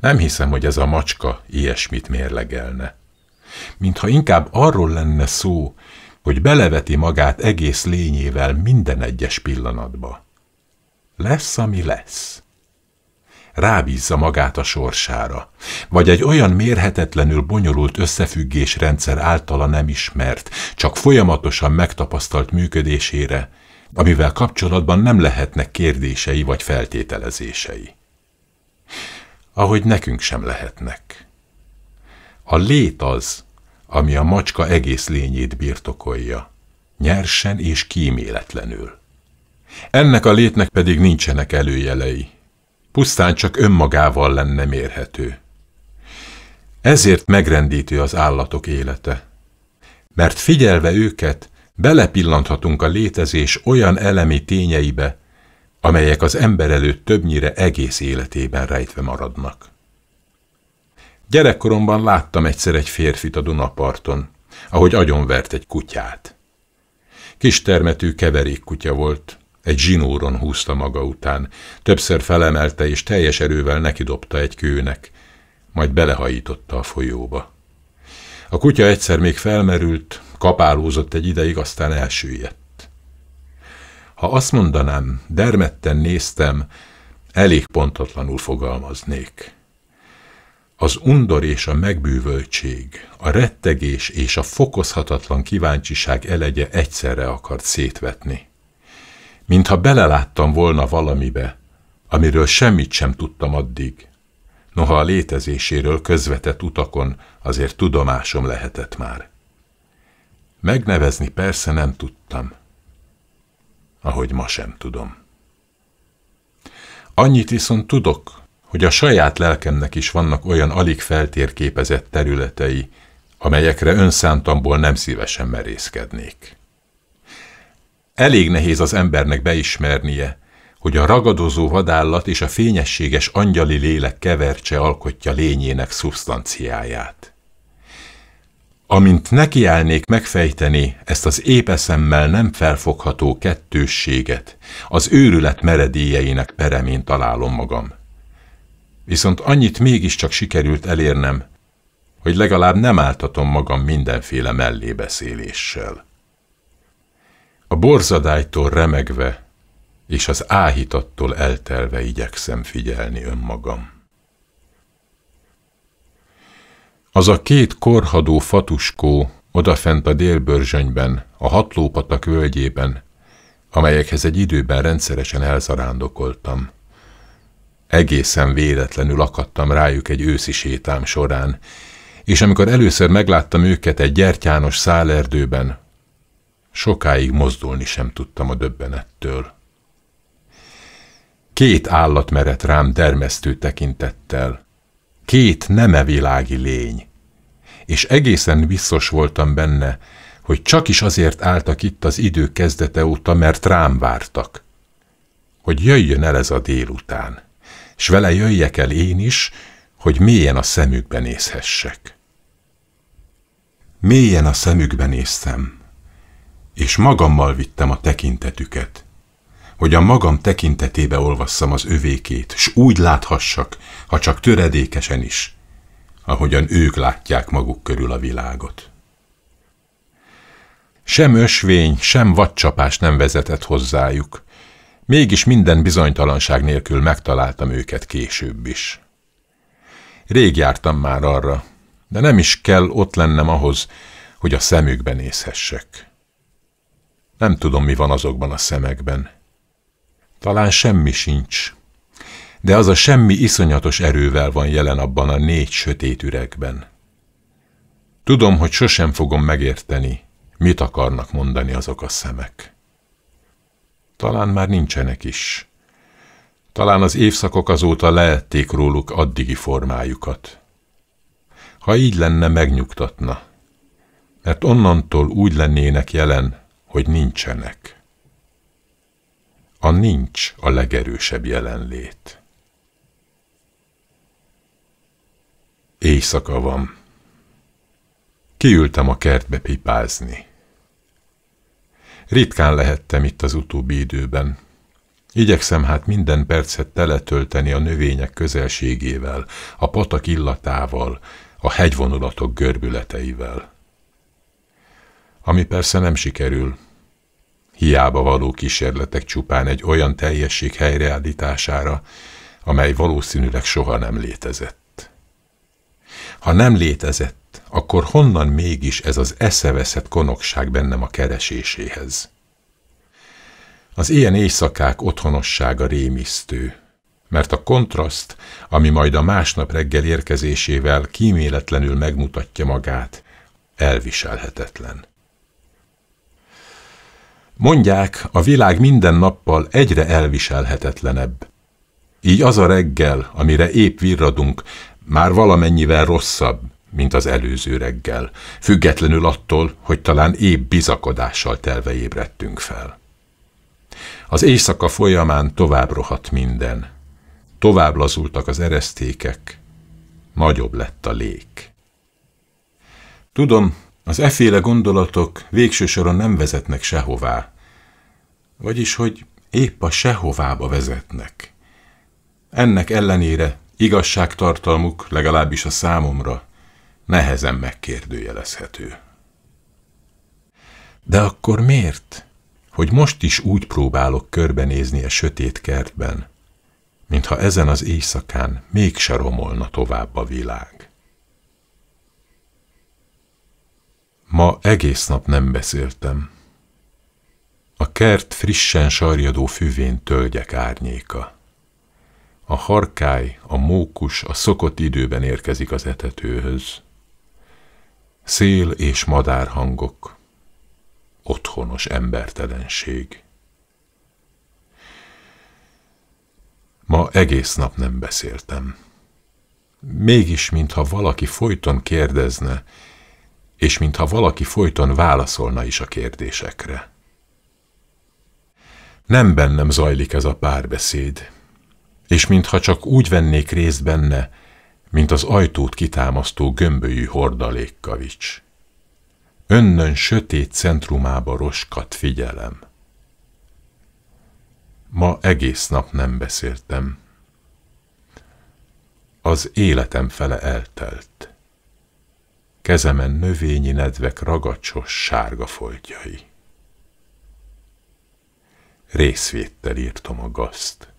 Nem hiszem, hogy ez a macska ilyesmit mérlegelne. Mintha inkább arról lenne szó, hogy beleveti magát egész lényével minden egyes pillanatba. Lesz, ami lesz. Rábízza magát a sorsára, vagy egy olyan mérhetetlenül bonyolult összefüggésrendszer általa nem ismert, csak folyamatosan megtapasztalt működésére, amivel kapcsolatban nem lehetnek kérdései vagy feltételezései. Ahogy nekünk sem lehetnek. A lét az, ami a macska egész lényét birtokolja, nyersen és kíméletlenül. Ennek a létnek pedig nincsenek előjelei, pusztán csak önmagával lenne mérhető. Ezért megrendítő az állatok élete, mert figyelve őket, belepillanthatunk a létezés olyan elemi tényeibe, amelyek az ember előtt többnyire egész életében rejtve maradnak. Gyerekkoromban láttam egyszer egy férfit a Dunaparton, ahogy agyonvert egy kutyát. Kis termetű keverék kutya volt, egy zsinóron húzta maga után, többször felemelte és teljes erővel nekidobta egy kőnek, majd belehajította a folyóba. A kutya egyszer még felmerült, kapálózott egy ideig, aztán elsüllyedt. Ha azt mondanám, dermedten néztem, elég pontatlanul fogalmaznék. Az undor és a megbűvöltség, a rettegés és a fokozhatatlan kíváncsiság elegye egyszerre akart szétvetni. Mintha beleláttam volna valamibe, amiről semmit sem tudtam addig, noha a létezéséről közvetett utakon azért tudomásom lehetett már. Megnevezni persze nem tudtam, ahogy ma sem tudom. Annyit viszont tudok, hogy a saját lelkemnek is vannak olyan alig feltérképezett területei, amelyekre önszántamból nem szívesen merészkednék. Elég nehéz az embernek beismernie, hogy a ragadozó vadállat és a fényességes angyali lélek kevercse alkotja lényének szubstanciáját. Amint nekiállnék megfejteni ezt az épeszemmel nem felfogható kettősséget, az őrület meredélyeinek peremén találom magam – Viszont annyit mégiscsak sikerült elérnem, hogy legalább nem áltatom magam mindenféle mellébeszéléssel. A borzadálytól remegve és az áhítattól eltelve igyekszem figyelni önmagam. Az a két korhadó fatuskó odafent a délbörzsönyben, a hatlópatak völgyében, amelyekhez egy időben rendszeresen elzarándokoltam – Egészen véletlenül akadtam rájuk egy őszi sétám során, és amikor először megláttam őket egy gyertyános szálerdőben, sokáig mozdulni sem tudtam a döbbenettől. Két állat merett rám dermesztő tekintettel, két nemevilági lény, és egészen biztos voltam benne, hogy csak is azért álltak itt az idő kezdete óta, mert rám vártak, hogy jöjjön el ez a délután s vele jöjjek el én is, hogy mélyen a szemükbe nézhessek. Mélyen a szemükbe néztem, és magammal vittem a tekintetüket, hogy a magam tekintetébe olvasszam az övékét, s úgy láthassak, ha csak töredékesen is, ahogyan ők látják maguk körül a világot. Sem ösvény, sem vadcsapás nem vezetett hozzájuk – Mégis minden bizonytalanság nélkül megtaláltam őket később is. Rég jártam már arra, de nem is kell ott lennem ahhoz, hogy a szemükbe nézhessek. Nem tudom, mi van azokban a szemekben. Talán semmi sincs, de az a semmi iszonyatos erővel van jelen abban a négy sötét üregben. Tudom, hogy sosem fogom megérteni, mit akarnak mondani azok a szemek. Talán már nincsenek is. Talán az évszakok azóta leették róluk addigi formájukat. Ha így lenne, megnyugtatna. Mert onnantól úgy lennének jelen, hogy nincsenek. A nincs a legerősebb jelenlét. Éjszaka van. Kiültem a kertbe pipázni. Ritkán lehettem itt az utóbbi időben. Igyekszem hát minden percet teletölteni a növények közelségével, a patak illatával, a hegyvonulatok görbületeivel. Ami persze nem sikerül. Hiába való kísérletek csupán egy olyan teljesség helyreállítására, amely valószínűleg soha nem létezett. Ha nem létezett, akkor honnan mégis ez az eszeveszett konokság bennem a kereséséhez? Az ilyen éjszakák otthonossága rémisztő, mert a kontraszt, ami majd a másnap reggel érkezésével kíméletlenül megmutatja magát, elviselhetetlen. Mondják, a világ minden nappal egyre elviselhetetlenebb. Így az a reggel, amire épp virradunk, már valamennyivel rosszabb, mint az előző reggel, függetlenül attól, hogy talán épp bizakodással telve ébredtünk fel. Az éjszaka folyamán tovább rohadt minden. Tovább lazultak az eresztékek, nagyobb lett a lék. Tudom, az eféle gondolatok végső soron nem vezetnek sehová, vagyis, hogy épp a sehovába vezetnek. Ennek ellenére igazságtartalmuk legalábbis a számomra nehezen megkérdőjelezhető. De akkor miért, hogy most is úgy próbálok körbenézni a sötét kertben, mintha ezen az éjszakán mégse romolna tovább a világ? Ma egész nap nem beszéltem. A kert frissen sarjadó füvén tölgyek árnyéka. A harkály, a mókus a szokott időben érkezik az etetőhöz. Szél és madárhangok, otthonos embertelenség. Ma egész nap nem beszéltem. Mégis, mintha valaki folyton kérdezne, és mintha valaki folyton válaszolna is a kérdésekre. Nem bennem zajlik ez a párbeszéd, és mintha csak úgy vennék részt benne, mint az ajtót kitámasztó gömbölyű hordalékkavics. Önnön sötét centrumába roskat figyelem. Ma egész nap nem beszéltem. Az életem fele eltelt. Kezemen növényi nedvek ragacsos sárga foltjai. Részvéttel írtom a gazt.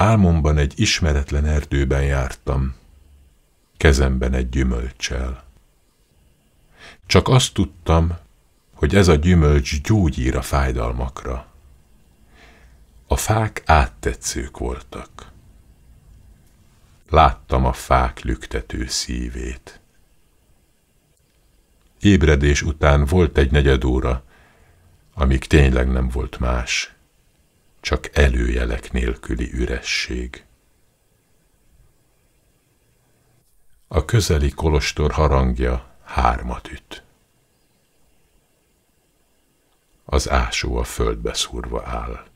Álmomban egy ismeretlen erdőben jártam, kezemben egy gyümölcsel. Csak azt tudtam, hogy ez a gyümölcs gyógyír a fájdalmakra. A fák áttetszők voltak. Láttam a fák lüktető szívét. Ébredés után volt egy negyed óra, amíg tényleg nem volt más csak előjelek nélküli üresség. A közeli kolostor harangja hármat üt. Az ásó a földbe szúrva áll.